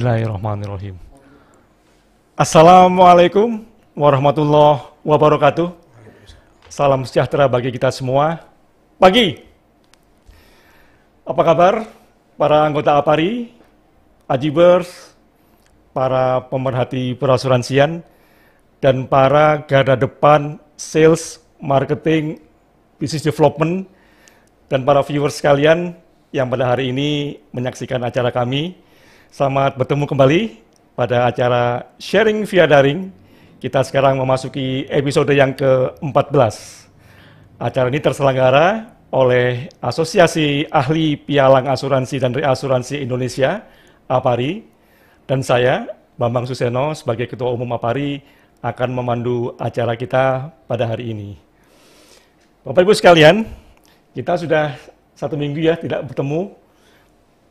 Bismillahirrahmanirrahim. Assalamualaikum warahmatullahi wabarakatuh. Salam sejahtera bagi kita semua. Pagi. Apa kabar para anggota APARI, Ajibers, para pemerhati perasuransian, dan para garda depan sales, marketing, business development, dan para viewers sekalian yang pada hari ini menyaksikan acara kami Selamat bertemu kembali pada acara Sharing Via Daring. Kita sekarang memasuki episode yang ke-14. Acara ini terselenggara oleh Asosiasi Ahli Pialang Asuransi dan Reasuransi Indonesia, APARI, dan saya, Bambang Suseno, sebagai Ketua Umum APARI, akan memandu acara kita pada hari ini. Bapak-Ibu sekalian, kita sudah satu minggu ya tidak bertemu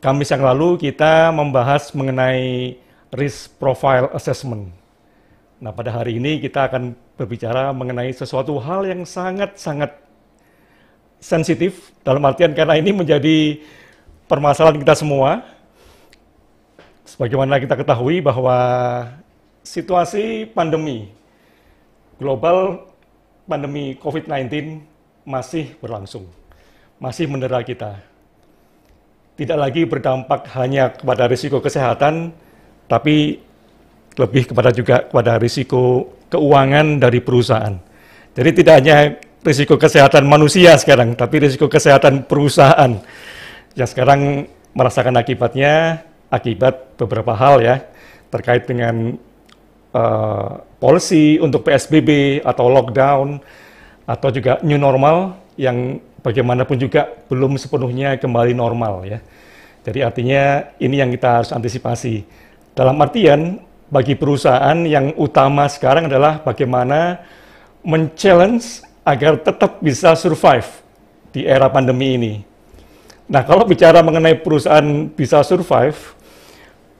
Kamis yang lalu kita membahas mengenai risk profile assessment. Nah, pada hari ini kita akan berbicara mengenai sesuatu hal yang sangat-sangat sensitif dalam artian karena ini menjadi permasalahan kita semua. Sebagaimana kita ketahui bahwa situasi pandemi global pandemi COVID-19 masih berlangsung, masih mendera kita tidak lagi berdampak hanya kepada risiko kesehatan, tapi lebih kepada juga kepada risiko keuangan dari perusahaan. Jadi tidak hanya risiko kesehatan manusia sekarang, tapi risiko kesehatan perusahaan yang sekarang merasakan akibatnya akibat beberapa hal ya terkait dengan uh, eh, policy untuk PSBB atau lockdown atau juga new normal yang bagaimanapun juga belum sepenuhnya kembali normal ya. Jadi artinya ini yang kita harus antisipasi. Dalam artian bagi perusahaan yang utama sekarang adalah bagaimana men-challenge agar tetap bisa survive di era pandemi ini. Nah, kalau bicara mengenai perusahaan bisa survive,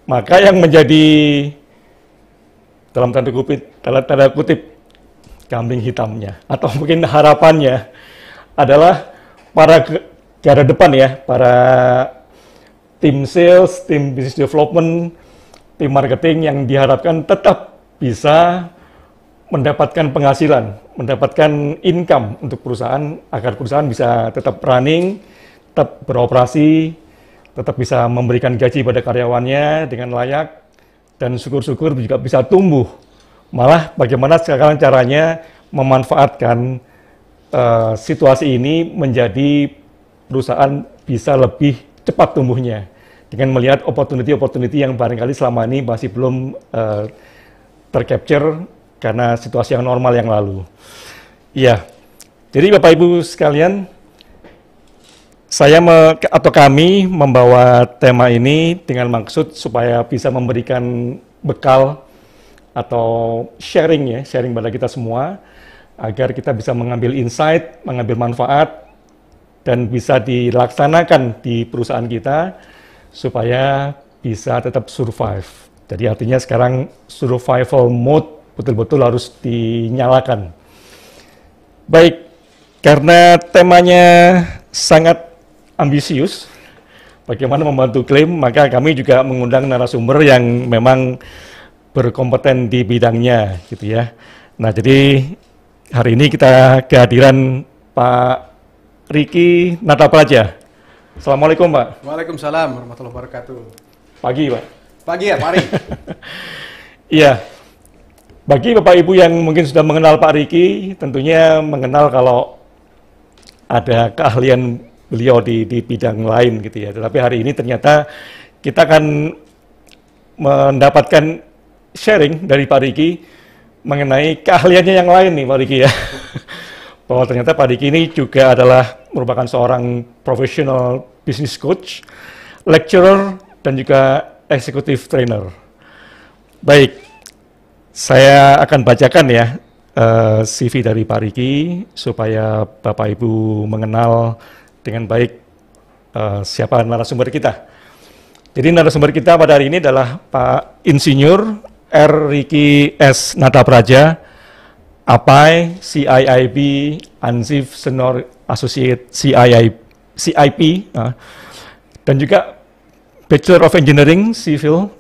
maka yang menjadi dalam tanda kutip, tanda, tanda kutip kambing hitamnya atau mungkin harapannya adalah para garda depan ya, para tim sales, tim business development, tim marketing yang diharapkan tetap bisa mendapatkan penghasilan, mendapatkan income untuk perusahaan agar perusahaan bisa tetap running, tetap beroperasi, tetap bisa memberikan gaji pada karyawannya dengan layak dan syukur-syukur juga bisa tumbuh. Malah bagaimana sekarang caranya memanfaatkan uh, situasi ini menjadi perusahaan bisa lebih cepat tumbuhnya dengan melihat opportunity-opportunity yang barangkali selama ini masih belum uh, tercapture karena situasi yang normal yang lalu. Iya, jadi Bapak Ibu sekalian, saya me, atau kami membawa tema ini dengan maksud supaya bisa memberikan bekal atau sharing ya, sharing pada kita semua agar kita bisa mengambil insight, mengambil manfaat, dan bisa dilaksanakan di perusahaan kita supaya bisa tetap survive. Jadi artinya sekarang survival mode betul-betul harus dinyalakan. Baik, karena temanya sangat ambisius, bagaimana membantu klaim, maka kami juga mengundang narasumber yang memang berkompeten di bidangnya gitu ya. Nah, jadi Hari ini kita kehadiran Pak Riki Praja. Assalamualaikum Pak. Waalaikumsalam warahmatullahi wabarakatuh. Pagi Pak. Pagi ya Pak Riki. Iya. Bagi Bapak Ibu yang mungkin sudah mengenal Pak Riki, tentunya mengenal kalau ada keahlian beliau di, di bidang lain gitu ya. Tetapi hari ini ternyata kita akan mendapatkan sharing dari Pak Riki mengenai keahliannya yang lain nih Pak Diki ya. Bahwa ternyata Pak Diki ini juga adalah merupakan seorang professional business coach, lecturer, dan juga executive trainer. Baik, saya akan bacakan ya uh, eh, CV dari Pak Riki supaya Bapak Ibu mengenal dengan baik uh, siapa narasumber kita. Jadi narasumber kita pada hari ini adalah Pak Insinyur R. Riki S. Nata Natapraja, APAI, CIIB, ANSIF, Senor Associate, CIIB, CIP, uh, ah, dan juga Bachelor of Engineering, Civil,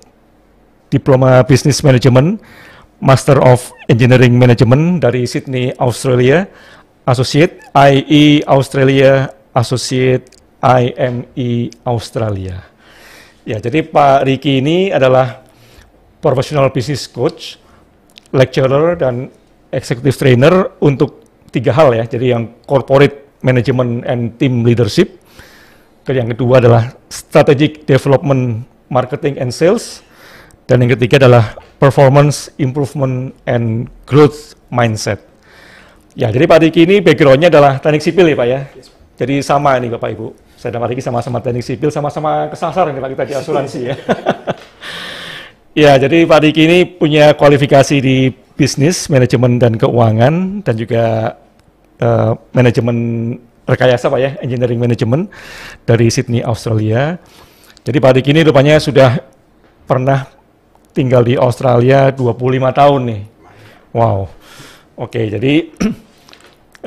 Diploma Business Management, Master of Engineering Management dari Sydney, Australia, Associate IE Australia, Associate IME Australia. Ya, jadi Pak Riki ini adalah professional business coach, lecturer dan executive trainer untuk tiga hal ya. Jadi yang corporate management and team leadership. Yang kedua adalah strategic development marketing and sales. Dan yang ketiga adalah performance improvement and growth mindset. Ya, jadi Pak Diki ini backgroundnya adalah teknik sipil ya Pak ya. Yes, Pak. Jadi sama ini Bapak Ibu. Saya dan Pak Diki sama-sama teknik sipil, sama-sama kesasar ini Pak kita di asuransi ya. Ya, jadi Pak Diki ini punya kualifikasi di bisnis, manajemen dan keuangan, dan juga uh, manajemen rekayasa Pak ya, engineering management dari Sydney, Australia. Jadi Pak Diki ini rupanya sudah pernah tinggal di Australia 25 tahun nih. Wow. Oke, jadi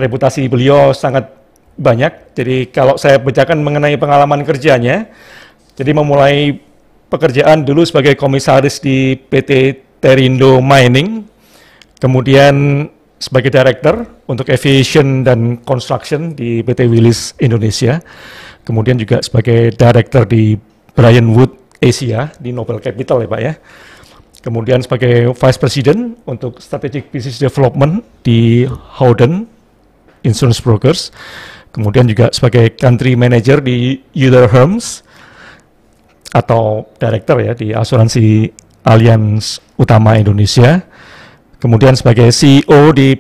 reputasi beliau sangat banyak. Jadi kalau saya bacakan mengenai pengalaman kerjanya, jadi memulai pekerjaan dulu sebagai komisaris di PT Terindo Mining, kemudian sebagai director untuk aviation dan construction di PT Willis Indonesia, kemudian juga sebagai director di Brian Wood Asia di Nobel Capital ya Pak ya. Kemudian sebagai Vice President untuk Strategic Business Development di Howden Insurance Brokers. Kemudian juga sebagai Country Manager di Euler Hermes atau director ya di asuransi Allianz Utama Indonesia. Kemudian sebagai CEO di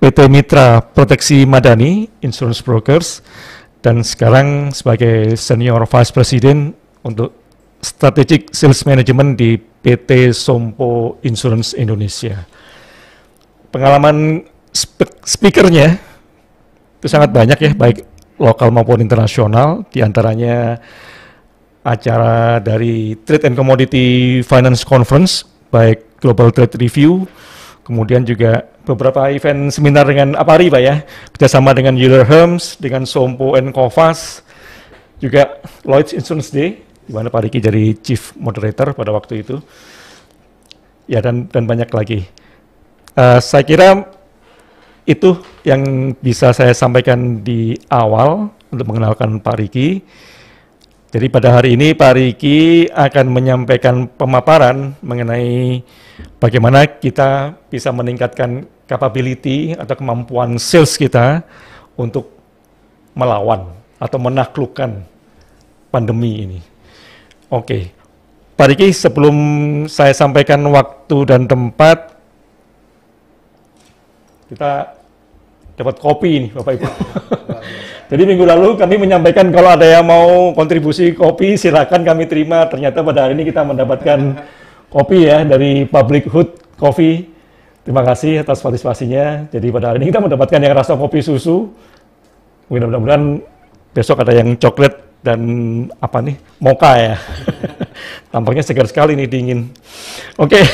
PT Mitra Proteksi Madani Insurance Brokers dan sekarang sebagai Senior Vice President untuk Strategic Sales Management di PT Sompo Insurance Indonesia. Pengalaman speakernya itu sangat banyak ya, baik lokal maupun internasional, diantaranya antaranya acara dari Trade and Commodity Finance Conference, baik Global Trade Review, kemudian juga beberapa event seminar dengan Apari Pak ya, kerjasama dengan Euler Hermes, dengan Sompo and Kovas, juga Lloyd's Insurance Day, di mana Pak Riki jadi Chief Moderator pada waktu itu. Ya dan, dan banyak lagi. Uh, saya kira itu yang bisa saya sampaikan di awal untuk mengenalkan Pak Riki. Jadi pada hari ini Pak Riki akan menyampaikan pemaparan mengenai bagaimana kita bisa meningkatkan capability atau kemampuan sales kita untuk melawan atau menaklukkan pandemi ini. Oke, Pak Riki sebelum saya sampaikan waktu dan tempat, kita dapat kopi ini Bapak Ibu. Jadi minggu lalu kami menyampaikan kalau ada yang mau kontribusi kopi silakan kami terima. Ternyata pada hari ini kita mendapatkan kopi ya dari Public Hood Coffee. Terima kasih atas partisipasinya. Jadi pada hari ini kita mendapatkan yang rasa kopi susu. Mudah-mudahan besok ada yang coklat dan apa nih moka ya. Tampaknya segar sekali ini dingin. Oke, okay.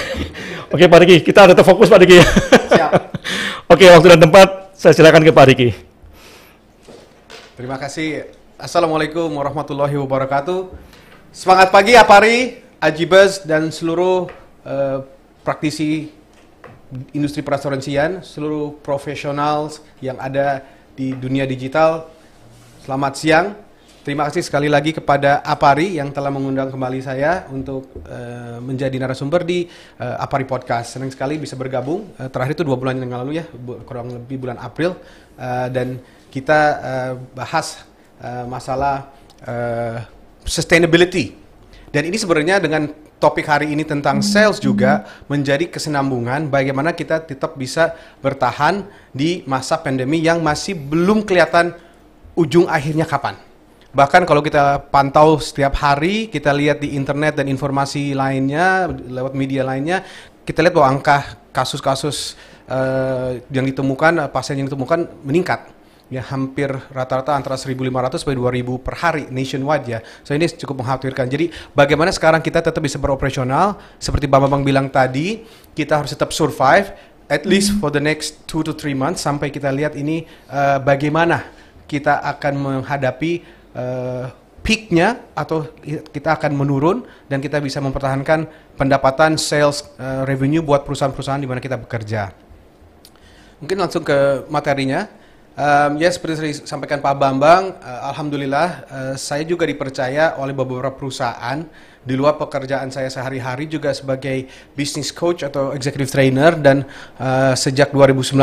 oke okay, Pak Riki, kita ada fokus Pak Riki Oke, okay, waktu dan tempat saya silakan ke Pak Riki. Terima kasih. Assalamualaikum warahmatullahi wabarakatuh. Semangat pagi Apari, Ajibes, dan seluruh uh, praktisi industri perasuransian, seluruh profesional yang ada di dunia digital. Selamat siang. Terima kasih sekali lagi kepada Apari yang telah mengundang kembali saya untuk uh, menjadi narasumber di uh, eh, Apari Podcast. Senang sekali bisa bergabung. Uh, terakhir itu dua bulan yang lalu ya, kurang lebih bulan April. Uh, dan kita uh, bahas uh, masalah uh, sustainability. Dan ini sebenarnya dengan topik hari ini tentang hmm. sales juga hmm. menjadi kesenambungan bagaimana kita tetap bisa bertahan di masa pandemi yang masih belum kelihatan ujung akhirnya kapan. Bahkan kalau kita pantau setiap hari, kita lihat di internet dan informasi lainnya, lewat media lainnya, kita lihat bahwa angka kasus-kasus uh, yang ditemukan, pasien yang ditemukan meningkat ya hampir rata-rata antara 1.500 sampai 2.000 per hari nationwide ya. So ini cukup mengkhawatirkan. Jadi bagaimana sekarang kita tetap bisa beroperasional seperti Bambang bilang tadi, kita harus tetap survive at least hmm. for the next 2 to 3 months sampai kita lihat ini uh, bagaimana kita akan menghadapi uh, peaknya atau kita akan menurun dan kita bisa mempertahankan pendapatan sales uh, revenue buat perusahaan-perusahaan di mana kita bekerja. Mungkin langsung ke materinya Um, ya seperti sampaikan Pak Bambang, uh, alhamdulillah uh, saya juga dipercaya oleh beberapa perusahaan di luar pekerjaan saya sehari-hari juga sebagai business coach atau executive trainer dan uh, sejak 2019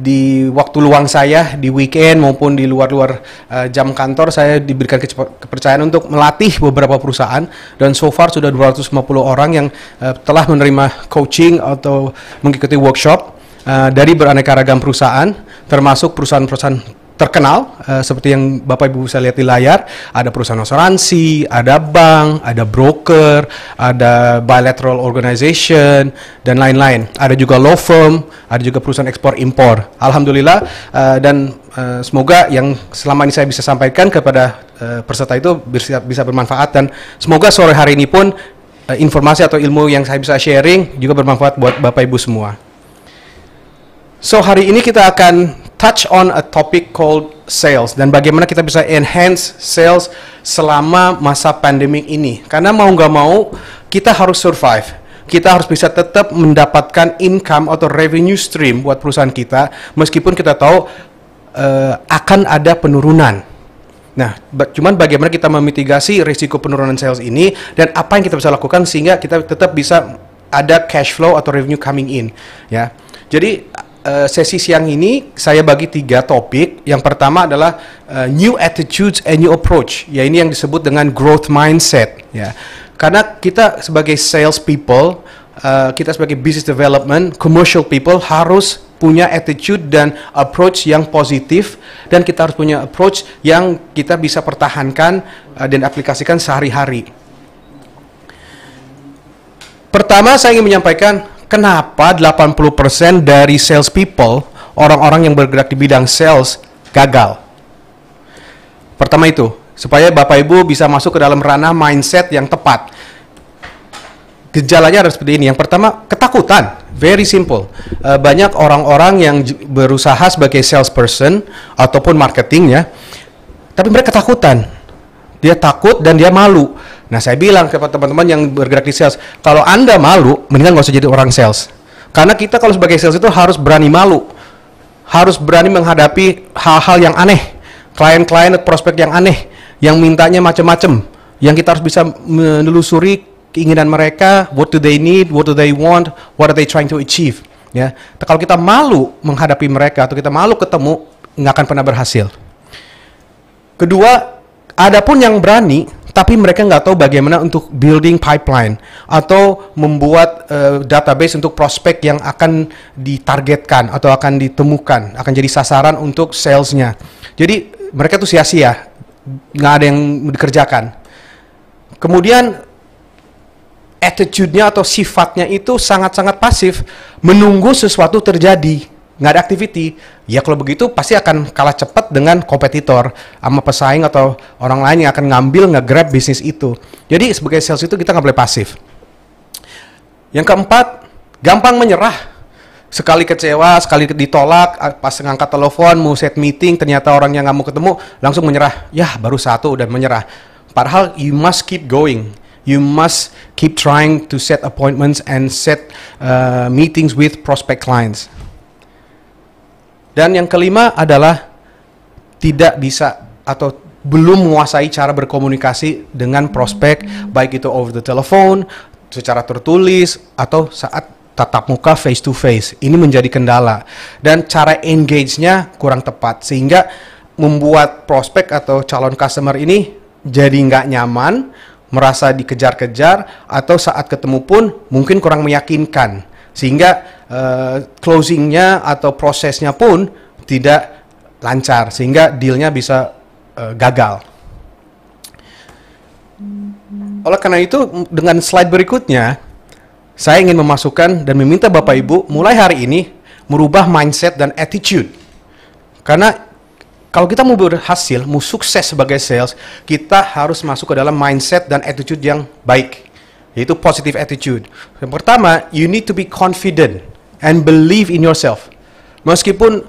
di waktu luang saya di weekend maupun di luar-luar uh, jam kantor saya diberikan kepercayaan untuk melatih beberapa perusahaan dan so far sudah 250 orang yang uh, telah menerima coaching atau mengikuti workshop Eh, dari beraneka ragam perusahaan, termasuk perusahaan-perusahaan terkenal uh, seperti yang Bapak Ibu bisa lihat di layar ada perusahaan asuransi, ada bank, ada broker, ada bilateral organization dan lain-lain. Ada juga law firm, ada juga perusahaan ekspor impor. Alhamdulillah uh, dan uh, semoga yang selama ini saya bisa sampaikan kepada uh, peserta itu bisa bisa bermanfaat dan semoga sore hari ini pun uh, informasi atau ilmu yang saya bisa sharing juga bermanfaat buat Bapak Ibu semua. So hari ini kita akan touch on a topic called sales dan bagaimana kita bisa enhance sales selama masa pandemi ini. Karena mau nggak mau kita harus survive. Kita harus bisa tetap mendapatkan income atau revenue stream buat perusahaan kita meskipun kita tahu uh, akan ada penurunan. Nah, cuman bagaimana kita memitigasi risiko penurunan sales ini dan apa yang kita bisa lakukan sehingga kita tetap bisa ada cash flow atau revenue coming in, ya. Jadi Eh, sesi siang ini saya bagi tiga topik. Yang pertama adalah uh, new attitudes and new approach, ya ini yang disebut dengan growth mindset, ya. Karena kita sebagai sales people, uh, kita sebagai business development, commercial people harus punya attitude dan approach yang positif dan kita harus punya approach yang kita bisa pertahankan uh, dan aplikasikan sehari-hari. Pertama saya ingin menyampaikan kenapa 80% dari sales people, orang-orang yang bergerak di bidang sales, gagal? Pertama itu, supaya Bapak Ibu bisa masuk ke dalam ranah mindset yang tepat. Gejalanya harus seperti ini. Yang pertama, ketakutan. Very simple. Uh, banyak orang-orang yang berusaha sebagai salesperson ataupun marketingnya, tapi mereka ketakutan. Dia takut dan dia malu Nah saya bilang kepada teman-teman yang bergerak di sales, kalau anda malu, mendingan nggak usah jadi orang sales. Karena kita kalau sebagai sales itu harus berani malu, harus berani menghadapi hal-hal yang aneh, klien-klien prospek yang aneh, yang mintanya macam-macam, yang kita harus bisa menelusuri keinginan mereka, what do they need, what do they want, what are they trying to achieve. Ya, nah, kalau kita malu menghadapi mereka atau kita malu ketemu, nggak akan pernah berhasil. Kedua, ada pun yang berani tapi mereka nggak tahu bagaimana untuk building pipeline atau membuat uh, database untuk prospek yang akan ditargetkan atau akan ditemukan, akan jadi sasaran untuk salesnya. Jadi mereka tuh sia-sia, nggak ada yang dikerjakan. Kemudian attitude-nya atau sifatnya itu sangat-sangat pasif, menunggu sesuatu terjadi nggak ada activity, ya kalau begitu pasti akan kalah cepat dengan kompetitor sama pesaing atau orang lain yang akan ngambil nggak grab bisnis itu. Jadi sebagai sales itu kita nggak boleh pasif. Yang keempat, gampang menyerah. Sekali kecewa, sekali ditolak, pas ngangkat telepon, mau set meeting, ternyata orang yang nggak mau ketemu, langsung menyerah. ya baru satu udah menyerah. Padahal you must keep going you must keep trying to set appointments and set uh, meetings with prospect clients. Dan yang kelima adalah tidak bisa atau belum menguasai cara berkomunikasi dengan prospek baik itu over the telephone, secara tertulis atau saat tatap muka face to face. Ini menjadi kendala dan cara engage-nya kurang tepat sehingga membuat prospek atau calon customer ini jadi nggak nyaman, merasa dikejar-kejar atau saat ketemu pun mungkin kurang meyakinkan sehingga uh, closingnya atau prosesnya pun tidak lancar sehingga dealnya bisa uh, gagal. Oleh karena itu dengan slide berikutnya saya ingin memasukkan dan meminta Bapak Ibu mulai hari ini merubah mindset dan attitude. Karena kalau kita mau berhasil, mau sukses sebagai sales, kita harus masuk ke dalam mindset dan attitude yang baik yaitu positive attitude. Yang pertama, you need to be confident and believe in yourself. Meskipun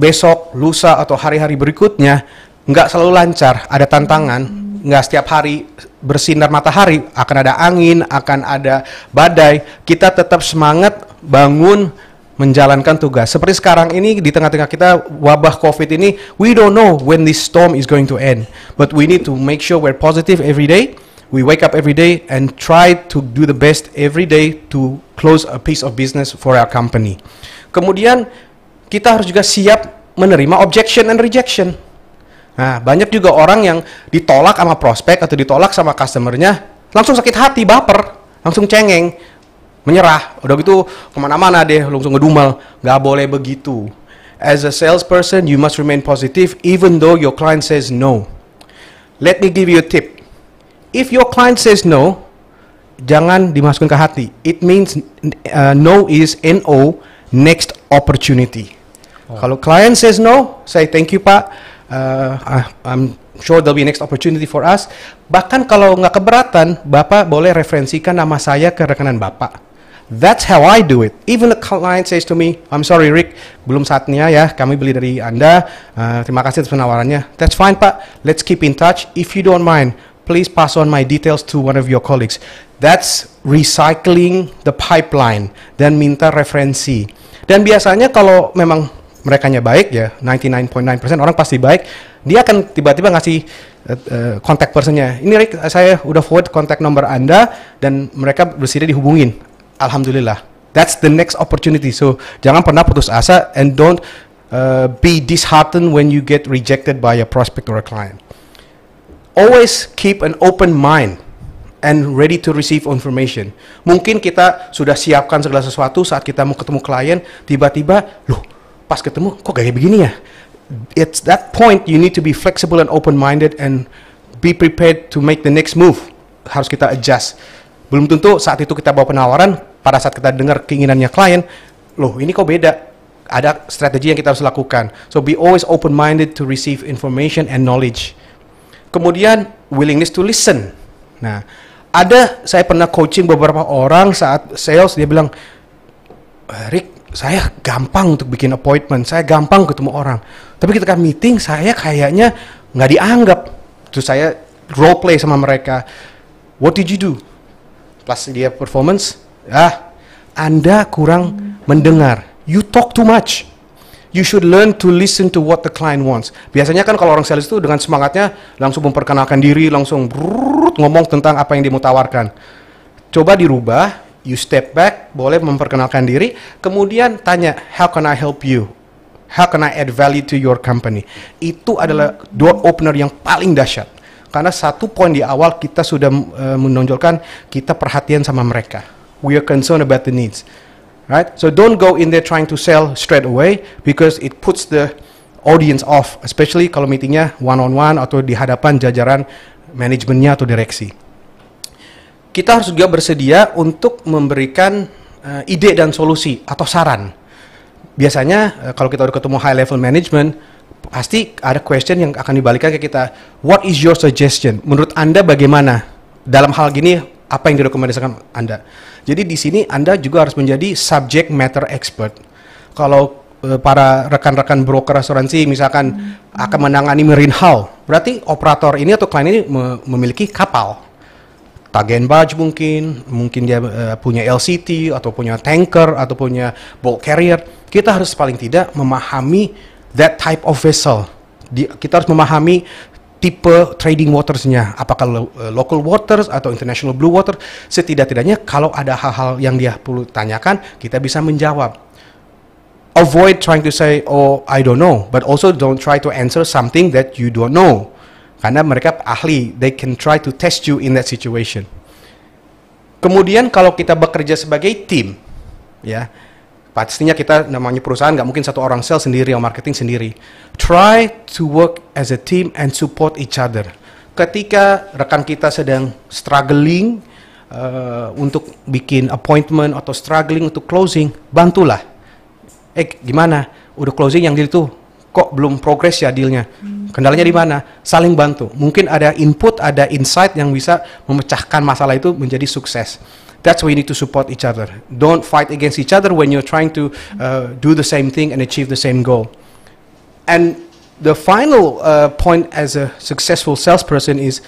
besok, lusa atau hari-hari berikutnya nggak selalu lancar, ada tantangan, nggak setiap hari bersinar matahari, akan ada angin, akan ada badai, kita tetap semangat bangun menjalankan tugas. Seperti sekarang ini di tengah-tengah kita wabah COVID ini, we don't know when this storm is going to end, but we need to make sure we're positive every day we wake up every day and try to do the best every day to close a piece of business for our company. Kemudian kita harus juga siap menerima objection and rejection. Nah, banyak juga orang yang ditolak sama prospek atau ditolak sama customernya, langsung sakit hati, baper, langsung cengeng, menyerah. Udah gitu kemana-mana deh, langsung ngedumel. Gak boleh begitu. As a salesperson, you must remain positive even though your client says no. Let me give you a tip. If your client says no, jangan dimasukkan ke hati. It means uh, no is NO, next opportunity. Oh. Kalau client says no, say thank you Pak. Uh, I'm sure there'll be next opportunity for us. Bahkan kalau nggak keberatan, Bapak boleh referensikan nama saya ke rekanan Bapak. That's how I do it. Even the client says to me, I'm sorry Rick, belum saatnya ya, kami beli dari Anda. Uh, terima kasih atas penawarannya. That's fine Pak, let's keep in touch. If you don't mind, please pass on my details to one of your colleagues. That's recycling the pipeline dan minta referensi. Dan biasanya kalau memang mereka baik ya, 99.9% orang pasti baik, dia akan tiba-tiba ngasih eh, eh, kontak uh, uh, personnya. Ini Rick, saya udah forward kontak nomor Anda dan mereka bersedia dihubungin. Alhamdulillah. That's the next opportunity. So jangan pernah putus asa and don't uh, be disheartened when you get rejected by a prospect or a client always keep an open mind and ready to receive information. Mungkin kita sudah siapkan segala sesuatu saat kita mau ketemu klien, tiba-tiba, loh, pas ketemu kok kayak begini ya? It's that point you need to be flexible and open-minded and be prepared to make the next move. Harus kita adjust. Belum tentu saat itu kita bawa penawaran, pada saat kita dengar keinginannya klien, loh ini kok beda? Ada strategi yang kita harus lakukan. So be always open-minded to receive information and knowledge. Kemudian willingness to listen. Nah, ada saya pernah coaching beberapa orang saat sales dia bilang, Rick, saya gampang untuk bikin appointment, saya gampang ketemu orang. Tapi ketika meeting saya kayaknya nggak dianggap. Terus saya role play sama mereka. What did you do? Plus dia performance, ah, Anda kurang hmm. mendengar. You talk too much you should learn to listen to what the client wants. Biasanya kan kalau orang sales itu dengan semangatnya langsung memperkenalkan diri, langsung brrrr, ngomong tentang apa yang dia mau tawarkan. Coba dirubah, you step back, boleh memperkenalkan diri, kemudian tanya, how can I help you? How can I add value to your company? Itu adalah door opener yang paling dahsyat. Karena satu poin di awal kita sudah uh, menonjolkan kita perhatian sama mereka. We are concerned about the needs. Right? So don't go in there trying to sell straight away because it puts the audience off, especially kalau meetingnya one on one atau di hadapan jajaran manajemennya atau direksi. Kita harus juga bersedia untuk memberikan uh, ide dan solusi atau saran. Biasanya uh, kalau kita udah ketemu high level management, pasti ada question yang akan dibalikan ke kita. What is your suggestion? Menurut Anda bagaimana? Dalam hal gini, apa yang direkomendasikan Anda. Jadi di sini Anda juga harus menjadi subject matter expert. Kalau uh, para rekan-rekan broker asuransi misalkan hmm. akan menangani marine hull, berarti operator ini atau klien ini me memiliki kapal. Tagen barge mungkin, mungkin dia uh, punya LCT atau punya tanker atau punya bulk carrier. Kita harus paling tidak memahami that type of vessel. Di, kita harus memahami tipe trading watersnya, apakah lo, eh, local waters atau international blue water, setidak-tidaknya kalau ada hal-hal yang dia perlu tanyakan, kita bisa menjawab. Avoid trying to say, oh I don't know, but also don't try to answer something that you don't know. Karena mereka ahli, they can try to test you in that situation. Kemudian kalau kita bekerja sebagai tim, ya, pastinya kita namanya perusahaan nggak mungkin satu orang sales sendiri atau marketing sendiri. Try to work as a team and support each other. Ketika rekan kita sedang struggling uh, untuk bikin appointment atau struggling untuk closing, bantulah. Eh gimana? Udah closing yang itu kok belum progres ya dealnya? Hmm. Kendalanya di mana? Saling bantu. Mungkin ada input, ada insight yang bisa memecahkan masalah itu menjadi sukses. That's why you need to support each other. Don't fight against each other when you're trying to uh, do the same thing and achieve the same goal. And the final uh, point as a successful salesperson is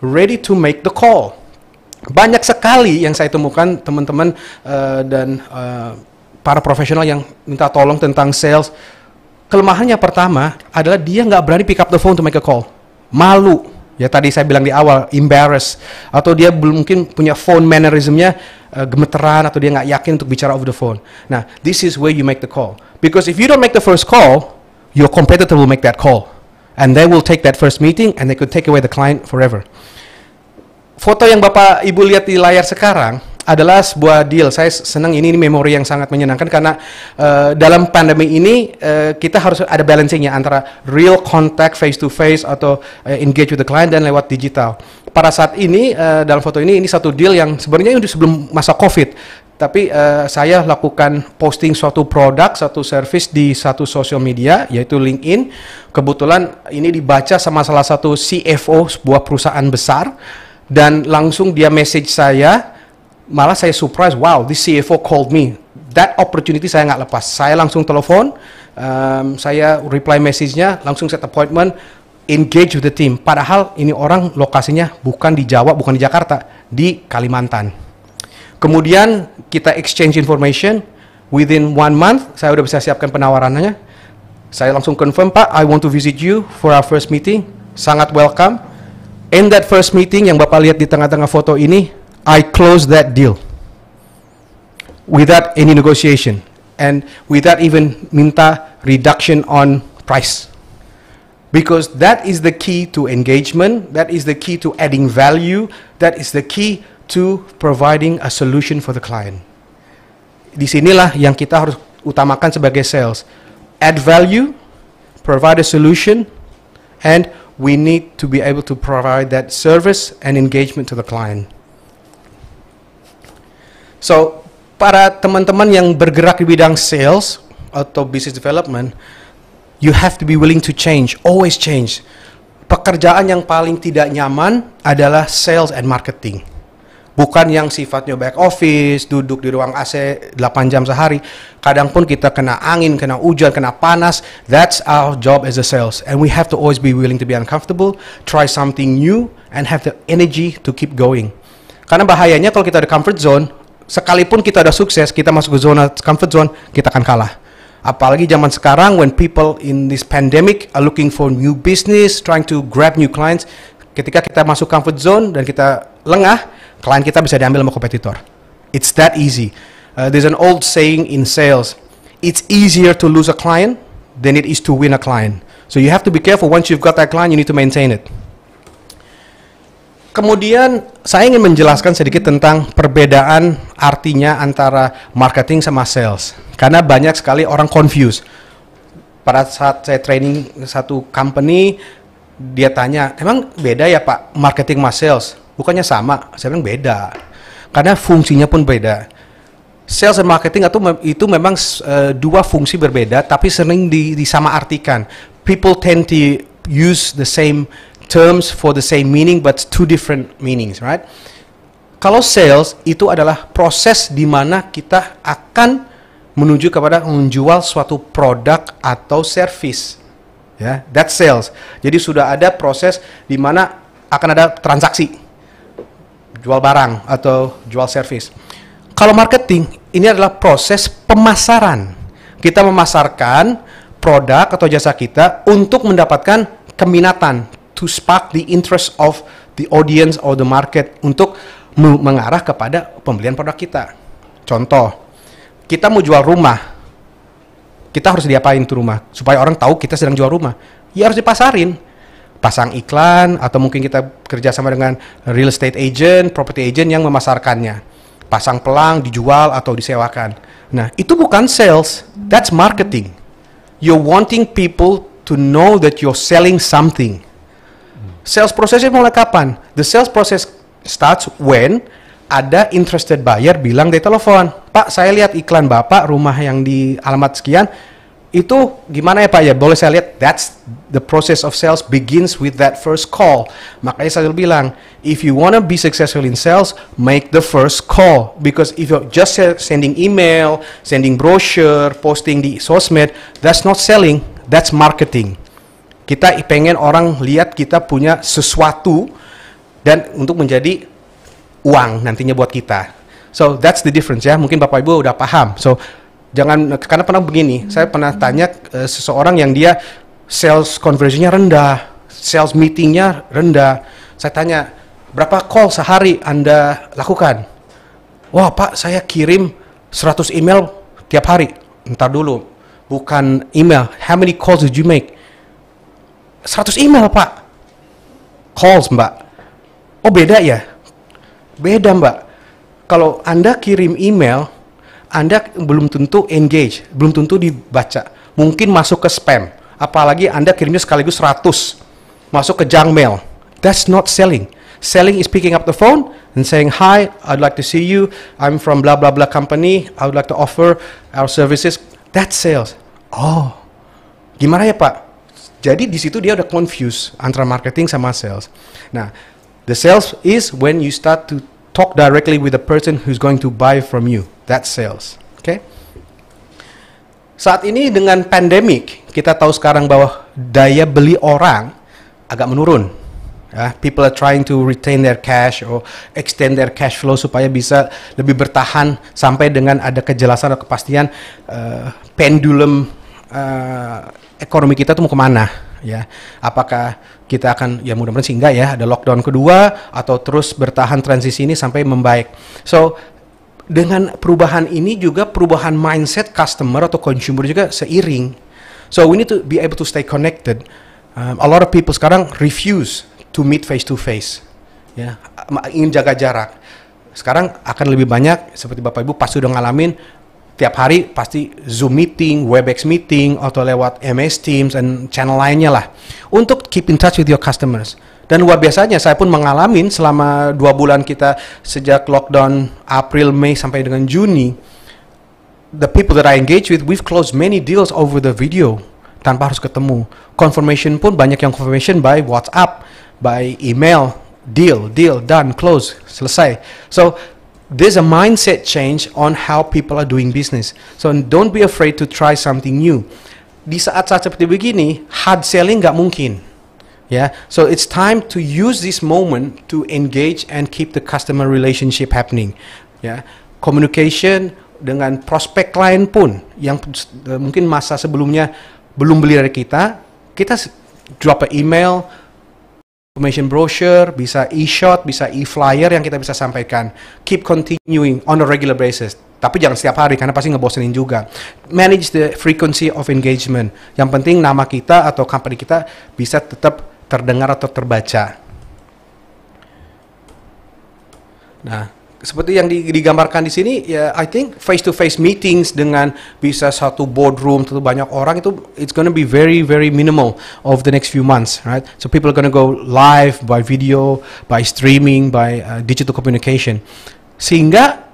ready to make the call. Banyak sekali yang saya temukan teman-teman uh, dan uh, para profesional yang minta tolong tentang sales. Kelemahannya pertama adalah dia nggak berani pick up the phone to make a call. Malu ya tadi saya bilang di awal embarrassed atau dia belum mungkin punya phone mannerismnya uh, gemeteran atau dia nggak yakin untuk bicara over the phone. Nah, this is where you make the call because if you don't make the first call, your competitor will make that call and they will take that first meeting and they could take away the client forever. Foto yang Bapak Ibu lihat di layar sekarang adalah sebuah deal. Saya senang ini, ini memori yang sangat menyenangkan karena uh, dalam pandemi ini uh, kita harus ada balancingnya antara real contact face to face atau uh, engage with the client dan lewat digital. Pada saat ini uh, dalam foto ini ini satu deal yang sebenarnya itu sebelum masa COVID tapi uh, saya lakukan posting suatu produk, suatu service di satu sosial media, yaitu LinkedIn. Kebetulan ini dibaca sama salah satu CFO sebuah perusahaan besar, dan langsung dia message saya, malah saya surprise, wow, this CFO called me. That opportunity saya nggak lepas. Saya langsung telepon, um, saya reply message-nya, langsung set appointment, engage with the team. Padahal ini orang lokasinya bukan di Jawa, bukan di Jakarta, di Kalimantan. Kemudian kita exchange information, within one month saya udah bisa siapkan penawarannya. Saya langsung confirm, Pak, I want to visit you for our first meeting. Sangat welcome. In that first meeting yang Bapak lihat di tengah-tengah foto ini, I closed that deal without any negotiation and without even minta reduction on price. Because that is the key to engagement, that is the key to adding value, that is the key to providing a solution for the client. Disinilah yang kita harus utamakan sebagai sales. Add value, provide a solution, and we need to be able to provide that service and engagement to the client. So, para teman-teman yang bergerak di bidang sales atau business development, you have to be willing to change, always change. Pekerjaan yang paling tidak nyaman adalah sales and marketing. Bukan yang sifatnya back office, duduk di ruang AC 8 jam sehari. Kadang pun kita kena angin, kena hujan, kena panas. That's our job as a sales. And we have to always be willing to be uncomfortable, try something new, and have the energy to keep going. Karena bahayanya kalau kita ada comfort zone, sekalipun kita udah sukses, kita masuk ke zona comfort zone, kita akan kalah. Apalagi zaman sekarang when people in this pandemic are looking for new business, trying to grab new clients, ketika kita masuk comfort zone dan kita lengah, klien kita bisa diambil sama kompetitor. It's that easy. Uh, there's an old saying in sales, it's easier to lose a client than it is to win a client. So you have to be careful once you've got that client, you need to maintain it. Kemudian saya ingin menjelaskan sedikit tentang perbedaan artinya antara marketing sama sales. Karena banyak sekali orang confused. Pada saat saya training satu company, dia tanya, emang beda ya Pak marketing sama sales? Bukannya sama, saya bilang beda. Karena fungsinya pun beda. Sales dan marketing itu, itu memang uh, dua fungsi berbeda, tapi sering di, disama artikan. People tend to use the same terms for the same meaning but two different meanings, right? Kalau sales itu adalah proses di mana kita akan menuju kepada menjual suatu produk atau servis, Ya, yeah, that sales. Jadi sudah ada proses di mana akan ada transaksi. Jual barang atau jual servis. Kalau marketing, ini adalah proses pemasaran. Kita memasarkan produk atau jasa kita untuk mendapatkan keminatan, to spark the interest of the audience or the market untuk mengarah kepada pembelian produk kita. Contoh, kita mau jual rumah. Kita harus diapain tuh rumah supaya orang tahu kita sedang jual rumah. Ya harus dipasarin. Pasang iklan atau mungkin kita kerjasama dengan real estate agent, property agent yang memasarkannya. Pasang pelang, dijual atau disewakan. Nah, itu bukan sales, that's marketing. You're wanting people to know that you're selling something. Sales prosesnya mulai kapan? The sales process starts when ada interested buyer bilang di telepon, Pak saya lihat iklan Bapak rumah yang di alamat sekian, itu gimana ya Pak ya? Boleh saya lihat? That's the process of sales begins with that first call. Makanya saya bilang, if you wanna be successful in sales, make the first call. Because if you're just sending email, sending brochure, posting di sosmed, that's not selling, that's marketing. Kita pengen orang lihat kita punya sesuatu dan untuk menjadi uang nantinya buat kita. So that's the difference ya. Mungkin Bapak Ibu udah paham. So jangan karena pernah begini. Hmm. Saya pernah tanya uh, seseorang yang dia sales conversionnya rendah, sales meetingnya rendah. Saya tanya berapa call sehari Anda lakukan? Wah Pak, saya kirim 100 email tiap hari. Ntar dulu, bukan email. How many calls did you make? 100 email pak calls mbak oh beda ya beda mbak kalau anda kirim email anda belum tentu engage belum tentu dibaca mungkin masuk ke spam apalagi anda kirimnya sekaligus 100 masuk ke junk mail that's not selling Selling is picking up the phone and saying, Hi, I'd like to see you. I'm from blah, blah, blah company. I would like to offer our services. That's sales. Oh, gimana ya Pak? Jadi di situ dia udah confuse antara marketing sama sales. Nah, the sales is when you start to talk directly with the person who's going to buy from you. That sales. Oke. Okay? Saat ini dengan pandemic, kita tahu sekarang bahwa daya beli orang agak menurun. Uh, people are trying to retain their cash or extend their cash flow supaya bisa lebih bertahan sampai dengan ada kejelasan atau kepastian uh, pendulum eh, ekonomi kita tuh mau kemana ya. Apakah kita akan ya mudah-mudahan sih enggak ya ada lockdown kedua atau terus bertahan transisi ini sampai membaik. So dengan perubahan ini juga perubahan mindset customer atau consumer juga seiring. So we need to be able to stay connected. Um, a lot of people sekarang refuse to meet face to face. Ya, ingin jaga jarak. Sekarang akan lebih banyak seperti Bapak Ibu pasti sudah ngalamin tiap hari pasti Zoom meeting, Webex meeting, atau lewat MS Teams dan channel lainnya lah. Untuk keep in touch with your customers. Dan luar biasanya saya pun mengalami selama dua bulan kita sejak lockdown April, Mei sampai dengan Juni, the people that I engage with, we've closed many deals over the video tanpa harus ketemu. Confirmation pun banyak yang confirmation by WhatsApp, by email, deal, deal, done, close, selesai. So there's a mindset change on how people are doing business. So don't be afraid to try something new. Di saat-saat seperti begini, hard selling nggak mungkin. Yeah, so it's time to use this moment to engage and keep the customer relationship happening. Yeah, communication dengan prospek klien pun yang eh, mungkin masa sebelumnya belum beli dari kita, kita drop an email, information brochure, bisa e-shot, bisa e-flyer yang kita bisa sampaikan. Keep continuing on a regular basis. Tapi jangan setiap hari karena pasti ngebosenin juga. Manage the frequency of engagement. Yang penting nama kita atau company kita bisa tetap terdengar atau terbaca. Nah, seperti yang digambarkan di sini ya I think face to face meetings dengan bisa satu boardroom tentu banyak orang itu it's gonna be very very minimal of the next few months right so people are gonna go live by video by streaming by uh, digital communication sehingga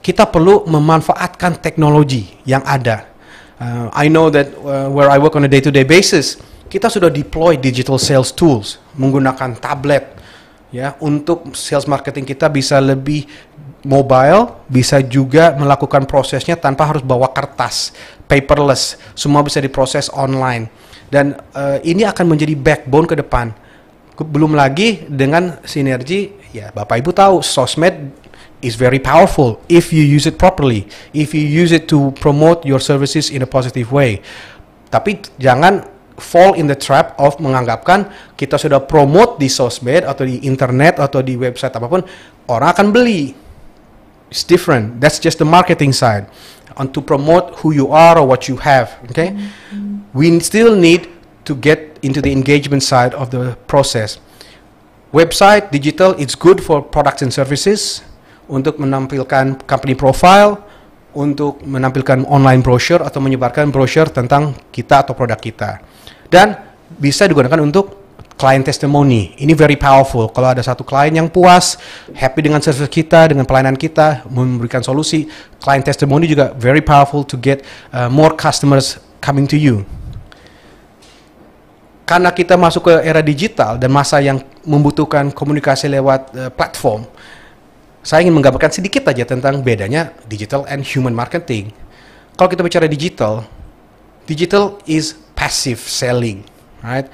kita perlu memanfaatkan teknologi yang ada uh, I know that uh, where I work on a day to day basis kita sudah deploy digital sales tools menggunakan tablet ya untuk sales marketing kita bisa lebih mobile, bisa juga melakukan prosesnya tanpa harus bawa kertas, paperless, semua bisa diproses online. Dan uh, ini akan menjadi backbone ke depan. Belum lagi dengan sinergi, ya Bapak Ibu tahu sosmed is very powerful if you use it properly, if you use it to promote your services in a positive way. Tapi jangan fall in the trap of menganggapkan kita sudah promote di sosmed atau di internet atau di website apapun orang akan beli. It's different. That's just the marketing side. And to promote who you are or what you have, okay? Mm -hmm. We still need to get into the engagement side of the process. Website digital it's good for products and services untuk menampilkan company profile, untuk menampilkan online brochure atau menyebarkan brochure tentang kita atau produk kita. Dan bisa digunakan untuk client testimony. Ini very powerful. Kalau ada satu klien yang puas, happy dengan service kita, dengan pelayanan kita, memberikan solusi, client testimony juga very powerful to get uh, more customers coming to you karena kita masuk ke era digital dan masa yang membutuhkan komunikasi lewat uh, platform, saya ingin menggambarkan sedikit aja tentang bedanya digital and human marketing. Kalau kita bicara digital, digital is passive selling, right?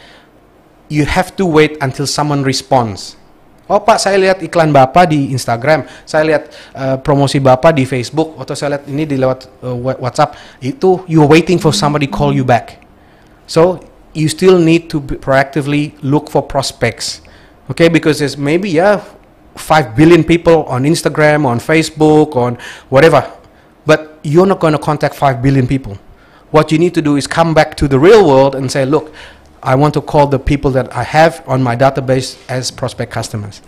You have to wait until someone responds. Oh Pak, saya lihat iklan Bapak di Instagram, saya lihat uh, promosi Bapak di Facebook, atau saya lihat ini di lewat uh, WhatsApp. Itu you waiting for somebody call you back. So you still need to proactively look for prospects. Okay, because maybe yeah 5 billion people on Instagram, on Facebook, on whatever. But you're not going to contact 5 billion people. What you need to do is come back to the real world and say, look, I want to call the people that I have on my database as prospect customers.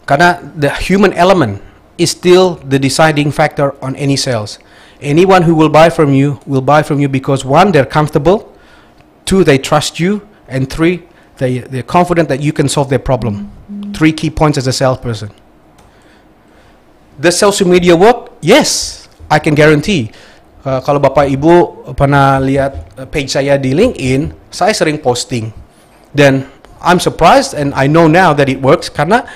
Because the human element is still the deciding factor on any sales. Anyone who will buy from you will buy from you because one, they're comfortable, two, they trust you, and three, they, they're confident that you can solve their problem. three key points as a salesperson. The social media work, yes, I can guarantee. Uh, kalau bapak ibu pernah lihat uh, page saya di LinkedIn, saya sering posting. Dan I'm surprised and I know now that it works karena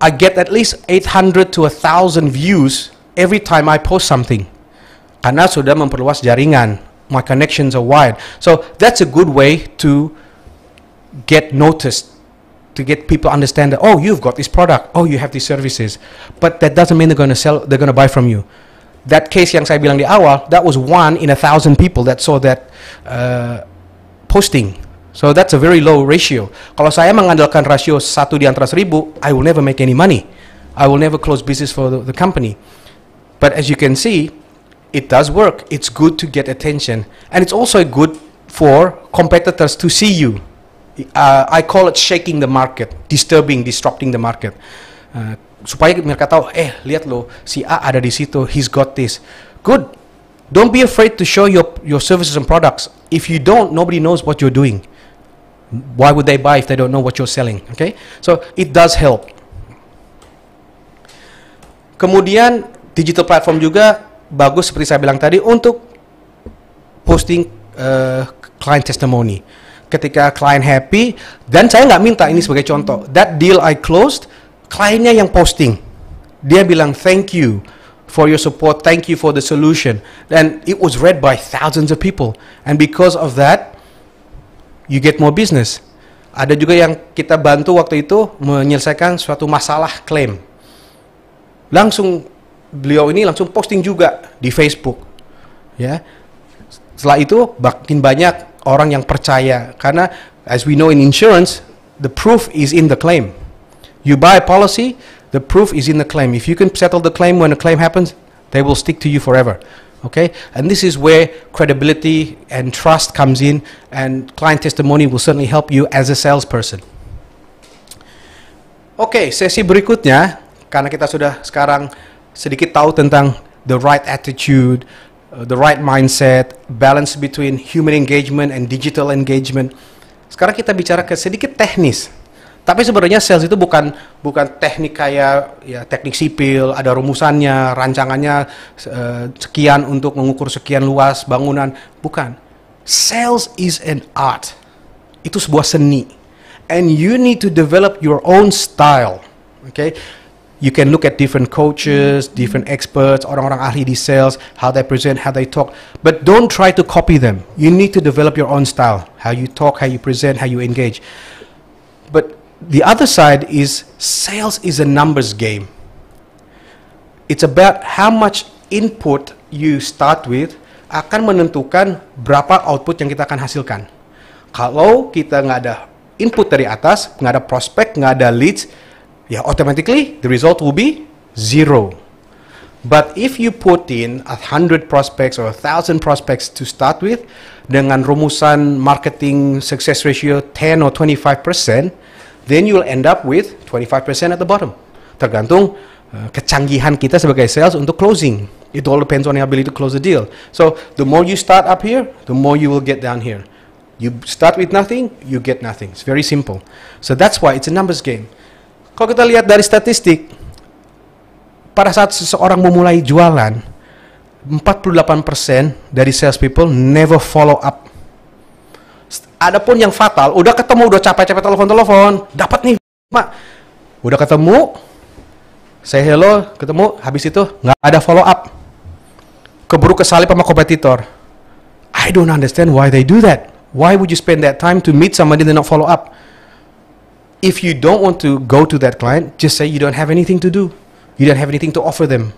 I get at least 800 to 1000 views every time I post something. Karena sudah memperluas jaringan. My connections are wide. So that's a good way to get noticed to get people understand that oh you've got this product oh you have these services but that doesn't mean they're going to sell they're going to buy from you that case yang saya bilang di awal that was one in a thousand people that saw that uh, posting so that's a very low ratio kalau saya mengandalkan rasio satu di antara seribu I will never make any money I will never close business for the, the company but as you can see it does work it's good to get attention and it's also good for competitors to see you uh, I call it shaking the market, disturbing, disrupting the market. Uh, supaya mereka tahu, eh lihat loh si A ada di situ, he's got this. Good. Don't be afraid to show your your services and products. If you don't, nobody knows what you're doing. Why would they buy if they don't know what you're selling? Okay, so it does help. Kemudian digital platform juga bagus seperti saya bilang tadi untuk posting uh, client testimony ketika klien happy dan saya nggak minta ini sebagai contoh that deal I closed kliennya yang posting dia bilang thank you for your support thank you for the solution and it was read by thousands of people and because of that you get more business ada juga yang kita bantu waktu itu menyelesaikan suatu masalah klaim langsung beliau ini langsung posting juga di Facebook ya setelah itu makin banyak orang yang percaya karena as we know in insurance the proof is in the claim. You buy a policy, the proof is in the claim. If you can settle the claim when a claim happens, they will stick to you forever. Okay? And this is where credibility and trust comes in and client testimony will certainly help you as a salesperson. Oke, okay, sesi berikutnya karena kita sudah sekarang sedikit tahu tentang the right attitude, Uh, the right mindset, balance between human engagement and digital engagement. Sekarang kita bicara ke sedikit teknis. Tapi sebenarnya sales itu bukan bukan teknik kayak ya teknik sipil, ada rumusannya, rancangannya uh, sekian untuk mengukur sekian luas bangunan, bukan. Sales is an art. Itu sebuah seni. And you need to develop your own style. Okay? you can look at different coaches, different experts, orang-orang ahli di sales, how they present, how they talk. But don't try to copy them. You need to develop your own style, how you talk, how you present, how you engage. But the other side is sales is a numbers game. It's about how much input you start with akan menentukan berapa output yang kita akan hasilkan. Kalau kita nggak ada input dari atas, nggak ada prospek, nggak ada leads, yeah, automatically the result will be zero. But if you put in a hundred prospects or a thousand prospects to start with, dengan rumusan marketing success ratio 10 or 25 percent, then you'll end up with 25 percent at the bottom. Tergantung uh, kecanggihan kita sebagai sales untuk closing. It all depends on your ability to close the deal. So the more you start up here, the more you will get down here. You start with nothing, you get nothing. It's very simple. So that's why it's a numbers game. Kalau kita lihat dari statistik, pada saat seseorang memulai jualan, 48% dari sales people never follow up. Adapun yang fatal, udah ketemu, udah capek-capek telepon-telepon, dapat nih, Pak. Udah ketemu, saya hello, ketemu, habis itu nggak ada follow up. Keburu kesalip sama kompetitor. I don't understand why they do that. Why would you spend that time to meet somebody and not follow up? if you don't want to go to that client, just say you don't have anything to do. You don't have anything to offer them.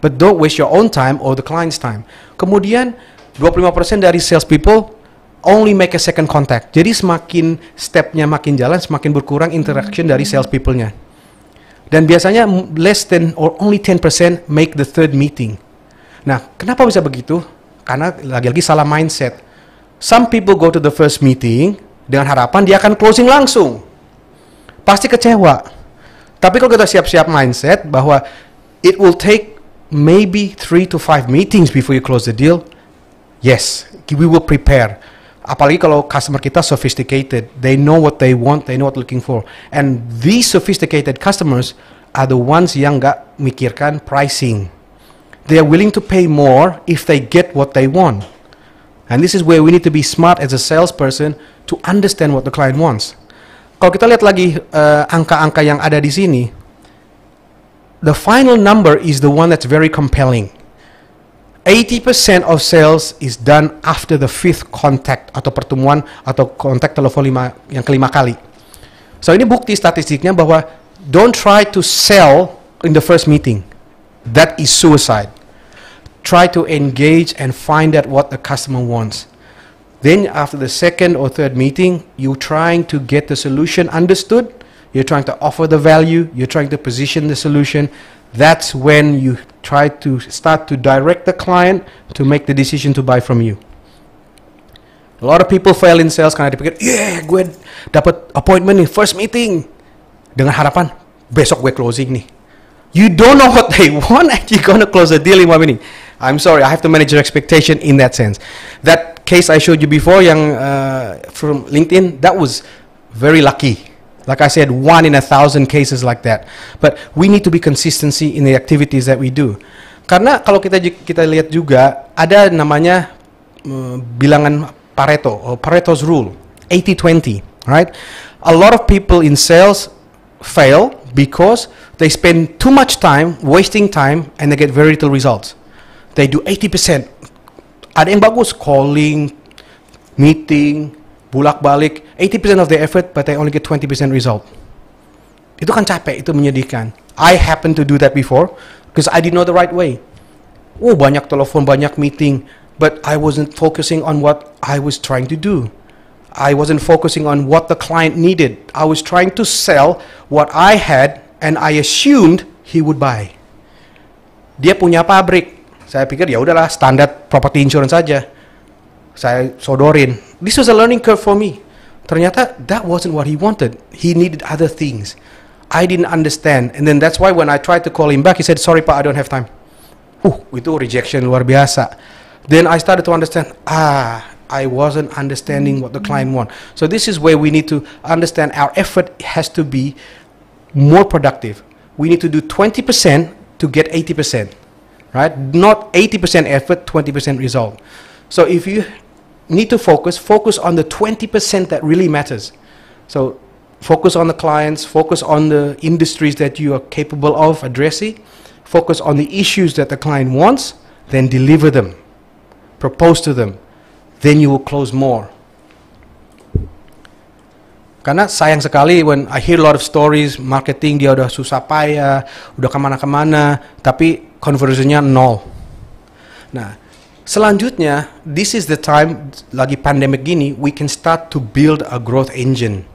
But don't waste your own time or the client's time. Kemudian 25% dari salespeople only make a second contact. Jadi semakin stepnya makin jalan, semakin berkurang interaction dari hmm. sales nya Dan biasanya less than or only 10% make the third meeting. Nah, kenapa bisa begitu? Karena lagi-lagi salah mindset. Some people go to the first meeting dengan harapan dia akan closing langsung pasti kecewa. Tapi kalau kita siap-siap mindset bahwa it will take maybe three to five meetings before you close the deal, yes, we will prepare. Apalagi kalau customer kita sophisticated, they know what they want, they know what looking for. And these sophisticated customers are the ones yang nggak mikirkan pricing. They are willing to pay more if they get what they want. And this is where we need to be smart as a salesperson to understand what the client wants kalau kita lihat lagi eh, angka-angka uh, yang ada di sini, the final number is the one that's very compelling. 80% of sales is done after the fifth contact atau pertemuan atau kontak telepon lima, yang kelima kali. So ini bukti statistiknya bahwa don't try to sell in the first meeting. That is suicide. Try to engage and find out what the customer wants. Then after the second or third meeting, you're trying to get the solution understood. You're trying to offer the value. You're trying to position the solution. That's when you try to start to direct the client to make the decision to buy from you. A lot of people fail in sales karena dipikir, yeah, gue dapat appointment nih, first meeting. Dengan harapan, besok gue closing nih. You don't know what they want and you're gonna close the deal in one meeting. I'm sorry, I have to manage your expectation in that sense. That case I showed you before, young uh, from LinkedIn, that was very lucky. Like I said, one in a thousand cases like that. But we need to be consistency in the activities that we do. Karena kalau kita kita lihat juga ada namanya uh, bilangan Pareto or Pareto's rule, 80-20, right? A lot of people in sales fail because they spend too much time wasting time and they get very little results. they do 80%. Ada yang bagus, calling, meeting, bulak-balik, 80% of the effort, but they only get 20% result. Itu kan capek, itu menyedihkan. I happen to do that before, because I didn't know the right way. Oh, banyak telepon, banyak meeting, but I wasn't focusing on what I was trying to do. I wasn't focusing on what the client needed. I was trying to sell what I had, and I assumed he would buy. Dia punya pabrik, saya pikir ya udahlah standar property insurance saja. Saya sodorin. This was a learning curve for me. Ternyata that wasn't what he wanted. He needed other things. I didn't understand. And then that's why when I tried to call him back, he said, sorry pak, I don't have time. Uh, itu rejection luar biasa. Then I started to understand, ah, I wasn't understanding what the client want. So this is where we need to understand our effort has to be more productive. We need to do 20% to get 80%. right? Not 80% effort, 20% result. So if you need to focus, focus on the 20% that really matters. So focus on the clients, focus on the industries that you are capable of addressing, focus on the issues that the client wants, then deliver them, propose to them, then you will close more. Karena sayang sekali when I hear a lot of stories marketing dia udah susah payah, udah kemana-kemana, tapi conversionnya nol. Nah, selanjutnya this is the time lagi pandemi gini we can start to build a growth engine.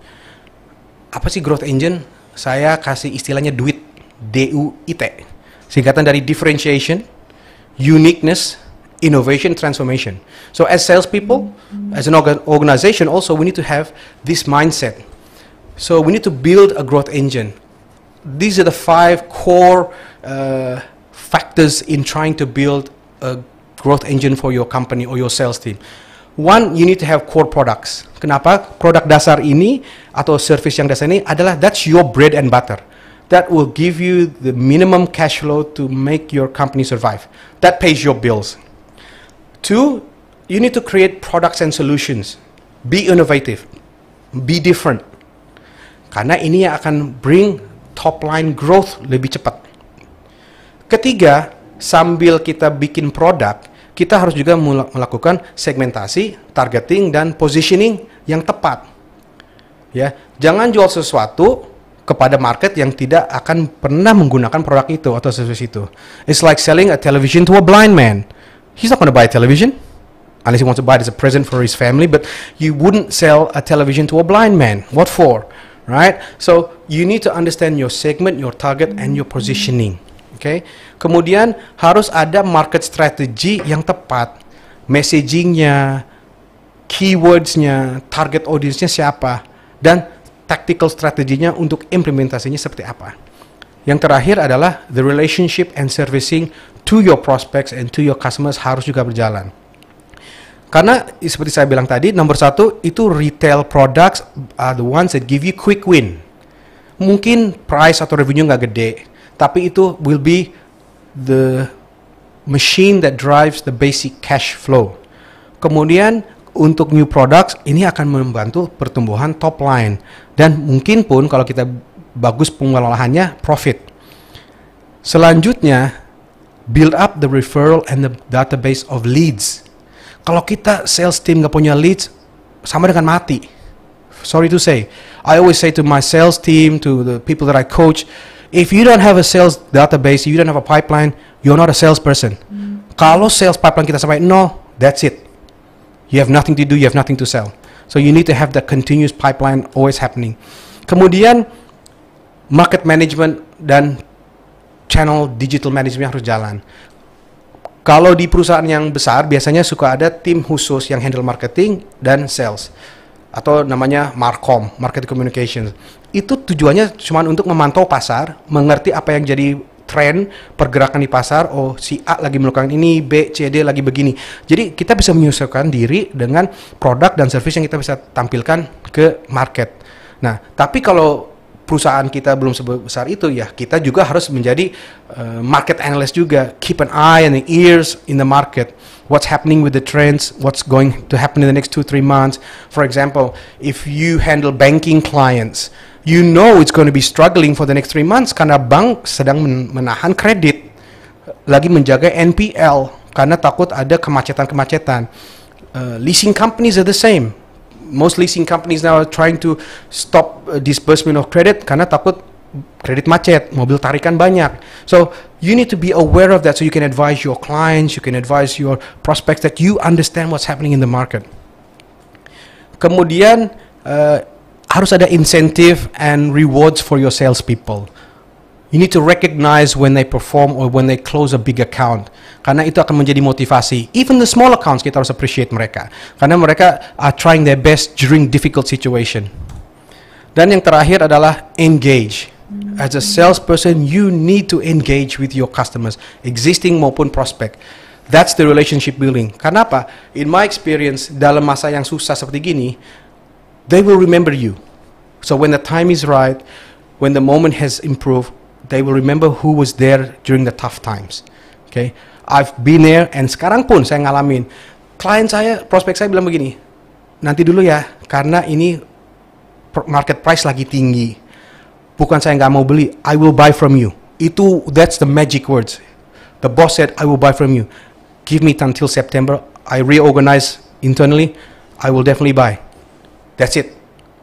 Apa sih growth engine? Saya kasih istilahnya duit, D U I T. Singkatan dari differentiation, uniqueness, innovation transformation. So as salespeople, as an organization also, we need to have this mindset. So we need to build a growth engine. These are the five core uh, factors in trying to build a growth engine for your company or your sales team. One, you need to have core products. Kenapa? Produk dasar ini atau service yang dasar ini adalah that's your bread and butter. That will give you the minimum cash flow to make your company survive. That pays your bills. Two, you need to create products and solutions. Be innovative. Be different. Karena ini yang akan bring top line growth lebih cepat. Ketiga, sambil kita bikin produk, kita harus juga melakukan segmentasi, targeting, dan positioning yang tepat. Ya, jangan jual sesuatu kepada market yang tidak akan pernah menggunakan produk itu atau sesuatu. itu. It's like selling a television to a blind man he's not going to buy a television unless he wants to buy it as a present for his family. But you wouldn't sell a television to a blind man. What for? Right? So you need to understand your segment, your target, and your positioning. Okay? Kemudian harus ada market strategy yang tepat, messagingnya, keywordsnya, target audiencenya siapa, dan tactical strateginya untuk implementasinya seperti apa. Yang terakhir adalah the relationship and servicing to your prospects and to your customers harus juga berjalan. Karena seperti saya bilang tadi, nomor satu itu retail products are the ones that give you quick win. Mungkin price atau revenue nggak gede, tapi itu will be the machine that drives the basic cash flow. Kemudian untuk new products ini akan membantu pertumbuhan top line dan mungkin pun kalau kita bagus pengelolaannya profit. Selanjutnya build up the referral and the database of leads. Kalau kita sales team nggak punya leads, sama dengan mati. Sorry to say, I always say to my sales team, to the people that I coach, if you don't have a sales database, you don't have a pipeline, you're not a salesperson. Mm. Kalau sales pipeline kita sampai nol, that's it. You have nothing to do, you have nothing to sell. So you need to have that continuous pipeline always happening. Kemudian market management dan channel digital management harus jalan. Kalau di perusahaan yang besar biasanya suka ada tim khusus yang handle marketing dan sales atau namanya markom, market communications. Itu tujuannya cuma untuk memantau pasar, mengerti apa yang jadi tren pergerakan di pasar, oh si A lagi melakukan ini, B, C, D lagi begini. Jadi kita bisa menyesuaikan diri dengan produk dan service yang kita bisa tampilkan ke market. Nah, tapi kalau perusahaan kita belum sebesar itu ya kita juga harus menjadi uh, market analyst juga keep an eye and the ears in the market what's happening with the trends what's going to happen in the next two three months for example if you handle banking clients you know it's going to be struggling for the next three months karena bank sedang menahan kredit lagi menjaga NPL karena takut ada kemacetan-kemacetan uh, leasing companies are the same most leasing companies now are trying to stop uh, disbursement of credit karena takut kredit macet, mobil tarikan banyak. So you need to be aware of that so you can advise your clients, you can advise your prospects that you understand what's happening in the market. Kemudian uh, harus ada incentive and rewards for your salespeople. You need to recognize when they perform or when they close a big account. Karena itu akan menjadi motivasi. Even the small accounts kita harus appreciate mereka. Karena mereka are trying their best during difficult situation. Dan yang terakhir adalah engage. Hmm. As a salesperson, you need to engage with your customers, existing maupun prospect. That's the relationship building. Kenapa? In my experience, dalam masa yang susah seperti gini, they will remember you. So when the time is right, when the moment has improved, they will remember who was there during the tough times. Okay, I've been there and sekarang pun saya ngalamin. Klien saya, prospek saya bilang begini, nanti dulu ya, karena ini market price lagi tinggi. Bukan saya nggak mau beli, I will buy from you. Itu that's the magic words. The boss said, I will buy from you. Give me until September. I reorganize internally. I will definitely buy. That's it.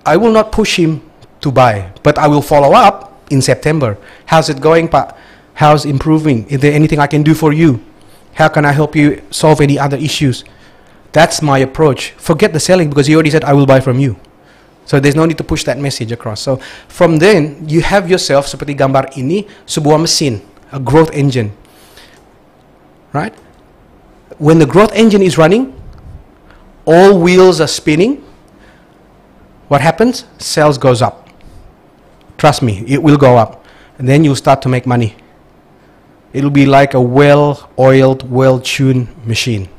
I will not push him to buy, but I will follow up in September. How's it going, pa? How's improving? Is there anything I can do for you? How can I help you solve any other issues? That's my approach. Forget the selling because you already said, I will buy from you. So there's no need to push that message across. So from then, you have yourself seperti gambar ini, sebuah mesin, a growth engine. Right? When the growth engine is running, all wheels are spinning. What happens? Sales goes up. Trust me, it will go up. And then you start to make money. It will be like a well-oiled, well-tuned machine.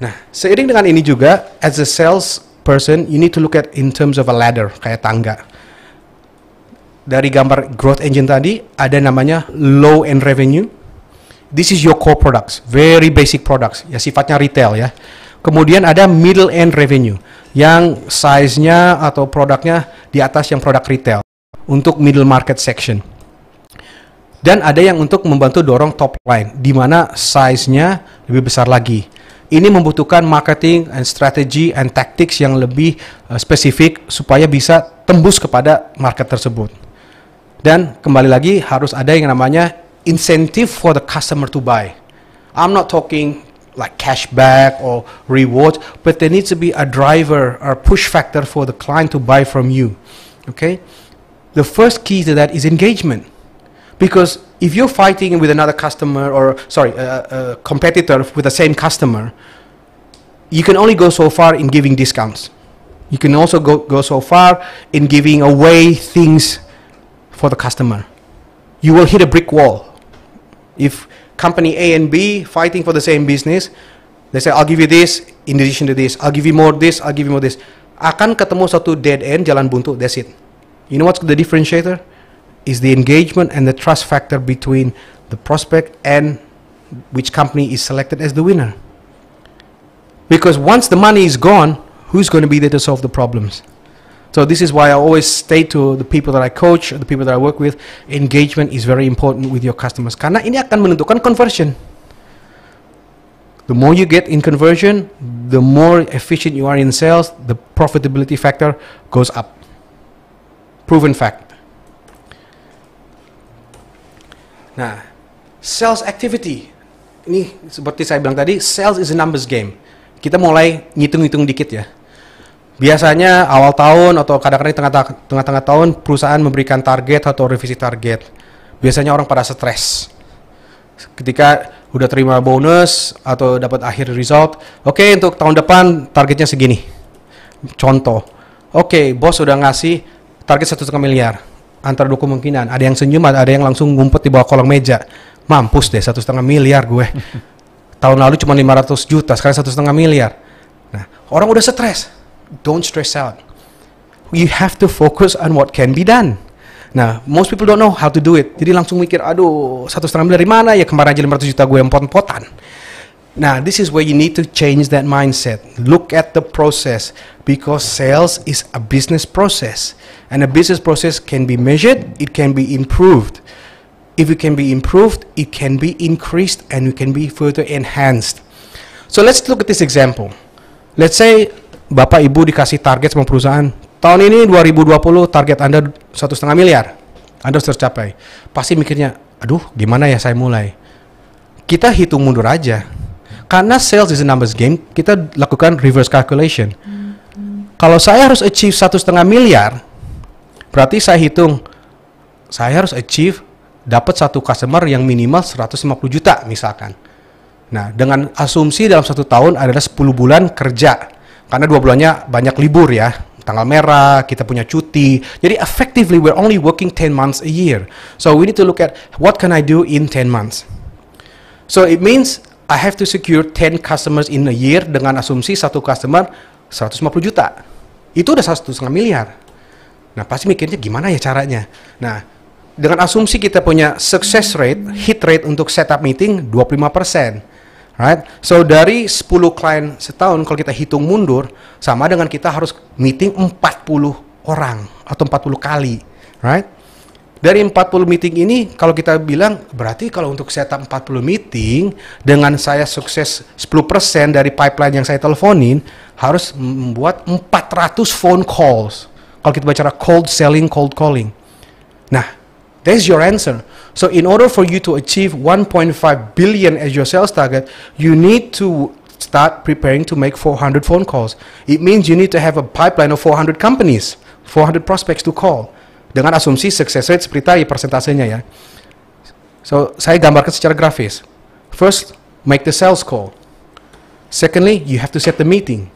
Nah, seiring dengan ini juga, as a sales person, you need to look at in terms of a ladder, kayak tangga. Dari gambar growth engine tadi, ada namanya low end revenue. This is your core products, very basic products, ya sifatnya retail ya. Kemudian ada middle end revenue yang size-nya atau produknya di atas yang produk retail untuk middle market section. Dan ada yang untuk membantu dorong top line, di mana size-nya lebih besar lagi. Ini membutuhkan marketing and strategy and tactics yang lebih uh, spesifik supaya bisa tembus kepada market tersebut. Dan kembali lagi harus ada yang namanya incentive for the customer to buy. I'm not talking like cashback or reward, but there needs to be a driver or push factor for the client to buy from you. Okay? The first key to that is engagement. Because if you're fighting with another customer or, sorry, a, a competitor with the same customer, you can only go so far in giving discounts. You can also go, go so far in giving away things for the customer. You will hit a brick wall if company A and B fighting for the same business. They say, I'll give you this in addition to this. I'll give you more this, I'll give you more this. Akan ketemu satu dead end, jalan buntu, that's it. You know what's the differentiator? Is the engagement and the trust factor between the prospect and which company is selected as the winner. Because once the money is gone, who's going to be there to solve the problems? So this is why I always state to the people that I coach, the people that I work with, engagement is very important with your customers karena ini akan menentukan conversion. The more you get in conversion, the more efficient you are in sales, the profitability factor goes up. Proven fact. Nah, sales activity. Ini seperti saya bilang tadi, sales is a numbers game. Kita mulai ngitung-ngitung dikit ya Biasanya awal tahun atau kadang-kadang di tengah-tengah tahun perusahaan memberikan target atau revisi target. Biasanya orang pada stres. Ketika udah terima bonus atau dapat akhir result, oke okay, untuk tahun depan targetnya segini. Contoh, oke okay, bos sudah ngasih target satu setengah miliar antara dua kemungkinan ada yang senyum ada yang langsung ngumpet di bawah kolong meja mampus deh satu setengah miliar gue tahun lalu cuma 500 juta sekarang satu setengah miliar nah orang udah stres don't stress out. You have to focus on what can be done. Nah, most people don't know how to do it. Jadi langsung mikir, aduh, satu setengah miliar dari mana ya kemarin aja 500 juta gue yang pot-potan. Now, this is where you need to change that mindset. Look at the process because sales is a business process, and a business process can be measured, it can be improved. If it can be improved, it can be increased and it can be further enhanced. So, let's look at this example. Let's say Bapak Ibu dikasih target sama perusahaan. Tahun ini 2020 target Anda satu setengah miliar. Anda harus tercapai. Pasti mikirnya, aduh gimana ya saya mulai. Kita hitung mundur aja. Karena sales is a numbers game, kita lakukan reverse calculation. Hmm. Kalau saya harus achieve satu setengah miliar, berarti saya hitung, saya harus achieve dapat satu customer yang minimal 150 juta misalkan. Nah, dengan asumsi dalam satu tahun adalah 10 bulan kerja karena dua bulannya banyak libur ya tanggal merah, kita punya cuti. Jadi effectively we're only working 10 months a year. So we need to look at what can I do in 10 months. So it means I have to secure 10 customers in a year dengan asumsi satu customer 150 juta. Itu udah satu setengah miliar. Nah pasti mikirnya gimana ya caranya. Nah dengan asumsi kita punya success rate, hit rate untuk setup meeting 25 Right? So dari 10 klien setahun kalau kita hitung mundur sama dengan kita harus meeting 40 orang atau 40 kali, right? Dari 40 meeting ini kalau kita bilang berarti kalau untuk setup 40 meeting dengan saya sukses 10% dari pipeline yang saya teleponin harus membuat 400 phone calls. Kalau kita bicara cold selling, cold calling. Nah, That's your answer. So in order for you to achieve 1.5 billion as your sales target, you need to start preparing to make 400 phone calls. It means you need to have a pipeline of 400 companies, 400 prospects to call. Dengan asumsi success rate seperti tadi persentasenya ya. So, saya gambarkan secara grafis. First, make the sales call. Secondly, you have to set the meeting.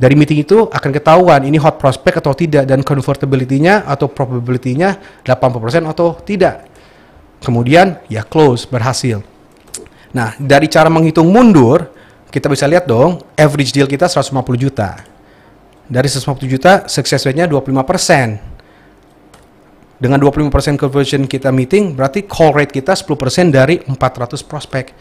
dari meeting itu akan ketahuan ini hot prospect atau tidak dan convertibility-nya atau probability-nya 80% atau tidak. Kemudian ya close, berhasil. Nah, dari cara menghitung mundur, kita bisa lihat dong average deal kita 150 juta. Dari 150 juta, success rate-nya 25%. Dengan 25% conversion kita meeting, berarti call rate kita 10% dari 400 prospek.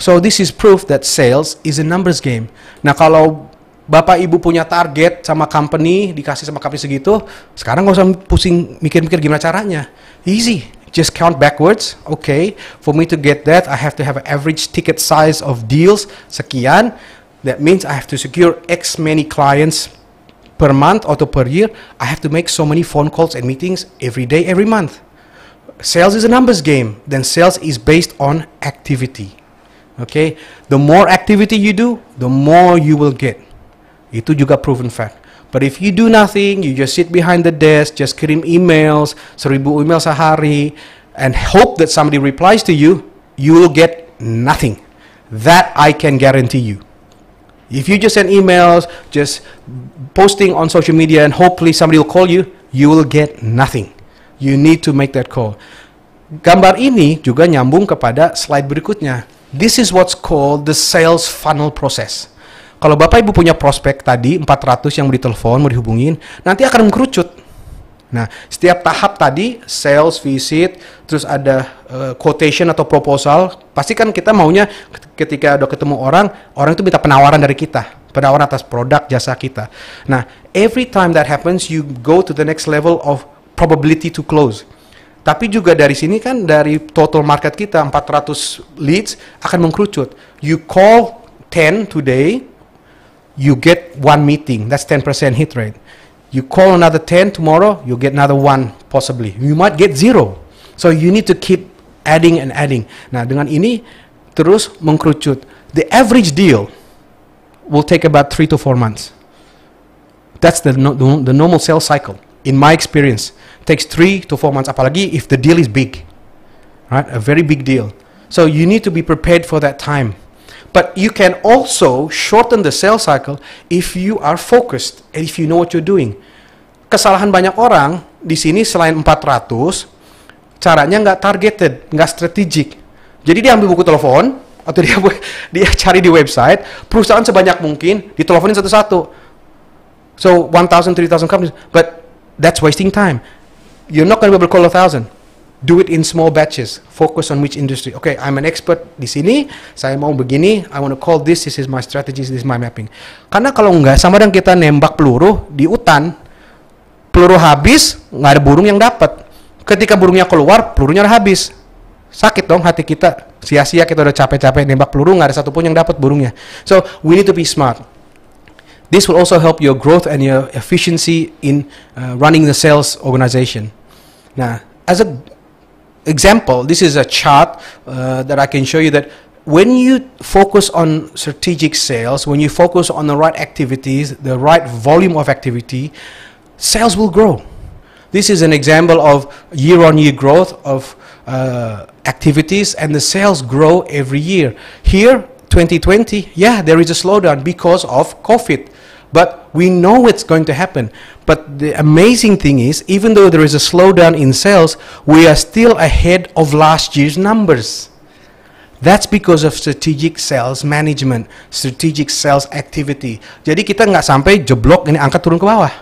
So this is proof that sales is a numbers game. Nah, kalau bapak ibu punya target sama company dikasih sama company segitu sekarang nggak usah pusing mikir-mikir gimana caranya easy just count backwards. Okay, for me to get that, I have to have an average ticket size of deals sekian. That means I have to secure X many clients per month atau per year. I have to make so many phone calls and meetings every day, every month. Sales is a numbers game. Then sales is based on activity. Okay, the more activity you do, the more you will get. Itu juga proven fact. But if you do nothing, you just sit behind the desk, just kirim emails, seribu email sehari, and hope that somebody replies to you, you will get nothing. That I can guarantee you. If you just send emails, just posting on social media, and hopefully somebody will call you, you will get nothing. You need to make that call. Gambar ini juga nyambung kepada slide berikutnya. This is what's called the sales funnel process. Kalau Bapak Ibu punya prospek tadi 400 yang mau ditelepon, mau dihubungin, nanti akan mengerucut. Nah, setiap tahap tadi sales visit, terus ada uh, quotation atau proposal, pasti kan kita maunya ketika udah ketemu orang, orang itu minta penawaran dari kita, penawaran atas produk jasa kita. Nah, every time that happens you go to the next level of probability to close. Tapi juga dari sini kan dari total market kita 400 leads akan mengkerucut. You call 10 today, you get one meeting. That's 10% hit rate. You call another 10 tomorrow, you get another one possibly. You might get zero. So you need to keep adding and adding. Nah, dengan ini terus mengkerucut. The average deal will take about three to four months. That's the, no, the, the normal sales cycle. In my experience, takes three to four months. Apalagi if the deal is big, right? A very big deal. So you need to be prepared for that time. But you can also shorten the sales cycle if you are focused and if you know what you're doing. Kesalahan banyak orang di sini selain 400, caranya nggak targeted, nggak strategik. Jadi dia ambil buku telepon, atau dia dia cari di website, perusahaan sebanyak mungkin, diteleponin satu-satu. So 1,000, 3,000 companies, but that's wasting time. You're not going to be able to call 1,000 do it in small batches. Focus on which industry. Okay, I'm an expert di sini. Saya mau begini. I want to call this. This is my strategy. This is my mapping. Karena kalau enggak, sama dengan kita nembak peluru di hutan, peluru habis nggak ada burung yang dapat. Ketika burungnya keluar, pelurunya habis. Sakit dong hati kita. Sia-sia kita udah capek-capek nembak peluru nggak ada satupun yang dapat burungnya. So we need to be smart. This will also help your growth and your efficiency in uh, running the sales organization. Nah, as a example, this is a chart uh, that I can show you that when you focus on strategic sales, when you focus on the right activities, the right volume of activity, sales will grow. This is an example of year-on-year -year growth of uh, activities and the sales grow every year. Here, 2020, yeah, there is a slowdown because of COVID. But we know it's going to happen. But the amazing thing is, even though there is a slowdown in sales, we are still ahead of last year's numbers. That's because of strategic sales management, strategic sales activity. Jadi kita nggak sampai jeblok ini angka turun ke bawah.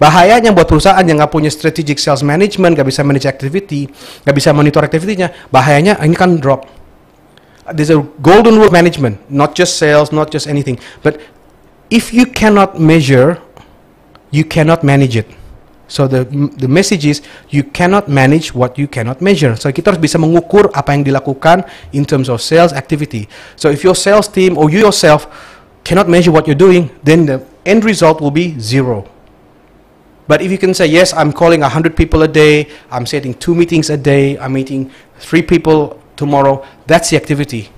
Bahayanya buat perusahaan yang nggak punya strategic sales management, nggak bisa manage activity, nggak bisa monitor activity-nya, bahayanya ini kan drop. There's a golden rule management, not just sales, not just anything, but if you cannot measure, you cannot manage it. So the the message is you cannot manage what you cannot measure. So kita harus bisa mengukur apa yang dilakukan in terms of sales activity. So if your sales team or you yourself cannot measure what you're doing, then the end result will be zero. But if you can say, yes, I'm calling 100 people a day, I'm setting two meetings a day, I'm meeting three people tomorrow, that's the activity.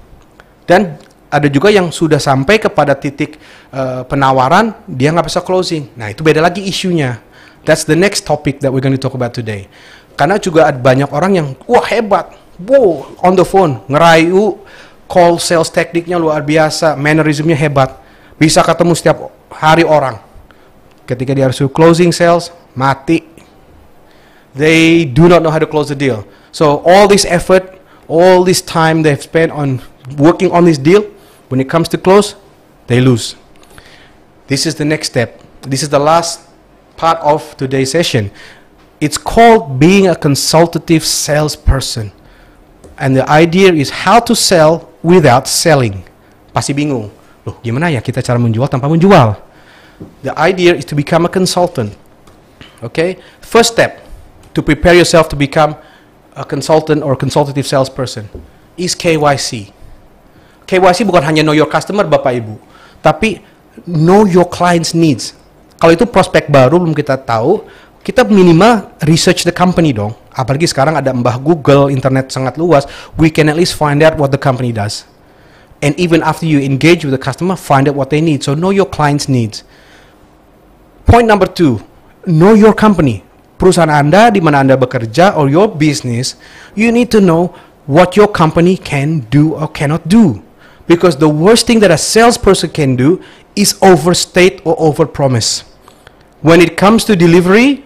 Then ada juga yang sudah sampai kepada titik uh, penawaran dia nggak bisa closing. Nah itu beda lagi isunya. That's the next topic that we're going to talk about today. Karena juga ada banyak orang yang wah hebat, wow on the phone ngerayu, call sales tekniknya luar biasa, mannerismnya hebat, bisa ketemu setiap hari orang. Ketika dia harus closing sales mati. They do not know how to close the deal. So all this effort, all this time they've spent on working on this deal When it comes to close, they lose. This is the next step. This is the last part of today's session. It's called being a consultative salesperson. And the idea is how to sell without selling. Pasti bingung. Loh, gimana ya kita cara menjual tanpa menjual? The idea is to become a consultant. Okay? First step to prepare yourself to become a consultant or consultative salesperson is KYC. KYC bukan hanya know your customer Bapak Ibu, tapi know your clients needs. Kalau itu prospek baru belum kita tahu, kita minimal research the company dong. Apalagi sekarang ada mbah Google, internet sangat luas, we can at least find out what the company does. And even after you engage with the customer, find out what they need. So know your clients needs. Point number two, know your company. Perusahaan Anda di mana Anda bekerja or your business, you need to know what your company can do or cannot do. Because the worst thing that a salesperson can do is overstate or overpromise. When it comes to delivery,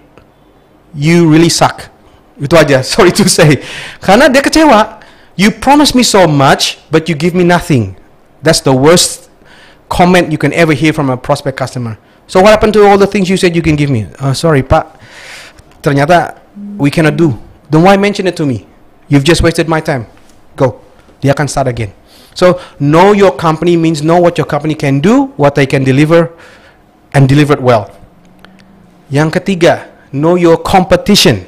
you really suck. Itu aja, sorry to say. Karena dia kecewa. You promise me so much, but you give me nothing. That's the worst comment you can ever hear from a prospect customer. So what happened to all the things you said you can give me? Uh, sorry, Pak. Ternyata we cannot do. Then why mention it to me? You've just wasted my time. Go. Dia akan start again. So know your company means know what your company can do, what they can deliver, and deliver it well. Yang ketiga, know your competition.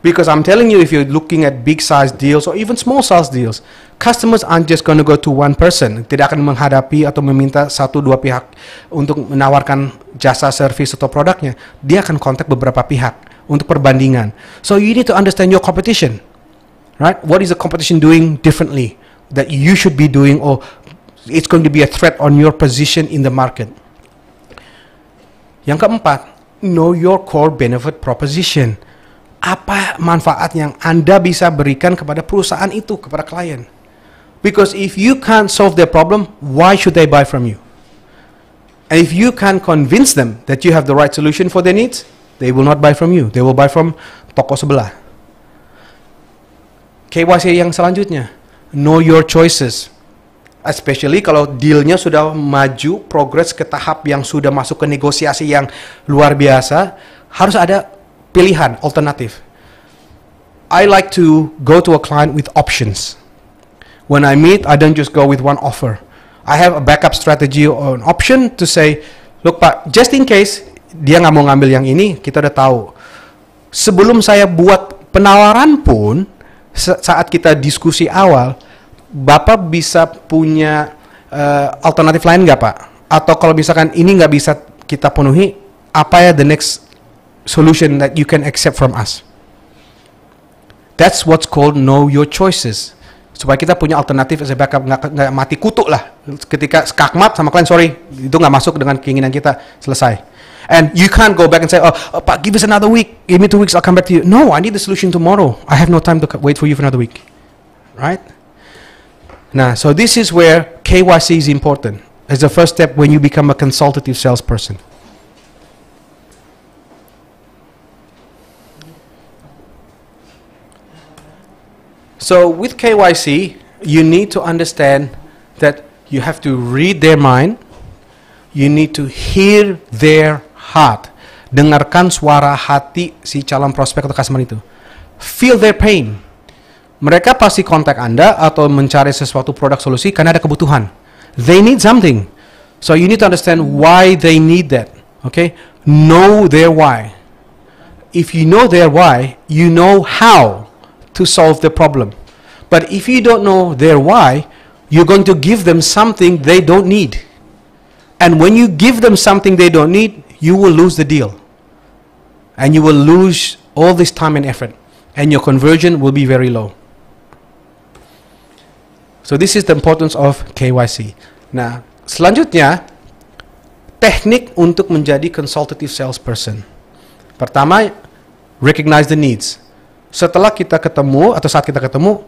Because I'm telling you, if you're looking at big size deals or even small size deals, customers aren't just going to go to one person. Tidak akan menghadapi atau meminta satu dua pihak untuk menawarkan jasa, service, atau produknya. Dia akan kontak beberapa pihak untuk perbandingan. So you need to understand your competition. Right? What is the competition doing differently? that you should be doing or it's going to be a threat on your position in the market. Yang keempat, know your core benefit proposition. Apa manfaat yang Anda bisa berikan kepada perusahaan itu, kepada klien? Because if you can't solve their problem, why should they buy from you? And if you can't convince them that you have the right solution for their needs, they will not buy from you. They will buy from toko sebelah. KYC yang selanjutnya, know your choices. Especially kalau dealnya sudah maju, progres ke tahap yang sudah masuk ke negosiasi yang luar biasa, harus ada pilihan alternatif. I like to go to a client with options. When I meet, I don't just go with one offer. I have a backup strategy or an option to say, look pak, just in case dia nggak mau ngambil yang ini, kita udah tahu. Sebelum saya buat penawaran pun, saat kita diskusi awal, Bapak bisa punya uh, alternatif lain nggak Pak? Atau kalau misalkan ini nggak bisa kita penuhi, apa ya the next solution that you can accept from us? That's what's called know your choices. Supaya kita punya alternatif as a backup, nggak mati kutuk lah. Ketika skakmat sama klien, sorry, itu nggak masuk dengan keinginan kita, selesai. And you can't go back and say, oh, oh, Pak, give us another week. Give me two weeks, I'll come back to you. No, I need the solution tomorrow. I have no time to wait for you for another week. Right? Now, so this is where KYC is important. as the first step when you become a consultative salesperson. So with KYC, you need to understand that you have to read their mind, you need to hear their heart. Dengarkan suara hati si calon prospek atau customer itu. Feel their pain. mereka pasti kontak Anda atau mencari sesuatu produk solusi karena ada kebutuhan. They need something. So you need to understand why they need that. Okay? Know their why. If you know their why, you know how to solve the problem. But if you don't know their why, you're going to give them something they don't need. And when you give them something they don't need, you will lose the deal. And you will lose all this time and effort. And your conversion will be very low. So this is the importance of KYC. Nah, selanjutnya teknik untuk menjadi consultative salesperson. Pertama, recognize the needs. Setelah kita ketemu atau saat kita ketemu,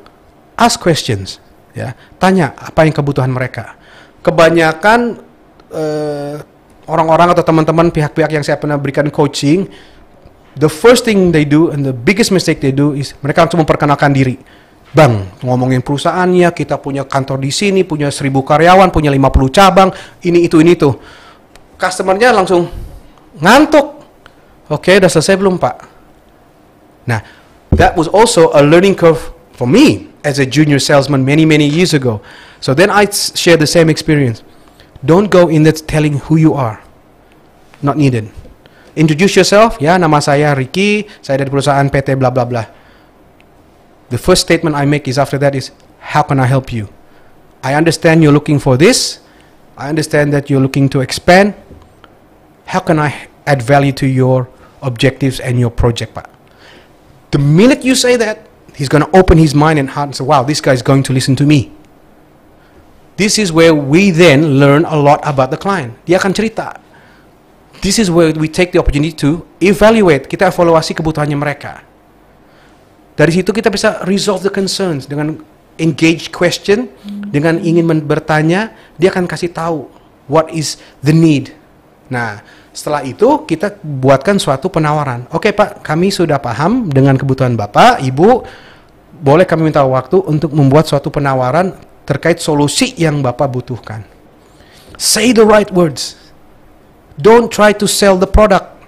ask questions, ya. Tanya apa yang kebutuhan mereka. Kebanyakan eh, orang-orang atau teman-teman pihak-pihak yang saya pernah berikan coaching, the first thing they do and the biggest mistake they do is mereka langsung memperkenalkan diri. Bang, ngomongin perusahaannya, kita punya kantor di sini, punya seribu karyawan, punya 50 cabang, ini itu ini itu. Customernya langsung ngantuk. Oke, okay, udah selesai belum, Pak? Nah, that was also a learning curve for me as a junior salesman many many years ago. So then I share the same experience. Don't go in there telling who you are. Not needed. Introduce yourself. Ya, nama saya Ricky, saya dari perusahaan PT bla bla bla the first statement I make is after that is, how can I help you? I understand you're looking for this. I understand that you're looking to expand. How can I add value to your objectives and your project? the minute you say that, he's going to open his mind and heart and say, wow, this guy is going to listen to me. This is where we then learn a lot about the client. Dia akan cerita. This is where we take the opportunity to evaluate. Kita evaluasi kebutuhannya mereka. Dari situ kita bisa resolve the concerns dengan engage question, hmm. dengan ingin bertanya, dia akan kasih tahu what is the need. Nah, setelah itu kita buatkan suatu penawaran. Oke okay, Pak, kami sudah paham dengan kebutuhan Bapak, Ibu, boleh kami minta waktu untuk membuat suatu penawaran terkait solusi yang Bapak butuhkan. Say the right words. Don't try to sell the product.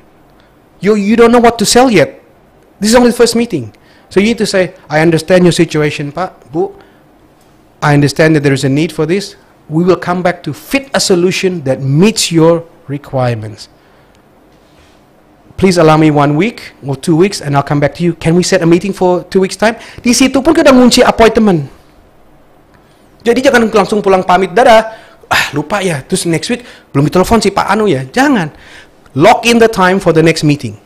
You you don't know what to sell yet. This is only the first meeting. So you need to say, I understand your situation, Pak, Bu. I understand that there is a need for this. We will come back to fit a solution that meets your requirements. Please allow me one week or two weeks and I'll come back to you. Can we set a meeting for two weeks time? Di situ pun kita ngunci appointment. Jadi jangan langsung pulang pamit dadah. Ah, lupa ya. Terus next week belum ditelepon si Pak Anu ya. Jangan. Lock in the time for the next meeting.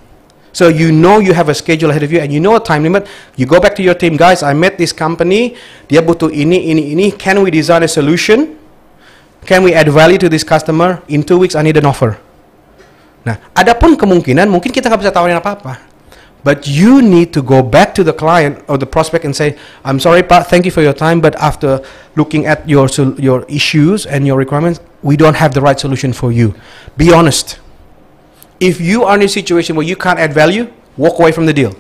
So you know you have a schedule ahead of you and you know a time limit. You go back to your team, guys, I met this company. Dia butuh ini, ini, ini. Can we design a solution? Can we add value to this customer? In two weeks, I need an offer. Nah, pun kemungkinan mungkin kita nggak bisa tawarin apa-apa. But you need to go back to the client or the prospect and say, I'm sorry, Pat, thank you for your time, but after looking at your, your issues and your requirements, we don't have the right solution for you. Be honest. If you are in a situation where you can't add value, walk away from the deal.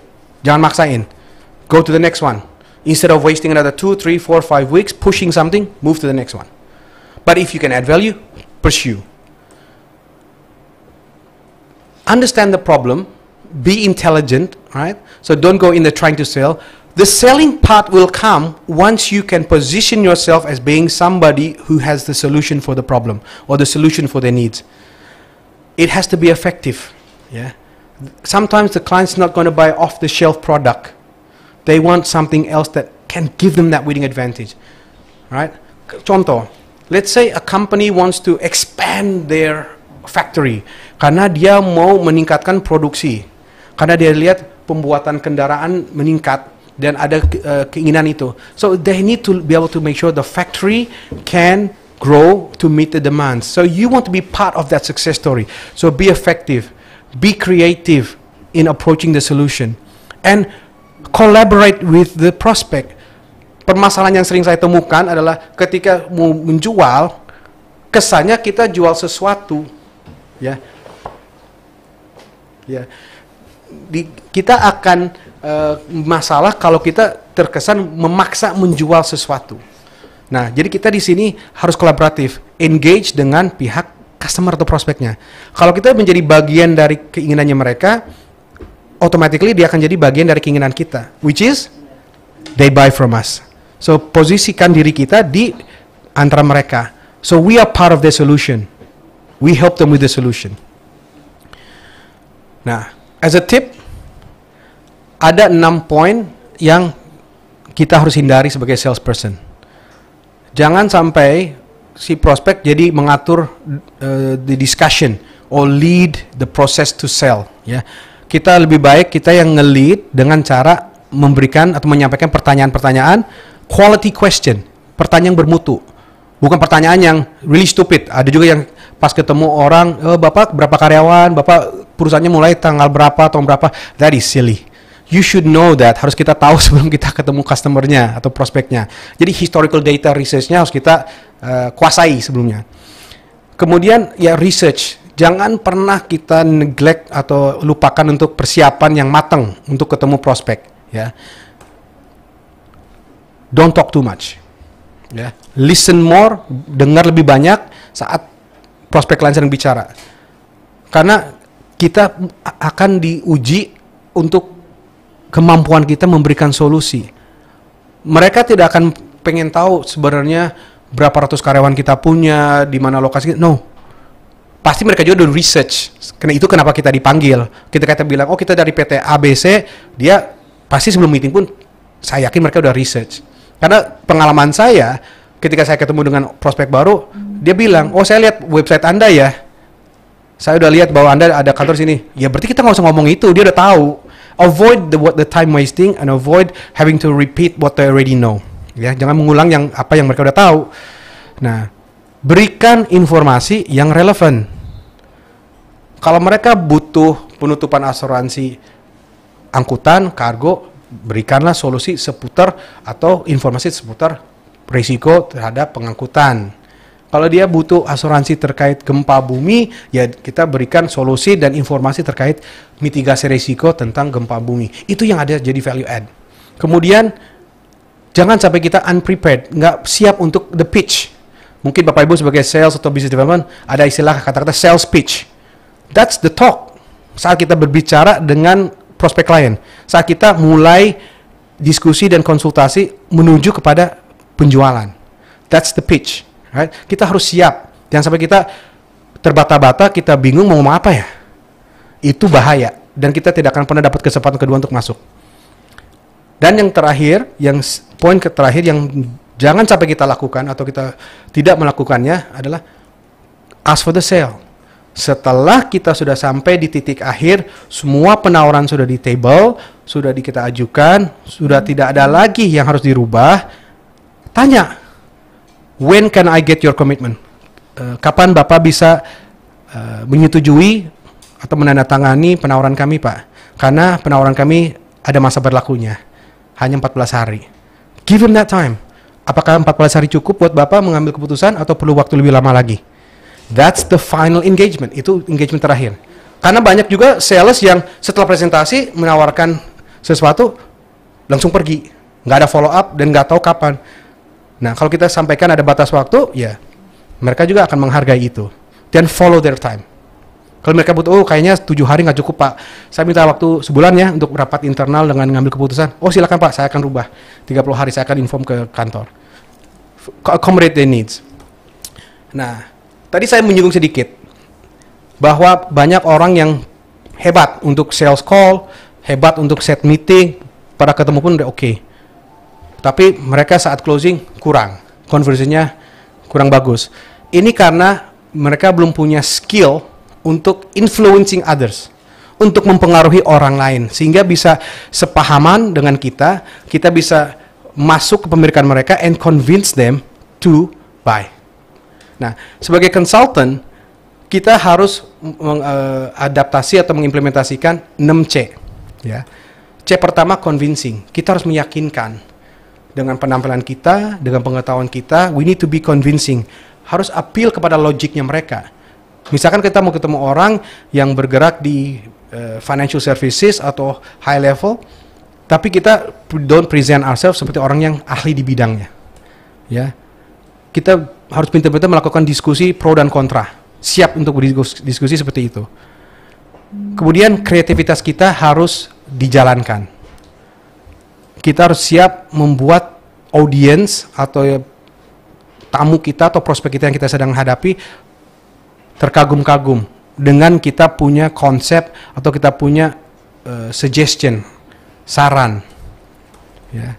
Jangan maksain. Go to the next one. Instead of wasting another two, three, four, five weeks pushing something, move to the next one. But if you can add value, pursue. Understand the problem. Be intelligent, right? So don't go in there trying to sell. The selling part will come once you can position yourself as being somebody who has the solution for the problem or the solution for their needs. it has to be effective. Yeah. Sometimes the client's not going to buy off-the-shelf product. They want something else that can give them that winning advantage. Right? Contoh, let's say a company wants to expand their factory karena dia mau meningkatkan produksi. Karena dia lihat pembuatan kendaraan meningkat dan ada uh, keinginan itu. So they need to be able to make sure the factory can grow to meet the demands. So you want to be part of that success story. So be effective, be creative in approaching the solution, and collaborate with the prospect. Permasalahan yang sering saya temukan adalah ketika mau menjual, kesannya kita jual sesuatu, ya, ya. Di, kita akan uh, masalah kalau kita terkesan memaksa menjual sesuatu. Nah, jadi kita di sini harus kolaboratif, engage dengan pihak customer atau prospeknya. Kalau kita menjadi bagian dari keinginannya mereka, automatically dia akan jadi bagian dari keinginan kita, which is they buy from us. So, posisikan diri kita di antara mereka. So, we are part of the solution. We help them with the solution. Nah, as a tip, ada enam poin yang kita harus hindari sebagai salesperson jangan sampai si prospek jadi mengatur uh, the discussion or lead the process to sell ya kita lebih baik kita yang ngelit dengan cara memberikan atau menyampaikan pertanyaan-pertanyaan quality question pertanyaan bermutu bukan pertanyaan yang really stupid ada juga yang pas ketemu orang oh, bapak berapa karyawan bapak perusahaannya mulai tanggal berapa tahun berapa that is silly you should know that harus kita tahu sebelum kita ketemu customernya atau prospeknya. Jadi historical data researchnya harus kita uh, kuasai sebelumnya. Kemudian ya research, jangan pernah kita neglect atau lupakan untuk persiapan yang matang untuk ketemu prospek. Ya, don't talk too much. Ya, listen more, dengar lebih banyak saat prospek lain sedang bicara. Karena kita akan diuji untuk kemampuan kita memberikan solusi. Mereka tidak akan pengen tahu sebenarnya berapa ratus karyawan kita punya, di mana lokasi. No, pasti mereka juga udah research. Karena itu kenapa kita dipanggil. Kita kata bilang, oh kita dari PT ABC, dia pasti sebelum meeting pun saya yakin mereka udah research. Karena pengalaman saya ketika saya ketemu dengan prospek baru, dia bilang, oh saya lihat website Anda ya. Saya udah lihat bahwa Anda ada kantor sini. Ya berarti kita nggak usah ngomong itu, dia udah tahu avoid the what the time wasting and avoid having to repeat what they already know ya jangan mengulang yang apa yang mereka udah tahu nah berikan informasi yang relevan kalau mereka butuh penutupan asuransi angkutan kargo berikanlah solusi seputar atau informasi seputar risiko terhadap pengangkutan kalau dia butuh asuransi terkait gempa bumi, ya kita berikan solusi dan informasi terkait mitigasi risiko tentang gempa bumi. Itu yang ada jadi value add. Kemudian jangan sampai kita unprepared, nggak siap untuk the pitch. Mungkin Bapak Ibu sebagai sales atau business development ada istilah kata-kata sales pitch. That's the talk. Saat kita berbicara dengan prospek klien, saat kita mulai diskusi dan konsultasi menuju kepada penjualan. That's the pitch. Right? Kita harus siap. Jangan sampai kita terbata-bata, kita bingung mau ngomong apa ya. Itu bahaya. Dan kita tidak akan pernah dapat kesempatan kedua untuk masuk. Dan yang terakhir, yang poin terakhir yang jangan sampai kita lakukan atau kita tidak melakukannya adalah ask for the sale. Setelah kita sudah sampai di titik akhir, semua penawaran sudah di table, sudah di kita ajukan, sudah tidak ada lagi yang harus dirubah, tanya when can I get your commitment? Uh, kapan Bapak bisa uh, menyetujui atau menandatangani penawaran kami, Pak? Karena penawaran kami ada masa berlakunya, hanya 14 hari. Give him that time, apakah 14 hari cukup buat Bapak mengambil keputusan atau perlu waktu lebih lama lagi? That's the final engagement, itu engagement terakhir. Karena banyak juga sales yang setelah presentasi menawarkan sesuatu langsung pergi, nggak ada follow up dan nggak tahu kapan. Nah, kalau kita sampaikan ada batas waktu, ya mereka juga akan menghargai itu. Dan follow their time. Kalau mereka butuh, oh kayaknya tujuh hari nggak cukup pak, saya minta waktu sebulan ya untuk rapat internal dengan ngambil keputusan. Oh silakan pak, saya akan rubah 30 hari, saya akan inform ke kantor. Accommodate their needs. Nah, tadi saya menyinggung sedikit bahwa banyak orang yang hebat untuk sales call, hebat untuk set meeting, pada ketemu pun udah oke. Okay tapi mereka saat closing kurang konversinya kurang bagus ini karena mereka belum punya skill untuk influencing others untuk mempengaruhi orang lain sehingga bisa sepahaman dengan kita kita bisa masuk ke pemilikan mereka and convince them to buy nah sebagai consultant kita harus mengadaptasi eh, atau mengimplementasikan 6C ya C pertama convincing kita harus meyakinkan dengan penampilan kita, dengan pengetahuan kita, we need to be convincing. Harus appeal kepada logiknya mereka. Misalkan kita mau ketemu orang yang bergerak di uh, financial services atau high level, tapi kita don't present ourselves seperti orang yang ahli di bidangnya. Ya. Kita harus pintar-pintar melakukan diskusi pro dan kontra. Siap untuk berdiskusi diskusi seperti itu. Kemudian kreativitas kita harus dijalankan kita harus siap membuat audience atau ya, tamu kita atau prospek kita yang kita sedang hadapi terkagum-kagum dengan kita punya konsep atau kita punya uh, suggestion, saran, ya,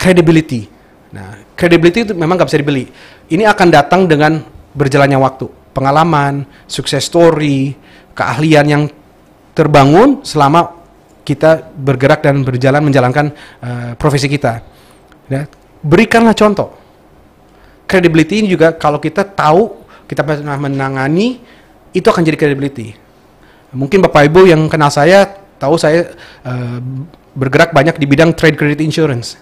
credibility. Nah, credibility itu memang nggak bisa dibeli. Ini akan datang dengan berjalannya waktu, pengalaman, sukses story, keahlian yang terbangun selama kita bergerak dan berjalan menjalankan uh, profesi kita. Ya, berikanlah contoh. Credibility ini juga kalau kita tahu kita pernah menangani itu akan jadi credibility. Mungkin Bapak Ibu yang kenal saya tahu saya uh, bergerak banyak di bidang trade credit insurance.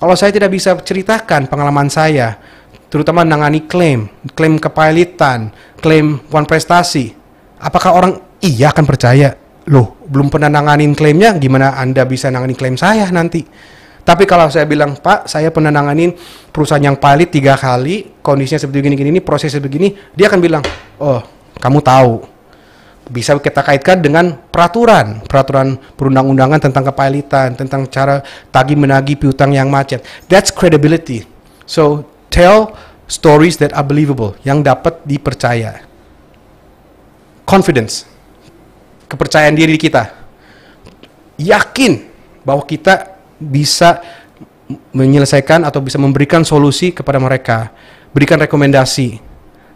Kalau saya tidak bisa ceritakan pengalaman saya, terutama menangani klaim, klaim kepailitan, klaim one prestasi, apakah orang iya akan percaya? loh belum pernah nanganin klaimnya gimana anda bisa nanganin klaim saya nanti tapi kalau saya bilang pak saya pernah nanganin perusahaan yang pilot tiga kali kondisinya seperti gini gini ini prosesnya begini dia akan bilang oh kamu tahu bisa kita kaitkan dengan peraturan peraturan perundang-undangan tentang kepailitan tentang cara tagi menagi piutang yang macet that's credibility so tell stories that are believable yang dapat dipercaya confidence kepercayaan diri kita. Yakin bahwa kita bisa menyelesaikan atau bisa memberikan solusi kepada mereka. Berikan rekomendasi.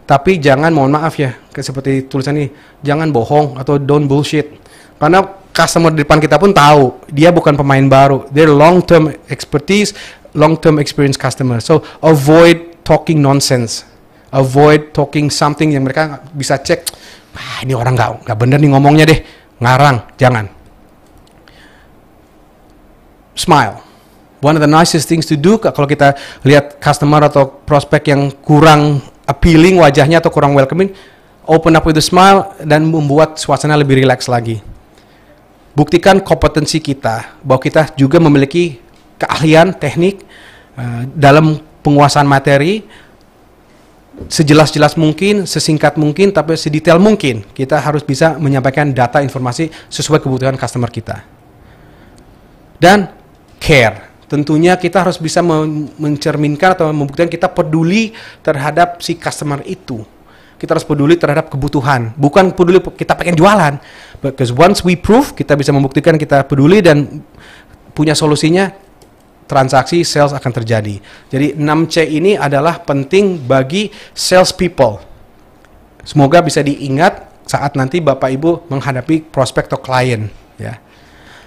Tapi jangan mohon maaf ya, seperti tulisan ini, jangan bohong atau don't bullshit. Karena customer di depan kita pun tahu, dia bukan pemain baru. They're long term expertise, long term experience customer. So avoid talking nonsense. Avoid talking something yang mereka bisa cek ah, ini orang nggak nggak bener nih ngomongnya deh ngarang jangan smile one of the nicest things to do kalau kita lihat customer atau prospek yang kurang appealing wajahnya atau kurang welcoming open up with a smile dan membuat suasana lebih relax lagi buktikan kompetensi kita bahwa kita juga memiliki keahlian teknik uh, dalam penguasaan materi sejelas-jelas mungkin, sesingkat mungkin, tapi sedetail mungkin kita harus bisa menyampaikan data informasi sesuai kebutuhan customer kita. Dan care, tentunya kita harus bisa mencerminkan atau membuktikan kita peduli terhadap si customer itu. Kita harus peduli terhadap kebutuhan, bukan peduli kita pengen jualan. Because once we prove, kita bisa membuktikan kita peduli dan punya solusinya, transaksi sales akan terjadi. Jadi 6C ini adalah penting bagi sales people. Semoga bisa diingat saat nanti Bapak Ibu menghadapi prospek atau klien ya.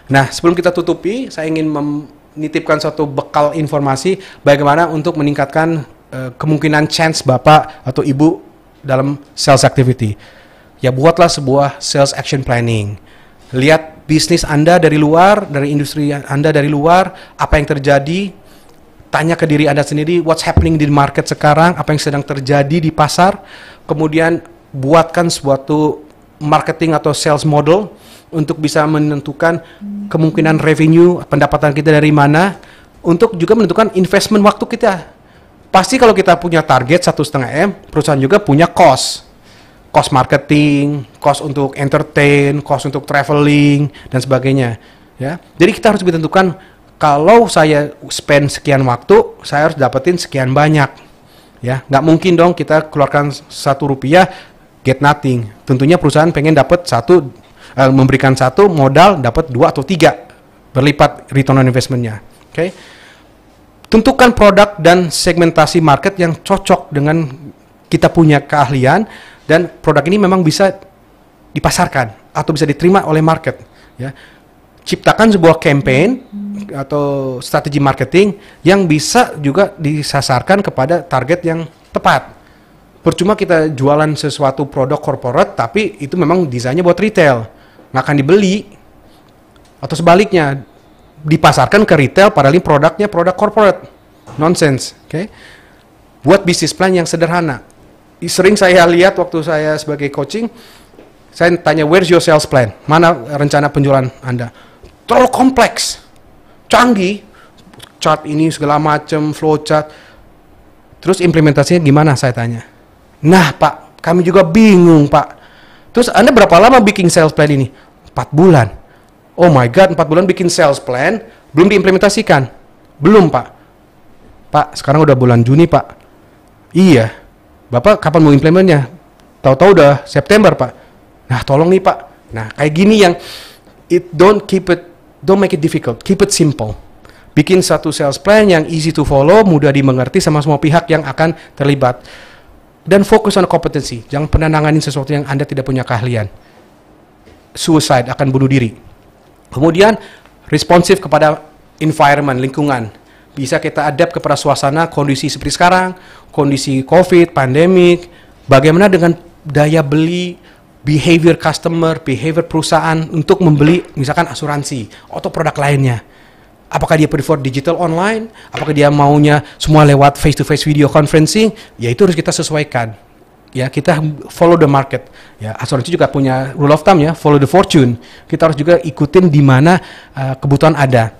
Nah, sebelum kita tutupi, saya ingin menitipkan suatu bekal informasi bagaimana untuk meningkatkan uh, kemungkinan chance Bapak atau Ibu dalam sales activity. Ya buatlah sebuah sales action planning. Lihat bisnis Anda dari luar, dari industri Anda dari luar, apa yang terjadi, tanya ke diri Anda sendiri, what's happening di market sekarang, apa yang sedang terjadi di pasar, kemudian buatkan suatu marketing atau sales model untuk bisa menentukan kemungkinan revenue, pendapatan kita dari mana, untuk juga menentukan investment waktu kita. Pasti kalau kita punya target satu setengah m, perusahaan juga punya cost cost marketing, cost untuk entertain, cost untuk traveling dan sebagainya. Ya, jadi kita harus ditentukan kalau saya spend sekian waktu, saya harus dapetin sekian banyak. Ya, nggak mungkin dong kita keluarkan satu rupiah get nothing. Tentunya perusahaan pengen dapat satu, uh, memberikan satu modal dapat dua atau tiga berlipat return on investmentnya. Oke, okay? tentukan produk dan segmentasi market yang cocok dengan kita punya keahlian dan produk ini memang bisa dipasarkan atau bisa diterima oleh market ya ciptakan sebuah campaign atau strategi marketing yang bisa juga disasarkan kepada target yang tepat. Percuma kita jualan sesuatu produk korporat tapi itu memang desainnya buat retail, nggak akan dibeli. Atau sebaliknya dipasarkan ke retail padahal ini produknya produk korporat. Nonsense, oke? Okay? Buat bisnis plan yang sederhana sering saya lihat waktu saya sebagai coaching, saya tanya where's your sales plan? Mana rencana penjualan Anda? Terlalu kompleks, canggih, chart ini segala macam, flowchart. Terus implementasinya gimana saya tanya? Nah pak, kami juga bingung pak. Terus Anda berapa lama bikin sales plan ini? Empat bulan. Oh my God, empat bulan bikin sales plan, belum diimplementasikan. Belum pak. Pak, sekarang udah bulan Juni pak. Iya, Bapak kapan mau implementnya? Tahu-tahu udah September, Pak. Nah, tolong nih, Pak. Nah, kayak gini yang it don't keep it don't make it difficult, keep it simple. Bikin satu sales plan yang easy to follow, mudah dimengerti sama semua pihak yang akan terlibat. Dan fokus on kompetensi. Jangan pernah nanganin sesuatu yang Anda tidak punya keahlian. Suicide akan bunuh diri. Kemudian responsif kepada environment, lingkungan bisa kita adapt kepada suasana kondisi seperti sekarang, kondisi COVID, pandemik, bagaimana dengan daya beli behavior customer, behavior perusahaan untuk membeli misalkan asuransi atau produk lainnya. Apakah dia prefer digital online? Apakah dia maunya semua lewat face to face video conferencing? Ya itu harus kita sesuaikan ya kita follow the market ya asuransi juga punya rule of thumb ya follow the fortune kita harus juga ikutin di mana uh, kebutuhan ada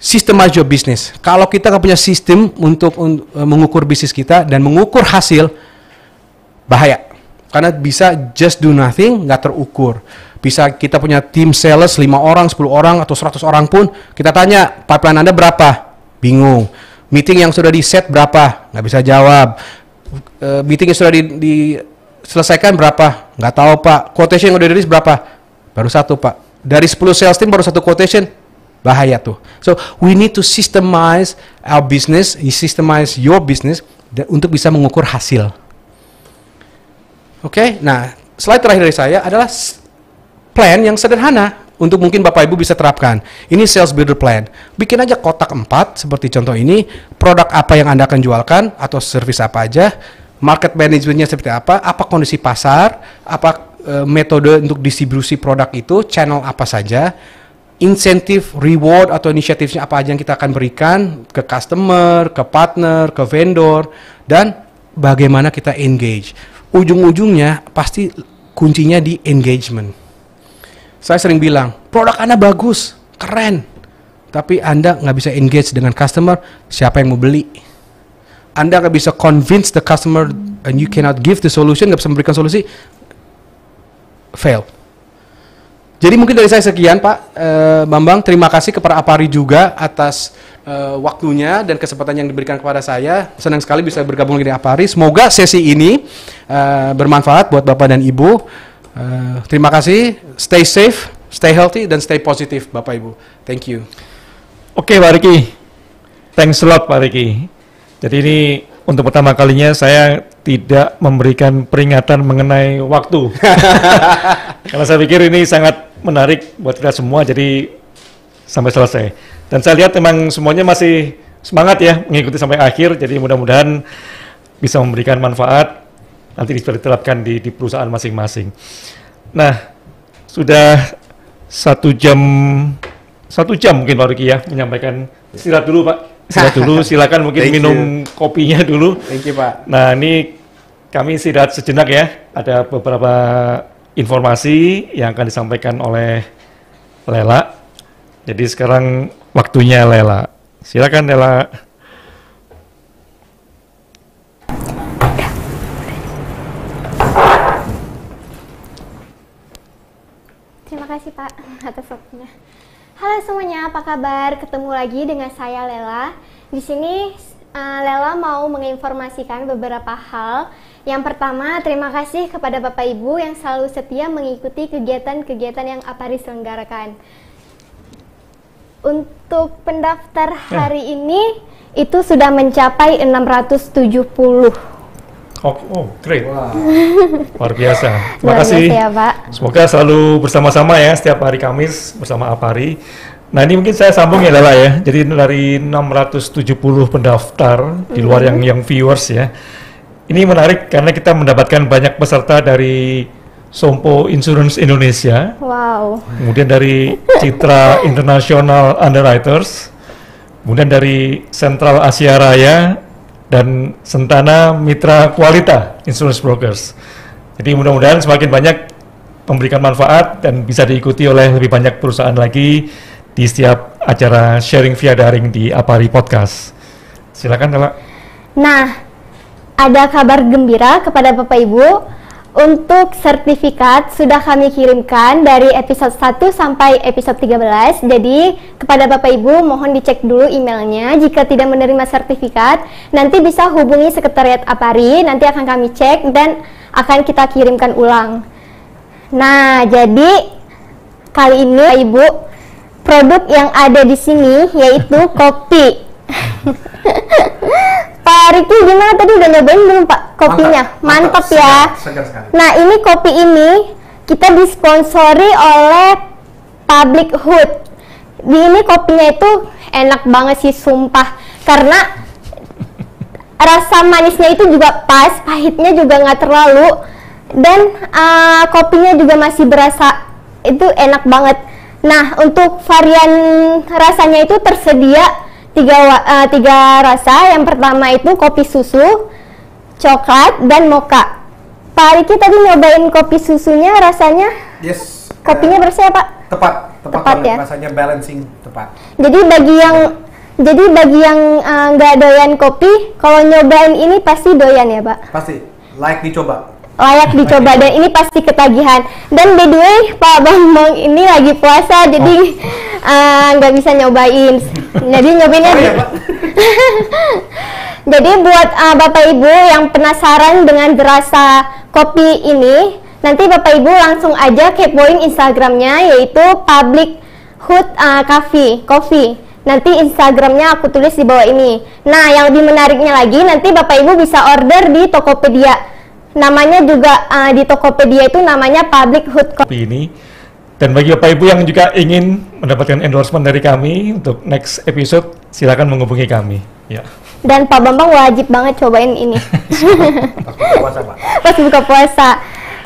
Systemize your business. Kalau kita nggak punya sistem untuk eh, mengukur bisnis kita dan mengukur hasil, bahaya. Karena bisa just do nothing, nggak terukur. Bisa kita punya tim sales 5 orang, 10 orang, atau 100 orang pun, kita tanya, pipeline Anda berapa? Bingung. Meeting yang sudah di-set berapa? Nggak bisa jawab. Eh, meeting yang sudah diselesaikan di berapa? Nggak tahu, Pak. Quotation yang udah dirilis berapa? Baru satu, Pak. Dari 10 sales team baru satu quotation, bahaya tuh so we need to systemize our business systemize your business untuk bisa mengukur hasil oke okay? nah slide terakhir dari saya adalah plan yang sederhana untuk mungkin Bapak Ibu bisa terapkan. Ini sales builder plan. Bikin aja kotak empat seperti contoh ini, produk apa yang Anda akan jualkan atau service apa aja, market manajemennya seperti apa, apa kondisi pasar, apa e, metode untuk distribusi produk itu, channel apa saja, insentif, reward atau inisiatifnya apa aja yang kita akan berikan ke customer, ke partner, ke vendor dan bagaimana kita engage. Ujung-ujungnya pasti kuncinya di engagement. Saya sering bilang, produk Anda bagus, keren, tapi Anda nggak bisa engage dengan customer, siapa yang mau beli? Anda nggak bisa convince the customer and you cannot give the solution, nggak bisa memberikan solusi, fail. Jadi mungkin dari saya sekian Pak eh, Bambang. Terima kasih kepada Apari juga atas eh, waktunya dan kesempatan yang diberikan kepada saya. Senang sekali bisa bergabung dengan Apari. Semoga sesi ini eh, bermanfaat buat Bapak dan Ibu. Eh, terima kasih. Stay safe, stay healthy, dan stay positif Bapak Ibu. Thank you. Oke okay, Pak Riki. Thanks a lot Pak Riki. Jadi ini untuk pertama kalinya saya tidak memberikan peringatan mengenai waktu. Karena saya pikir ini sangat menarik buat kita semua jadi sampai selesai. Dan saya lihat memang semuanya masih semangat ya mengikuti sampai akhir. Jadi mudah-mudahan bisa memberikan manfaat nanti bisa diterapkan di, di perusahaan masing-masing. Nah, sudah satu jam satu jam mungkin Pak Ruki ya menyampaikan istirahat dulu Pak. Istirahat dulu, silakan mungkin Thank minum you. kopinya dulu. Thank you Pak. Nah ini kami istirahat sejenak ya. Ada beberapa informasi yang akan disampaikan oleh Lela. Jadi sekarang waktunya Lela. Silakan Lela. Terima kasih Pak atas waktunya. Halo semuanya, apa kabar? Ketemu lagi dengan saya Lela. Di sini eh, Lela mau menginformasikan beberapa hal yang pertama, terima kasih kepada Bapak Ibu yang selalu setia mengikuti kegiatan-kegiatan yang APARI selenggarakan. Untuk pendaftar ya. hari eh. ini itu sudah mencapai 670. Oh, oh great. Wow. Luar biasa. Terima kasih. Biasa ya, Pak. Semoga selalu bersama-sama ya setiap hari Kamis bersama Apari. Nah ini mungkin saya sambung ya Lala ya. Jadi dari 670 pendaftar mm -hmm. di luar mm-hmm. yang yang viewers ya ini menarik karena kita mendapatkan banyak peserta dari Sompo Insurance Indonesia. Wow. Kemudian dari Citra International Underwriters. Kemudian dari Central Asia Raya dan Sentana Mitra Kualita Insurance Brokers. Jadi mudah-mudahan semakin banyak memberikan manfaat dan bisa diikuti oleh lebih banyak perusahaan lagi di setiap acara sharing via daring di Apari Podcast. Silakan, Kak. Nah, ada kabar gembira kepada Bapak Ibu untuk sertifikat sudah kami kirimkan dari episode 1 sampai episode 13. Jadi, kepada Bapak Ibu mohon dicek dulu emailnya. Jika tidak menerima sertifikat, nanti bisa hubungi Sekretariat Apari, nanti akan kami cek dan akan kita kirimkan ulang. Nah, jadi kali ini Bapak Ibu produk yang ada di sini yaitu kopi. Pak Riki gimana tadi udah nyobain belum Pak kopinya? Mantap, mantap, ya. Segar, segar sekali. Nah ini kopi ini kita disponsori oleh Public Hood. Di ini kopinya itu enak banget sih sumpah karena rasa manisnya itu juga pas, pahitnya juga nggak terlalu dan uh, kopinya juga masih berasa itu enak banget. Nah untuk varian rasanya itu tersedia tiga uh, tiga rasa yang pertama itu kopi susu coklat dan mocha Pak Riki tadi nyobain kopi susunya rasanya yes kopinya uh, bersih ya Pak tepat tepat, tepat ya rasanya balancing tepat jadi bagi yang jadi bagi yang eh, nggak uh, doyan kopi kalau nyobain ini pasti doyan ya Pak pasti like dicoba layak dicoba dan ini pasti ketagihan dan by the way Pak Bambang ini lagi puasa jadi oh. Eh, nggak oh. uh, bisa nyobain jadi nyobainnya oh, jadi buat uh, Bapak Ibu yang penasaran dengan rasa kopi ini nanti Bapak Ibu langsung aja kepoin Instagramnya yaitu public hood uh, eh, coffee coffee nanti Instagramnya aku tulis di bawah ini nah yang lebih menariknya lagi nanti Bapak Ibu bisa order di Tokopedia namanya juga uh, di Tokopedia itu namanya Public Hood Coffee ini. Dan bagi Bapak Ibu yang juga ingin mendapatkan endorsement dari kami untuk next episode, silakan menghubungi kami. Ya. Dan Pak Bambang wajib banget cobain ini. Pas buka puasa, Pak. Pas buka puasa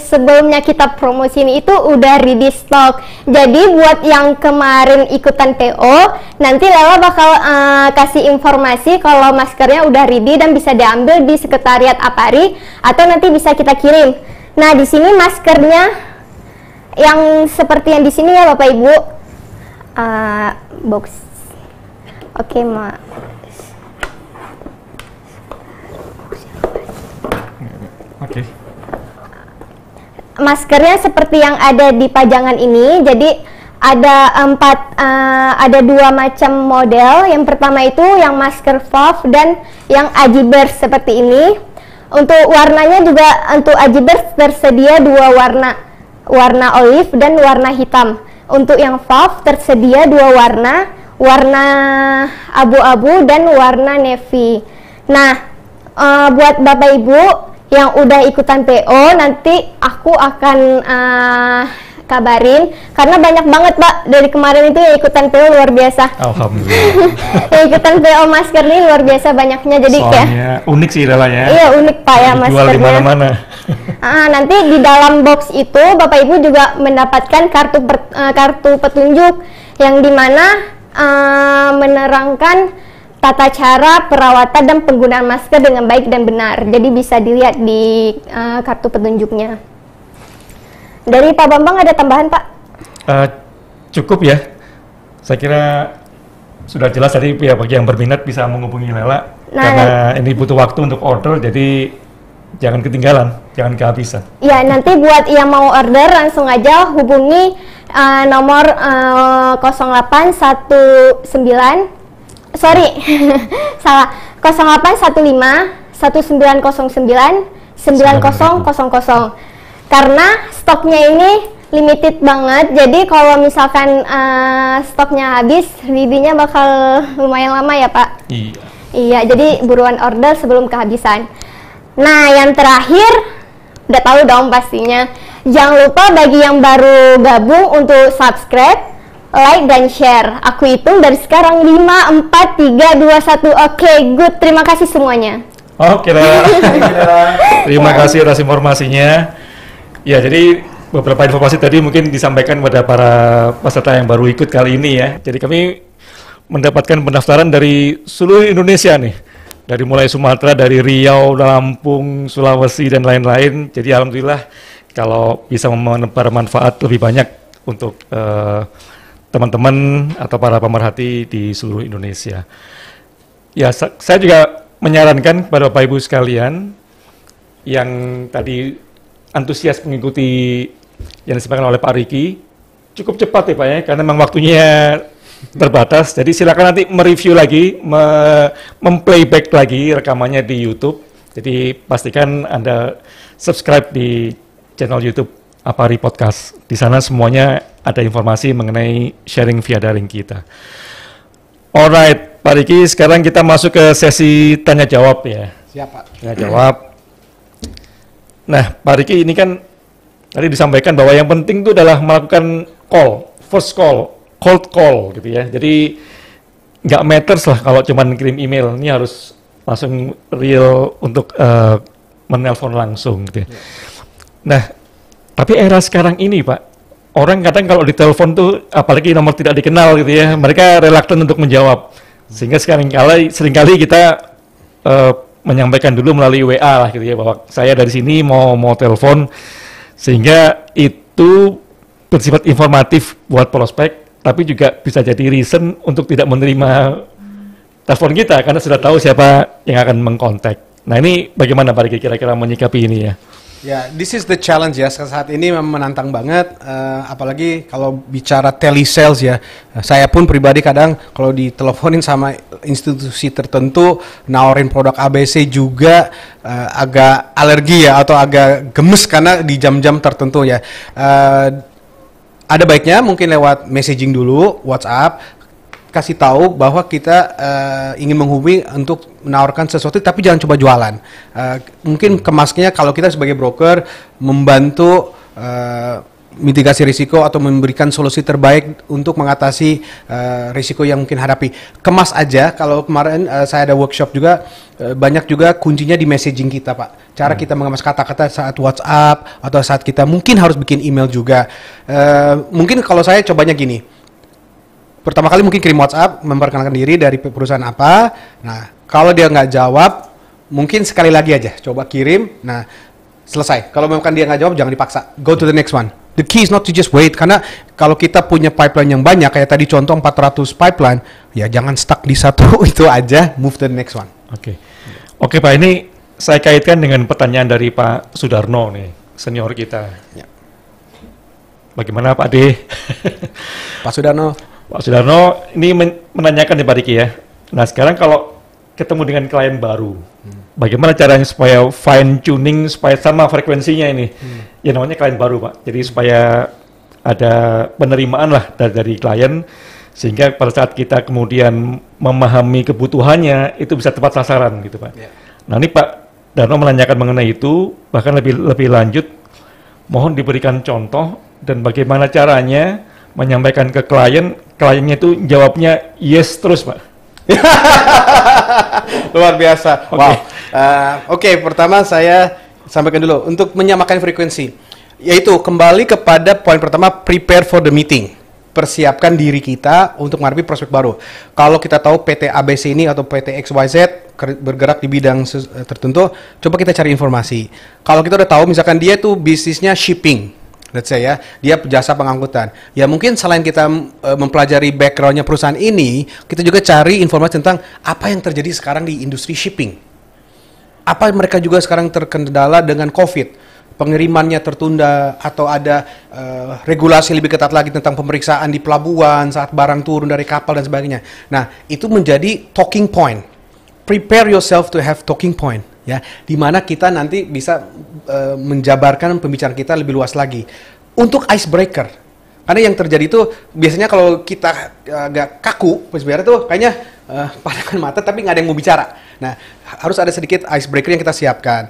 sebelumnya kita promosi ini itu udah ready stock. Jadi buat yang kemarin ikutan PO, nanti Lela bakal uh, kasih informasi kalau maskernya udah ready dan bisa diambil di sekretariat Apari atau nanti bisa kita kirim. Nah, di sini maskernya yang seperti yang di sini ya Bapak Ibu. Uh, box. Oke, okay, Ma. Oke. Okay maskernya seperti yang ada di pajangan ini. Jadi ada empat uh, ada dua macam model. Yang pertama itu yang masker puff dan yang ajiber seperti ini. Untuk warnanya juga untuk ajiber tersedia dua warna, warna olive dan warna hitam. Untuk yang puff tersedia dua warna, warna abu-abu dan warna navy. Nah, uh, buat Bapak Ibu yang udah ikutan PO nanti aku akan uh, kabarin karena banyak banget pak dari kemarin itu yang ikutan PO luar biasa alhamdulillah yang ikutan PO masker nih luar biasa banyaknya jadi Soalnya kayak unik sih idolanya iya unik pak ya maskernya di mana mana ah, nanti di dalam box itu bapak ibu juga mendapatkan kartu per, uh, kartu petunjuk yang dimana uh, ah, menerangkan tata cara perawatan dan penggunaan masker dengan baik dan benar. Jadi bisa dilihat di uh, kartu petunjuknya. Dari Pak Bambang ada tambahan Pak? Uh, cukup ya. Saya kira sudah jelas tadi ya bagi yang berminat bisa menghubungi Lela nah, karena ini butuh waktu untuk order jadi jangan ketinggalan, jangan kehabisan. Ya, nanti buat yang mau order langsung aja hubungi uh, nomor uh, 0819 sorry salah 0815 1909 9000 karena stoknya ini limited banget jadi kalau misalkan uh, stoknya habis bibinya bakal lumayan lama ya pak iya iya jadi buruan order sebelum kehabisan nah yang terakhir udah tahu dong pastinya jangan lupa bagi yang baru gabung untuk subscribe like dan share. Aku hitung dari sekarang 5, 4, 3, 2, 1. Oke, okay, good. Terima kasih semuanya. Oke, oh, Terima kasih atas informasinya. Ya, jadi beberapa informasi tadi mungkin disampaikan pada para peserta yang baru ikut kali ini ya. Jadi kami mendapatkan pendaftaran dari seluruh Indonesia nih. Dari mulai Sumatera, dari Riau, Lampung, Sulawesi, dan lain-lain. Jadi Alhamdulillah kalau bisa menebar manfaat lebih banyak untuk uh, teman-teman atau para pemerhati di seluruh Indonesia. Ya, saya juga menyarankan kepada Bapak Ibu sekalian yang tadi antusias mengikuti yang disampaikan oleh Pak Riki, cukup cepat ya Pak ya, karena memang waktunya terbatas. Jadi silakan nanti mereview lagi, me memplayback lagi rekamannya di YouTube. Jadi pastikan Anda subscribe di channel YouTube Apari Podcast. Di sana semuanya ada informasi mengenai sharing via daring kita. Alright, Pak Riki, sekarang kita masuk ke sesi tanya jawab ya. Siap Pak. Tanya jawab. Nah, Pak Riki ini kan tadi disampaikan bahwa yang penting itu adalah melakukan call, first call, cold call gitu ya. Jadi nggak matters lah kalau cuma kirim email, ini harus langsung real untuk uh, menelpon langsung gitu ya. ya. Nah, tapi era sekarang ini Pak, orang kadang kalau ditelepon tuh apalagi nomor tidak dikenal gitu ya mereka reluctant untuk menjawab sehingga sekarang kali seringkali kita uh, menyampaikan dulu melalui WA lah gitu ya bahwa saya dari sini mau mau telepon sehingga itu bersifat informatif buat prospek tapi juga bisa jadi reason untuk tidak menerima telepon kita karena sudah tahu siapa yang akan mengkontak. Nah ini bagaimana Pak Riki kira-kira menyikapi ini ya? Ya, yeah, this is the challenge ya. Saat ini memang menantang banget, uh, apalagi kalau bicara telesales ya. Saya pun pribadi kadang kalau diteleponin sama institusi tertentu, nawarin produk ABC juga uh, agak alergi ya atau agak gemes karena di jam-jam tertentu ya. Uh, ada baiknya mungkin lewat messaging dulu WhatsApp kasih tahu bahwa kita uh, ingin menghubungi untuk menawarkan sesuatu tapi jangan coba jualan. Uh, mungkin kemasnya kalau kita sebagai broker membantu uh, mitigasi risiko atau memberikan solusi terbaik untuk mengatasi uh, risiko yang mungkin hadapi. Kemas aja kalau kemarin uh, saya ada workshop juga uh, banyak juga kuncinya di messaging kita, Pak. Cara hmm. kita mengemas kata-kata saat WhatsApp atau saat kita mungkin harus bikin email juga. Uh, mungkin kalau saya cobanya gini pertama kali mungkin kirim WhatsApp memperkenalkan diri dari perusahaan apa. Nah, kalau dia nggak jawab, mungkin sekali lagi aja coba kirim. Nah, selesai. Kalau memang dia nggak jawab, jangan dipaksa. Go to the next one. The key is not to just wait karena kalau kita punya pipeline yang banyak kayak tadi contoh 400 pipeline, ya jangan stuck di satu itu aja, move to the next one. Oke. Okay. Oke, okay, Pak, ini saya kaitkan dengan pertanyaan dari Pak Sudarno nih, senior kita. Ya. Bagaimana Pak Ade? Pak Sudarno, Pak Sudarno ini menanyakan nih Pak Riki ya. Nah sekarang kalau ketemu dengan klien baru, hmm. bagaimana caranya supaya fine tuning supaya sama frekuensinya ini? Hmm. Ya namanya klien baru Pak. Jadi supaya ada penerimaan lah dari, dari klien sehingga pada saat kita kemudian memahami kebutuhannya itu bisa tepat sasaran gitu Pak. Yeah. Nah ini Pak Dano menanyakan mengenai itu bahkan lebih lebih lanjut mohon diberikan contoh dan bagaimana caranya menyampaikan ke klien, kliennya itu jawabnya yes terus, Pak. Luar biasa. Okay. Wow. Uh, Oke, okay, pertama saya sampaikan dulu untuk menyamakan frekuensi, yaitu kembali kepada poin pertama prepare for the meeting. Persiapkan diri kita untuk menghadapi prospek baru. Kalau kita tahu PT ABC ini atau PT XYZ bergerak di bidang tertentu, coba kita cari informasi. Kalau kita udah tahu misalkan dia tuh bisnisnya shipping, let's say ya, dia jasa pengangkutan. Ya mungkin selain kita uh, mempelajari backgroundnya perusahaan ini, kita juga cari informasi tentang apa yang terjadi sekarang di industri shipping. Apa mereka juga sekarang terkendala dengan COVID? Pengirimannya tertunda atau ada uh, regulasi lebih ketat lagi tentang pemeriksaan di pelabuhan saat barang turun dari kapal dan sebagainya. Nah, itu menjadi talking point. Prepare yourself to have talking point ya dimana kita nanti bisa uh, menjabarkan pembicaraan kita lebih luas lagi untuk icebreaker karena yang terjadi itu biasanya kalau kita eh, agak kaku sebenarnya tuh kayaknya uh, pandangan mata tapi nggak ada yang mau bicara nah harus ada sedikit icebreaker yang kita siapkan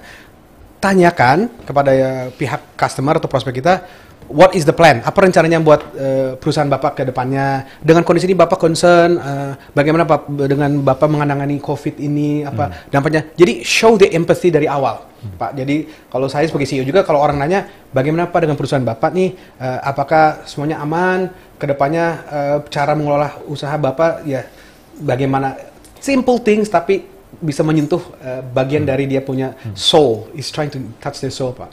tanyakan kepada pihak customer atau prospek kita what is the plan? Apa rencananya buat uh, perusahaan Bapak ke depannya? Dengan kondisi ini Bapak concern uh, bagaimana Pak dengan Bapak menangani Covid ini apa hmm. dampaknya? Jadi show the empathy dari awal. Hmm. Pak, jadi kalau saya sebagai CEO juga kalau orang nanya bagaimana Pak dengan perusahaan Bapak nih uh, apakah semuanya aman? Kedepannya uh, cara mengelola usaha Bapak ya bagaimana simple things tapi bisa menyentuh uh, bagian hmm. dari dia punya hmm. soul is trying to touch their soul Pak.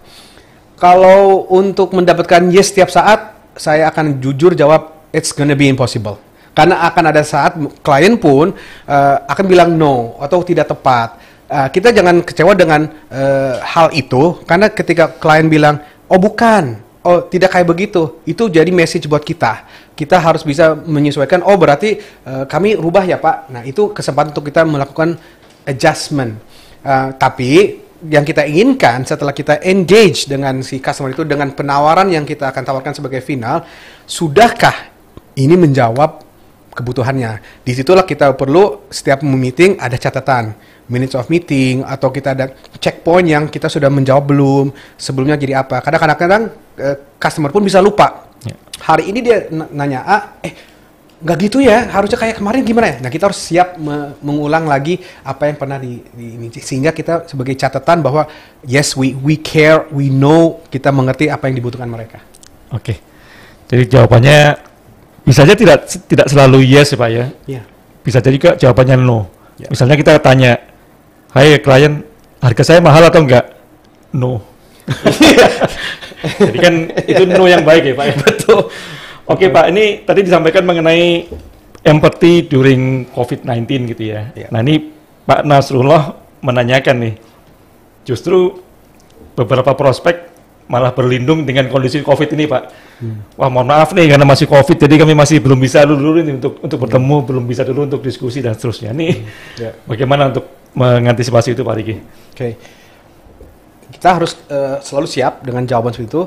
Kalau untuk mendapatkan yes setiap saat, saya akan jujur jawab it's gonna be impossible. Karena akan ada saat klien pun uh, akan bilang no atau tidak tepat. Uh, kita jangan kecewa dengan uh, hal itu karena ketika klien bilang oh bukan, oh tidak kayak begitu, itu jadi message buat kita. Kita harus bisa menyesuaikan. Oh berarti uh, kami rubah ya pak. Nah itu kesempatan untuk kita melakukan adjustment. Uh, tapi yang kita inginkan setelah kita engage dengan si customer itu dengan penawaran yang kita akan tawarkan sebagai final, sudahkah ini menjawab kebutuhannya? Disitulah kita perlu setiap meeting ada catatan minutes of meeting atau kita ada checkpoint yang kita sudah menjawab belum sebelumnya jadi apa? Kadang-kadang eh, customer pun bisa lupa. Ya. Hari ini dia nanya A, ah, eh nggak gitu ya harusnya kayak kemarin gimana ya nah kita harus siap me mengulang lagi apa yang pernah di, di sehingga kita sebagai catatan bahwa yes we we care we know kita mengerti apa yang dibutuhkan mereka oke okay. jadi jawabannya bisa saja tidak tidak selalu yes ya pak ya yeah. bisa jadi juga jawabannya no yeah. misalnya kita tanya hai klien harga saya mahal atau enggak no jadi kan itu no yang baik ya pak ya betul Oke okay, Pak, ini tadi disampaikan mengenai empathy during COVID-19 gitu ya. ya. Nah ini Pak Nasrullah menanyakan nih, justru beberapa prospek malah berlindung dengan kondisi COVID ini Pak. Hmm. Wah mohon maaf nih karena masih COVID, jadi kami masih belum bisa dulu, dulu untuk untuk hmm. bertemu, belum bisa dulu untuk diskusi dan seterusnya. Nih, hmm. yeah. bagaimana untuk mengantisipasi itu Pak Riki? Oke, okay. kita harus uh, selalu siap dengan jawaban seperti itu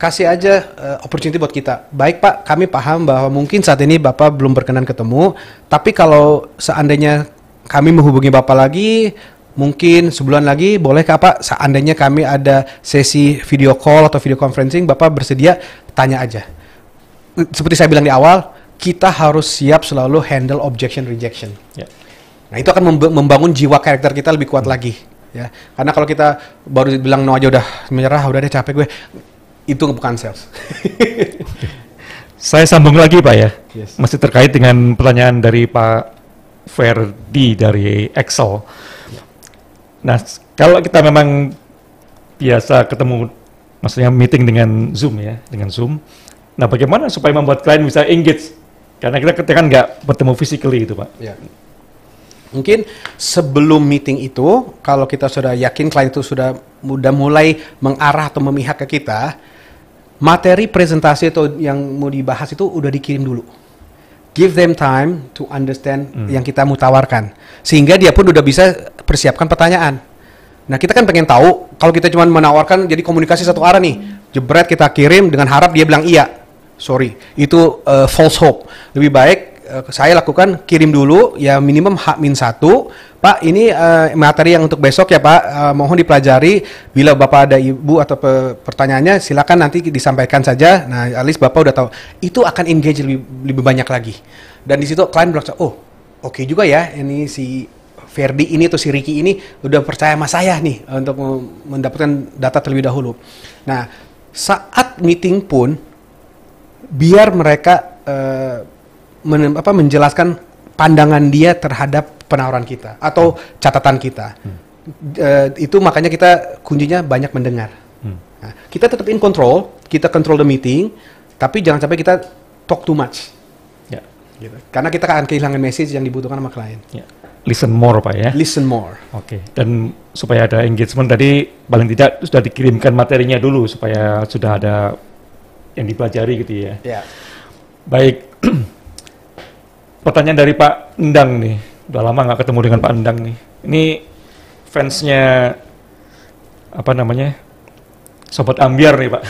kasih aja uh, opportunity buat kita. Baik Pak, kami paham bahwa mungkin saat ini Bapak belum berkenan ketemu, tapi kalau seandainya kami menghubungi Bapak lagi, mungkin sebulan lagi boleh bolehkah Pak seandainya kami ada sesi video call atau video conferencing, Bapak bersedia? Tanya aja. Seperti saya bilang di awal, kita harus siap selalu handle objection rejection. Yeah. Nah, itu akan membangun jiwa karakter kita lebih kuat hmm. lagi ya karena kalau kita baru bilang no aja udah menyerah udah deh capek gue itu bukan sales. Saya sambung lagi Pak ya, yes. masih terkait dengan pertanyaan dari Pak Ferdi dari Excel. Nah, kalau kita memang biasa ketemu, maksudnya meeting dengan Zoom ya, dengan Zoom. Nah, bagaimana supaya membuat klien bisa engage? Karena kita kan nggak bertemu physically itu Pak. Ya. Mungkin sebelum meeting itu, kalau kita sudah yakin klien itu sudah, sudah mulai mengarah atau memihak ke kita, materi presentasi atau yang mau dibahas itu udah dikirim dulu. Give them time to understand hmm. yang kita mau tawarkan. Sehingga dia pun udah bisa persiapkan pertanyaan. Nah, kita kan pengen tahu kalau kita cuma menawarkan jadi komunikasi satu arah nih. Jebret kita kirim dengan harap dia bilang iya. Sorry, itu uh, false hope. Lebih baik Eh, saya lakukan kirim dulu ya minimum hak min satu Pak ini uh, materi yang untuk besok ya Pak uh, mohon dipelajari bila Bapak ada Ibu atau pe pertanyaannya silakan nanti disampaikan saja nah alis Bapak udah tahu itu akan engage lebih, lebih banyak lagi dan di situ klien bilang oh oke okay juga ya ini si Ferdi ini atau si Ricky ini udah percaya sama saya nih untuk mendapatkan data terlebih dahulu. Nah, saat meeting pun biar mereka uh, men, apa, menjelaskan pandangan dia terhadap penawaran kita atau hmm. catatan kita. Hmm. Uh, itu makanya kita kuncinya banyak mendengar. Hmm. Nah, kita tetap in control, kita control the meeting, tapi jangan sampai kita talk too much. Ya. Gitu. Karena kita akan kehilangan message yang dibutuhkan sama klien. Ya. Listen more pak ya. Listen more. Oke. Okay. Dan supaya ada engagement tadi paling tidak sudah dikirimkan materinya dulu supaya sudah ada yang dipelajari gitu ya. Ya. Baik. pertanyaan dari Pak Endang nih. Udah lama nggak ketemu dengan Pak Endang nih. Ini fansnya apa namanya? Sobat Ambiar nih Pak.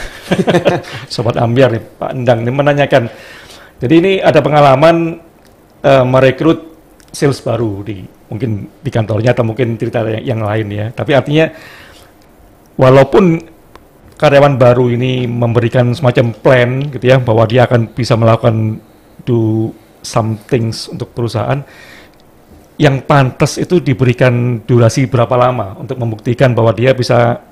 Sobat Ambiar nih Pak Endang ini menanyakan. Jadi ini ada pengalaman uh, merekrut sales baru di mungkin di kantornya atau mungkin cerita yang, yang lain ya. Tapi artinya walaupun karyawan baru ini memberikan semacam plan gitu ya bahwa dia akan bisa melakukan do some things untuk perusahaan yang pantas itu diberikan durasi berapa lama untuk membuktikan bahwa dia bisa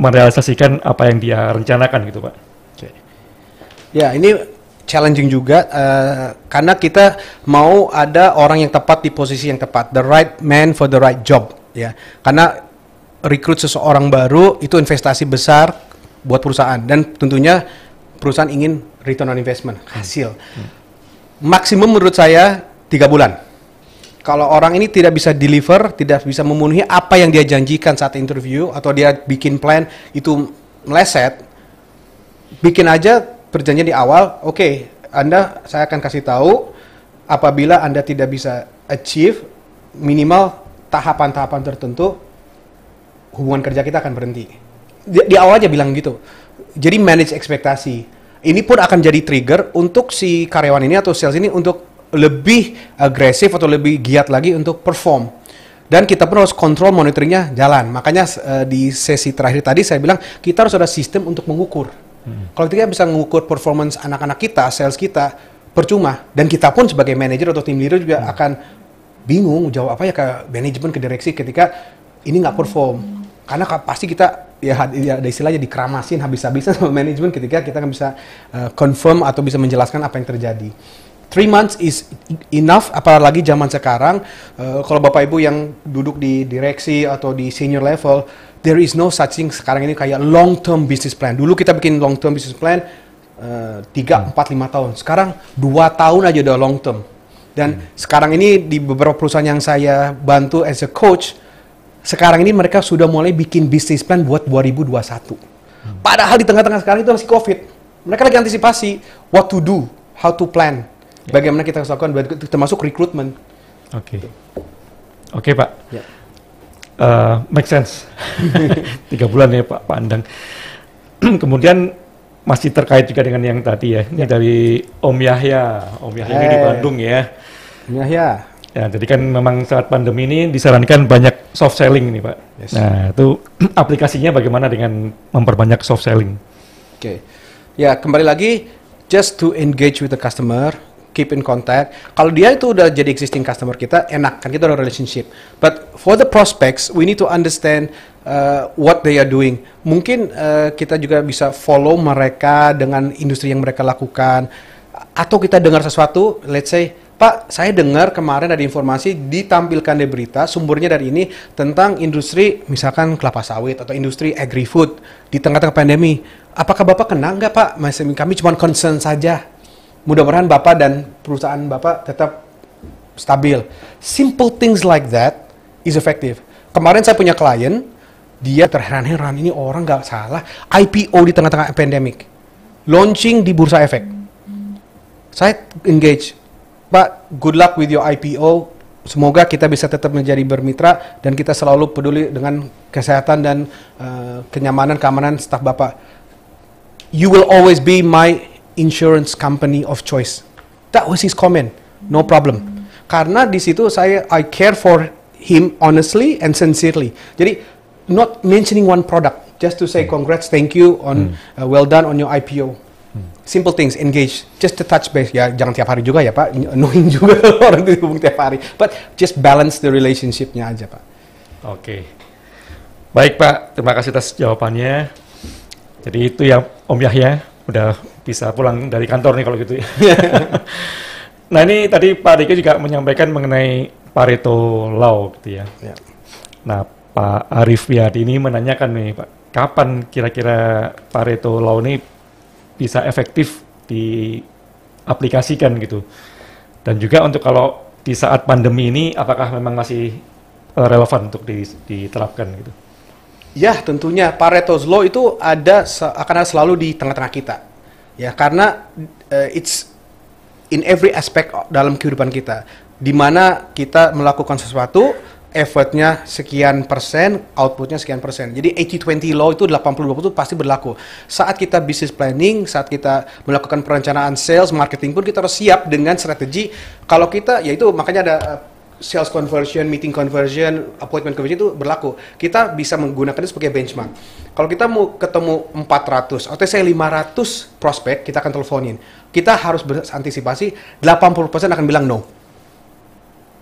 merealisasikan apa yang dia rencanakan gitu pak. Okay. Ya ini challenging juga uh, karena kita mau ada orang yang tepat di posisi yang tepat, the right man for the right job ya. Karena rekrut seseorang baru itu investasi besar buat perusahaan dan tentunya perusahaan ingin return on investment hasil. Hmm. Hmm. Maksimum menurut saya tiga bulan. Kalau orang ini tidak bisa deliver, tidak bisa memenuhi apa yang dia janjikan saat interview atau dia bikin plan itu meleset, bikin aja perjanjian di awal. Oke, okay, Anda saya akan kasih tahu apabila Anda tidak bisa achieve minimal tahapan-tahapan tertentu, hubungan kerja kita akan berhenti. Di, di awal aja bilang gitu. Jadi manage ekspektasi ini pun akan jadi trigger untuk si karyawan ini atau sales ini untuk lebih agresif atau lebih giat lagi untuk perform dan kita pun harus kontrol monitoringnya jalan. Makanya eh, di sesi terakhir tadi saya bilang kita harus ada sistem untuk mengukur. Hmm. Kalau kita bisa mengukur performance anak-anak kita, sales kita, percuma. Dan kita pun sebagai manajer atau tim leader juga hmm. akan bingung jawab apa ya ke manajemen, ke direksi ketika ini nggak perform. Karena pasti kita Ya, ya ada istilahnya dikeramasin habis-habisan sama manajemen ketika kita nggak bisa uh, confirm atau bisa menjelaskan apa yang terjadi. Three months is enough, apalagi zaman sekarang. Uh, kalau bapak ibu yang duduk di direksi atau di senior level, there is no such thing sekarang ini kayak long term business plan. Dulu kita bikin long term business plan eh, tiga, hmm. empat, lima tahun. Sekarang dua tahun aja udah long term. Dan hmm. sekarang ini di beberapa perusahaan yang saya bantu as a coach, sekarang ini mereka sudah mulai bikin bisnis plan buat 2021. Hmm. Padahal di tengah-tengah sekarang itu masih COVID. Mereka lagi antisipasi what to do, how to plan, yeah. bagaimana kita harus lakukan, termasuk rekrutmen. Oke, okay. oke okay, Pak. Yeah. Ya. Uh, make sense. Tiga bulan ya Pak, Pak Andang. Kemudian masih terkait juga dengan yang tadi ya, ini yeah. dari Om Yahya. Om Yahya hey. ini di eh. Bandung ya. Om Yahya. Ya, jadi kan memang saat pandemi ini disarankan banyak soft selling ini, Pak. Yes. Nah, itu aplikasinya bagaimana dengan memperbanyak soft selling? Oke. Okay. Ya, kembali lagi just to engage with the customer, keep in contact. Kalau dia itu udah jadi existing customer kita, enak kan kita udah relationship. But for the prospects, we need to understand uh, what they are doing. Mungkin uh, kita juga bisa follow mereka dengan industri yang mereka lakukan atau kita dengar sesuatu, let's say Pak, saya dengar kemarin ada informasi ditampilkan di berita, sumbernya dari ini tentang industri misalkan kelapa sawit atau industri agri-food di tengah-tengah pandemi. Apakah Bapak kena nggak Pak? Masih kami cuma concern saja. Mudah-mudahan Bapak dan perusahaan Bapak tetap stabil. Simple things like that is effective. Kemarin saya punya klien, dia terheran-heran ini orang nggak salah IPO di tengah-tengah pandemik, Launching di bursa efek. Saya engage Pak, good luck with your IPO. Semoga kita bisa tetap menjadi bermitra dan kita selalu peduli dengan kesehatan dan uh, kenyamanan keamanan staf Bapak. You will always be my insurance company of choice. That was his comment. No problem. Karena di situ saya I care for him honestly and sincerely. Jadi not mentioning one product just to say congrats, thank you on uh, well done on your IPO. Simple things, engage, just to touch base ya, jangan tiap hari juga ya Pak, annoying juga orang dihubung tiap hari, but just balance the relationshipnya aja Pak. Oke, okay. baik Pak, terima kasih atas jawabannya. Jadi itu ya Om Yahya, udah bisa pulang dari kantor nih kalau gitu ya. nah ini tadi Pak Riki juga menyampaikan mengenai Pareto Law gitu ya. ya. Nah Pak Arif Yadi ini menanyakan nih Pak, kapan kira-kira Pareto Law ini bisa efektif diaplikasikan gitu. Dan juga untuk kalau di saat pandemi ini apakah memang masih eh, relevan untuk diterapkan gitu? Ya tentunya Pareto's Law itu ada akan ada selalu di tengah-tengah kita ya karena uh, it's in every aspect dalam kehidupan kita di mana kita melakukan sesuatu effortnya sekian persen, outputnya sekian persen. Jadi 80-20 law itu 80-20 itu pasti berlaku. Saat kita business planning, saat kita melakukan perencanaan sales, marketing pun kita harus siap dengan strategi. Kalau kita, yaitu makanya ada eh, sales conversion, meeting conversion, appointment conversion itu berlaku. Kita bisa menggunakan itu sebagai benchmark. Kalau kita mau ketemu 400 atau saya 500 prospek, kita akan teleponin. Kita harus berantisipasi 80% akan bilang no.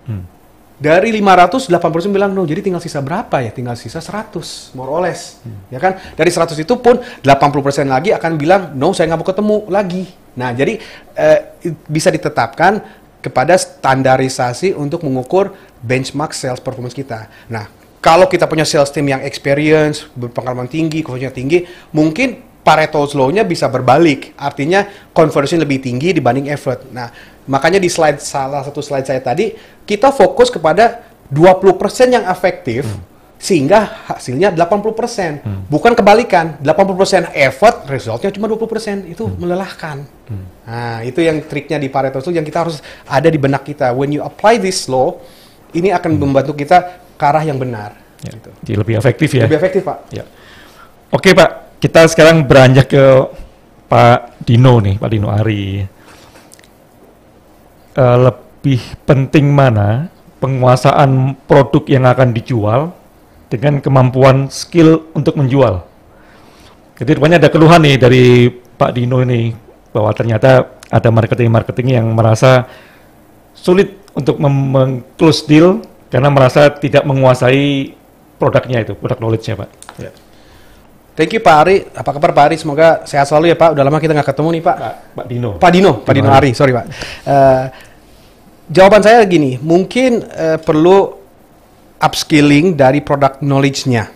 Hmm dari 589 bilang no, jadi tinggal sisa berapa ya? Tinggal sisa 100, more or less. Hmm. Ya kan? Dari 100 itu pun 80% lagi akan bilang no, saya nggak mau ketemu lagi. Nah, jadi eh, bisa ditetapkan kepada standarisasi untuk mengukur benchmark sales performance kita. Nah, kalau kita punya sales team yang experience, berpengalaman tinggi, kualitasnya tinggi, mungkin Pareto's law-nya bisa berbalik, artinya konversi lebih tinggi dibanding effort. Nah, makanya di slide salah satu slide saya tadi, kita fokus kepada 20% yang efektif hmm. sehingga hasilnya 80%. Hmm. Bukan kebalikan, 80% effort, resultnya cuma 20%. Itu hmm. melelahkan. Hmm. Nah, itu yang triknya di Pareto's law yang kita harus ada di benak kita. When you apply this law, ini akan hmm. membantu kita ke arah yang benar. Ya, gitu. Jadi lebih efektif ya. Lebih efektif, Pak. Ya. Oke, Pak kita sekarang beranjak ke Pak Dino nih, Pak Dino Ari. Uh, lebih penting mana penguasaan produk yang akan dijual dengan kemampuan skill untuk menjual? Jadi rupanya ada keluhan nih dari Pak Dino ini bahwa ternyata ada marketing-marketing yang merasa sulit untuk meng-close deal karena merasa tidak menguasai produknya itu, produk knowledge-nya Pak. Yeah. Thank you Pak Ari. Apa kabar Pak Ari? Semoga sehat selalu ya Pak. Udah lama kita nggak ketemu nih Pak. Pak, Pak Dino. Pak Dino. Pak Dino, Ari. Sorry Pak. Uh, jawaban saya gini. Mungkin uh, perlu upskilling dari product knowledge-nya.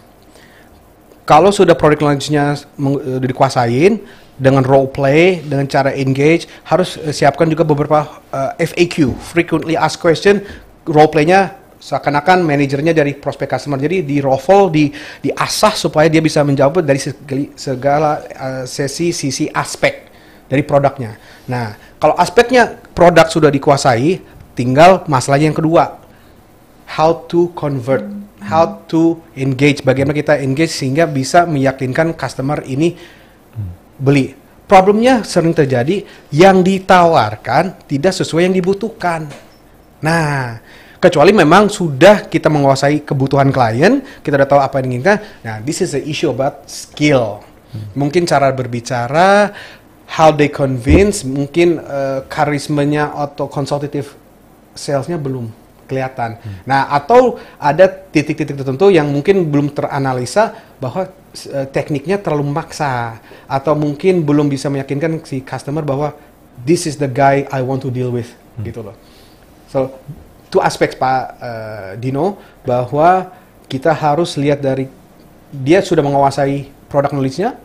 Kalau sudah product knowledge-nya uh, dikuasain dengan role play, dengan cara engage, harus siapkan juga beberapa uh, FAQ, frequently asked question, role play-nya seakan-akan manajernya dari prospek customer jadi di raffle di diasah supaya dia bisa menjawab dari segala uh, sesi sisi aspek dari produknya. Nah, kalau aspeknya produk sudah dikuasai, tinggal masalahnya yang kedua. How to convert, how to engage, bagaimana kita engage sehingga bisa meyakinkan customer ini beli. Problemnya sering terjadi yang ditawarkan tidak sesuai yang dibutuhkan. Nah, Kecuali memang sudah kita menguasai kebutuhan klien, kita udah tahu apa yang inginkan. Nah, this is the issue about skill. Hmm. Mungkin cara berbicara, how they convince, mungkin uh, eh, karismanya atau consultative salesnya belum kelihatan. Hmm. Nah, atau ada titik-titik tertentu yang mungkin belum teranalisa bahwa uh, tekniknya terlalu memaksa atau mungkin belum bisa meyakinkan si customer bahwa this is the guy I want to deal with hmm. gitu loh. So itu aspek Pak uh, Dino bahwa kita harus lihat dari dia sudah menguasai produk knowledge-nya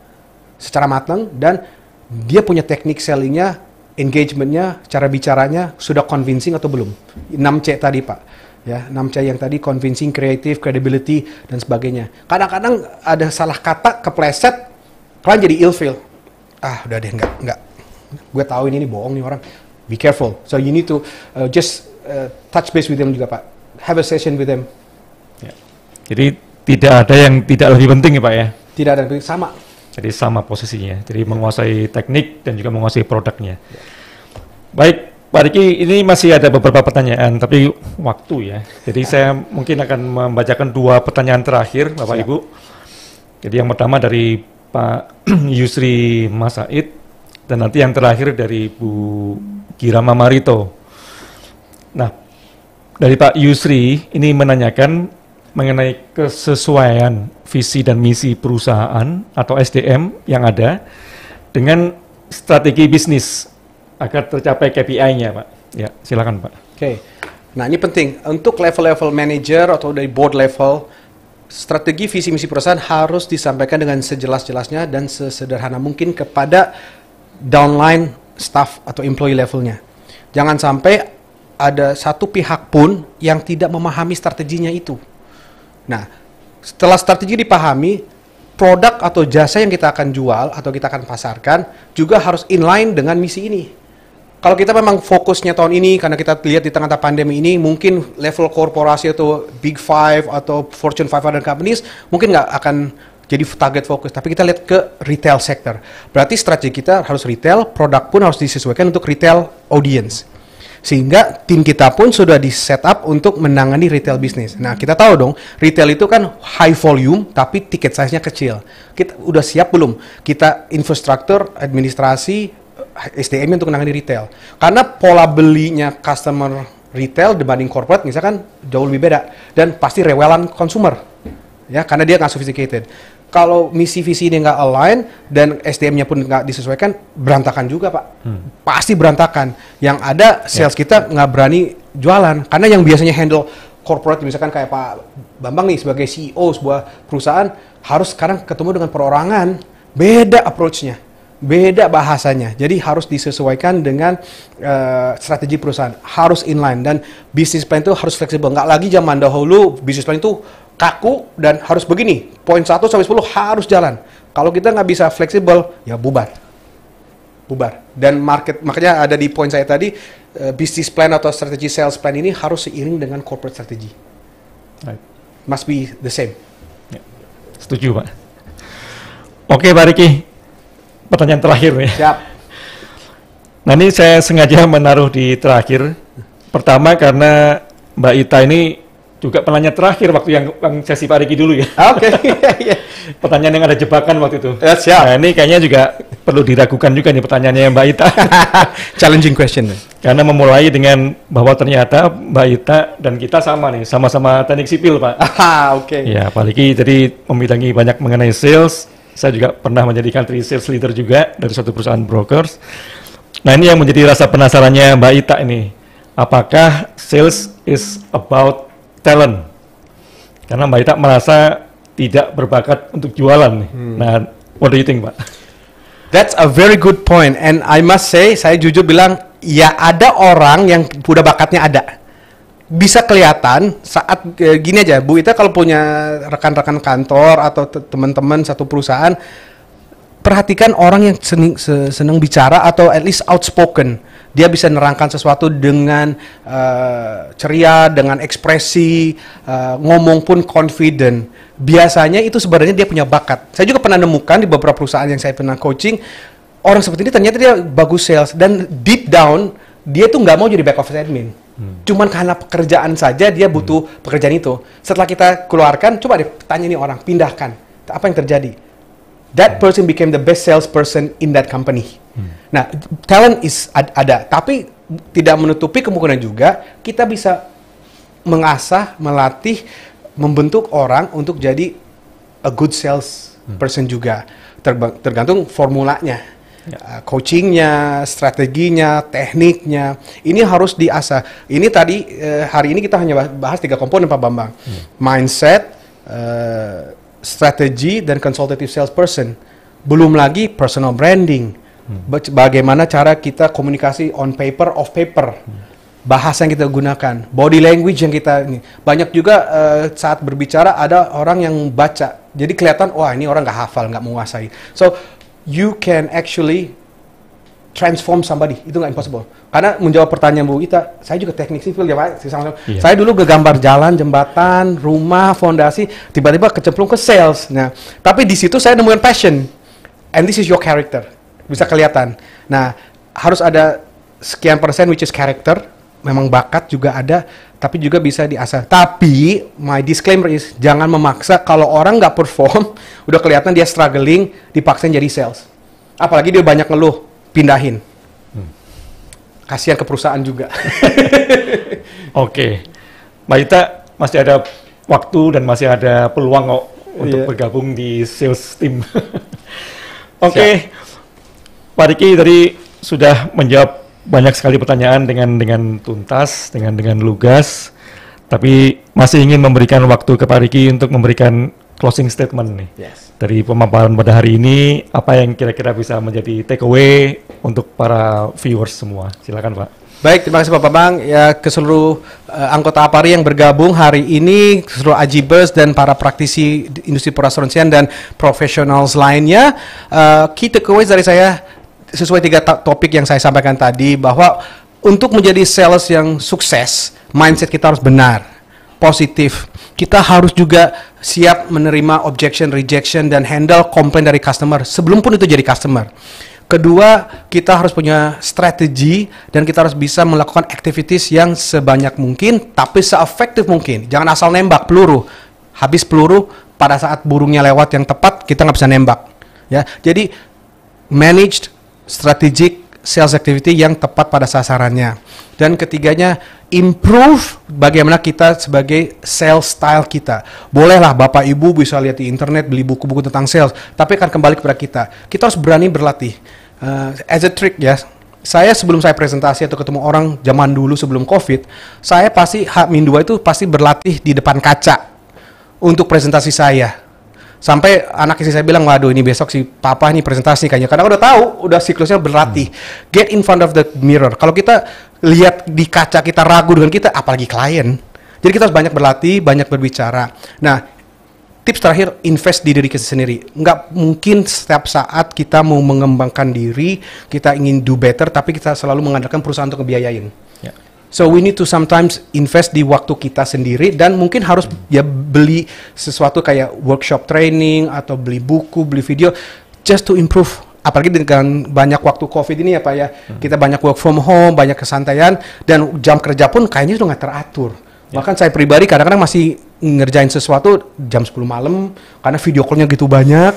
secara matang dan dia punya teknik sellingnya, engagementnya, cara bicaranya sudah convincing atau belum? 6C tadi Pak. Ya, 6C yang tadi convincing, creative, credibility dan sebagainya. Kadang-kadang ada salah kata, kepleset, kalian jadi ill-feel. Ah, udah deh, enggak, enggak. Gue tahu ini, ini bohong nih orang. Be careful. So you need to uh, just uh, touch base with them juga Pak. Have a session with them. Ya. Jadi tidak ada yang tidak lebih penting ya Pak ya? Tidak ada, sama. Jadi sama posisinya. Jadi ya. menguasai teknik dan juga menguasai produknya. Ya. Baik, Pak Riki, ini masih ada beberapa pertanyaan, tapi waktu ya. Jadi ya. saya mungkin akan membacakan dua pertanyaan terakhir, Bapak Siap. Ibu. Jadi yang pertama dari Pak Yusri Masaid, dan nanti yang terakhir dari Bu Kirama Marito. Nah, dari Pak Yusri ini menanyakan mengenai kesesuaian visi dan misi perusahaan atau SDM yang ada dengan strategi bisnis agar tercapai KPI-nya, Pak. Ya, silakan, Pak. Oke. Okay. Nah, ini penting. Untuk level-level manager atau dari board level, strategi visi misi perusahaan harus disampaikan dengan sejelas-jelasnya dan sesederhana mungkin kepada downline staff atau employee levelnya. Jangan sampai ada satu pihak pun yang tidak memahami strateginya itu. Nah, setelah strategi dipahami, produk atau jasa yang kita akan jual atau kita akan pasarkan juga harus inline dengan misi ini. Kalau kita memang fokusnya tahun ini karena kita lihat di tengah-tengah pandemi ini mungkin level korporasi atau Big Five atau Fortune 500 companies mungkin nggak akan jadi target fokus. Tapi kita lihat ke retail sector. Berarti strategi kita harus retail, produk pun harus disesuaikan untuk retail audience sehingga tim kita pun sudah di setup untuk menangani retail bisnis. Nah kita tahu dong retail itu kan high volume tapi tiket size-nya kecil. Kita udah siap belum? Kita infrastruktur, administrasi, SDM untuk menangani retail. Karena pola belinya customer retail dibanding corporate misalkan jauh lebih beda dan pasti rewelan consumer ya karena dia nggak sophisticated kalau misi visi ini nggak align dan SDM-nya pun nggak disesuaikan, berantakan juga pak. Hmm. Pasti berantakan. Yang ada sales yeah. kita nggak berani jualan karena yang biasanya handle corporate misalkan kayak Pak Bambang nih sebagai CEO sebuah perusahaan harus sekarang ketemu dengan perorangan beda approach-nya beda bahasanya jadi harus disesuaikan dengan uh, strategi perusahaan harus inline dan bisnis plan itu harus fleksibel nggak lagi zaman dahulu bisnis plan itu kaku dan harus begini. Poin 1 sampai 10 harus jalan. Kalau kita nggak bisa fleksibel, ya bubar. Bubar. Dan market, makanya ada di poin saya tadi, eh, business plan atau strategi sales plan ini harus seiring dengan corporate strategy. Right. Must be the same. Ya. Setuju, Pak. Oke, Pak Riki. Pertanyaan terakhir ya Siap. Nah, ini saya sengaja menaruh di terakhir. Pertama, karena Mbak Ita ini juga penanya terakhir waktu yang Bang sesi Pak Riki dulu ya. Oke. Okay. Iya, iya. pertanyaan yang ada jebakan waktu itu. Ya, siap. Nah, ini kayaknya juga perlu diragukan juga nih pertanyaannya ya, Mbak Ita. Challenging question. Karena memulai dengan bahwa ternyata Mbak Ita dan kita sama nih, sama-sama teknik sipil Pak. Oke. Okay. Ya, Pak Riki jadi membidangi banyak mengenai sales. Saya juga pernah menjadi country sales leader juga dari suatu perusahaan brokers. Nah ini yang menjadi rasa penasarannya Mbak Ita ini. Apakah sales is about talent karena Mbak Ita merasa tidak berbakat untuk jualan nih. Hmm. Nah, what do you think, Pak? That's a very good point and I must say saya jujur bilang ya ada orang yang udah bakatnya ada. Bisa kelihatan saat e, gini aja Bu Ita kalau punya rekan-rekan kantor atau teman-teman satu perusahaan perhatikan orang yang seneng, seneng bicara atau at least outspoken dia bisa nerangkan sesuatu dengan uh, ceria, dengan ekspresi, uh, ngomong pun confident. Biasanya itu sebenarnya dia punya bakat. Saya juga pernah nemukan di beberapa perusahaan yang saya pernah coaching, orang seperti ini ternyata dia bagus sales dan deep down dia tuh nggak mau jadi back office admin. Hmm. Cuman karena pekerjaan saja dia butuh hmm. pekerjaan itu. Setelah kita keluarkan, coba deh tanya nih orang, pindahkan. Apa yang terjadi? that person became the best salesperson in that company. Hmm. Nah, talent is ad ada, tapi tidak menutupi kemungkinan juga kita bisa mengasah, melatih, membentuk orang untuk jadi a good sales hmm. person juga. tergantung formulanya. Ya. Uh, coachingnya, strateginya, tekniknya, ini harus diasah. Ini tadi uh, hari ini kita hanya bahas tiga komponen Pak Bambang, hmm. mindset, uh, strategi dan consultative salesperson. Belum lagi personal branding. Hmm. Bagaimana cara kita komunikasi on paper, off paper. Hmm. Bahasa yang kita gunakan, body language yang kita ini. Banyak juga uh, saat berbicara ada orang yang baca. Jadi kelihatan wah ini orang nggak hafal, nggak menguasai. So you can actually transform somebody itu nggak impossible karena menjawab pertanyaan Bu kita saya juga teknik sipil ya Pak sama yeah. saya dulu ke gambar jalan jembatan rumah fondasi tiba-tiba kecemplung ke sales nah tapi di situ saya nemuin passion and this is your character bisa kelihatan nah harus ada sekian persen which is character memang bakat juga ada tapi juga bisa diasah tapi my disclaimer is jangan memaksa kalau orang nggak perform udah kelihatan dia struggling dipaksain jadi sales apalagi dia banyak ngeluh pindahin. Hmm. Kasihan ke perusahaan juga. Oke. Mbak Ita, masih ada waktu dan masih ada peluang kok untuk yeah. bergabung di sales team. Oke. okay. Pak Riki tadi sudah menjawab banyak sekali pertanyaan dengan dengan tuntas, dengan dengan lugas. Tapi masih ingin memberikan waktu ke Pak Riki untuk memberikan closing statement nih yes. dari pemaparan pada hari ini apa yang kira-kira bisa menjadi takeaway untuk para viewers semua silakan pak baik terima kasih bapak bang ya ke seluruh uh, anggota apari yang bergabung hari ini ke seluruh ajibers dan para praktisi industri perasuransian dan professionals lainnya uh, key takeaways dari saya sesuai tiga topik yang saya sampaikan tadi bahwa untuk menjadi sales yang sukses mindset kita harus benar positif kita harus juga siap menerima objection, rejection, dan handle komplain dari customer sebelum pun itu jadi customer. Kedua, kita harus punya strategi dan kita harus bisa melakukan activities yang sebanyak mungkin tapi seefektif mungkin. Jangan asal nembak peluru. Habis peluru pada saat burungnya lewat yang tepat kita nggak bisa nembak. Ya, jadi managed strategic sales activity yang tepat pada sasarannya. Dan ketiganya improve bagaimana kita sebagai sales style kita. Bolehlah Bapak Ibu bisa lihat di internet beli buku-buku tentang sales, tapi akan kembali kepada kita. Kita harus berani berlatih. Uh, as a trick ya. Saya sebelum saya presentasi atau ketemu orang zaman dulu sebelum Covid, saya pasti H-2 itu pasti berlatih di depan kaca untuk presentasi saya sampai anak istri saya bilang waduh ini besok si papa nih presentasi kayaknya karena aku udah tahu udah siklusnya berlatih hmm. get in front of the mirror kalau kita lihat di kaca kita ragu dengan kita apalagi klien jadi kita harus banyak berlatih banyak berbicara nah tips terakhir invest di diri kita sendiri nggak mungkin setiap saat kita mau mengembangkan diri kita ingin do better tapi kita selalu mengandalkan perusahaan untuk ngebiayain So we need to sometimes invest di waktu kita sendiri dan mungkin harus ya beli sesuatu kayak workshop training atau beli buku, beli video just to improve. Apalagi dengan banyak waktu COVID ini ya Pak ya, hmm. kita banyak work from home, banyak kesantaian dan jam kerja pun kayaknya sudah nggak teratur. Yeah. Bahkan saya pribadi kadang-kadang masih ngerjain sesuatu jam 10 malam karena video callnya gitu banyak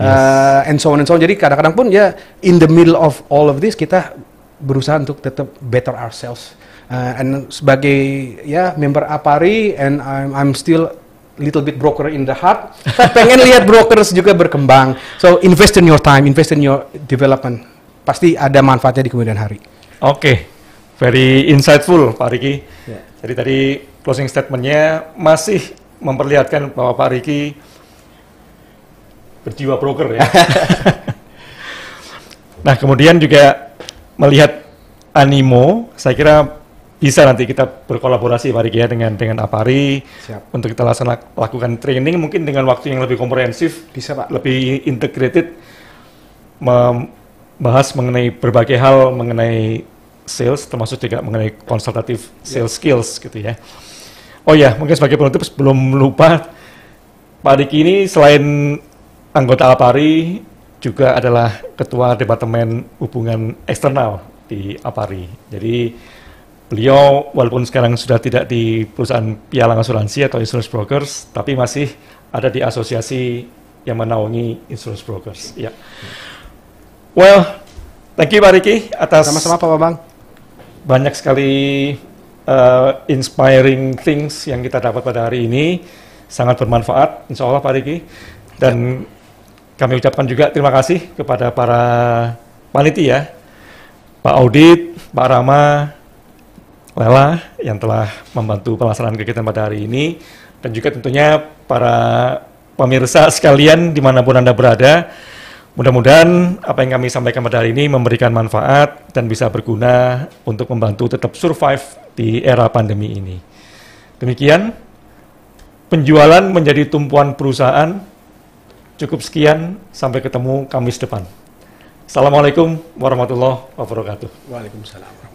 yes. uh, and so on and so on. Jadi kadang-kadang pun ya in the middle of all of this kita berusaha untuk tetap better ourselves uh, and sebagai ya yeah, member APARI and I'm I'm still little bit broker in the heart. pengen lihat brokers juga berkembang. So invest in your time, invest in your development. Pasti ada manfaatnya di kemudian hari. Oke, okay. very insightful Pak Riki. Yeah. Jadi tadi closing statementnya masih memperlihatkan bahwa Pak Riki berjiwa broker ya. nah kemudian juga melihat animo, saya kira bisa nanti kita berkolaborasi Pak Riki ya dengan dengan Apari Siap. untuk kita laksana, lakukan training mungkin dengan waktu yang lebih komprehensif bisa Pak lebih integrated membahas mengenai berbagai hal mengenai sales termasuk juga mengenai konsultatif iya. sales yeah. skills gitu ya oh ya mungkin sebagai penutup sebelum lupa Pak Riki ini selain anggota Apari juga adalah ketua departemen hubungan eksternal di Apari jadi beliau walaupun sekarang sudah tidak di perusahaan pialang asuransi atau insurance brokers, tapi masih ada di asosiasi yang menaungi insurance brokers. Ya. Yeah. Well, thank you Pak Riki atas sama-sama Pak Bambang. Banyak sekali uh, inspiring things yang kita dapat pada hari ini. Sangat bermanfaat, insya Allah Pak Riki. Dan kami ucapkan juga terima kasih kepada para panitia, Pak Audit, Pak Rama, Lela yang telah membantu pelaksanaan kegiatan pada hari ini dan juga tentunya para pemirsa sekalian dimanapun Anda berada. Mudah-mudahan apa yang kami sampaikan pada hari ini memberikan manfaat dan bisa berguna untuk membantu tetap survive di era pandemi ini. Demikian, penjualan menjadi tumpuan perusahaan. Cukup sekian, sampai ketemu Kamis depan. Assalamualaikum warahmatullahi wabarakatuh. Waalaikumsalam.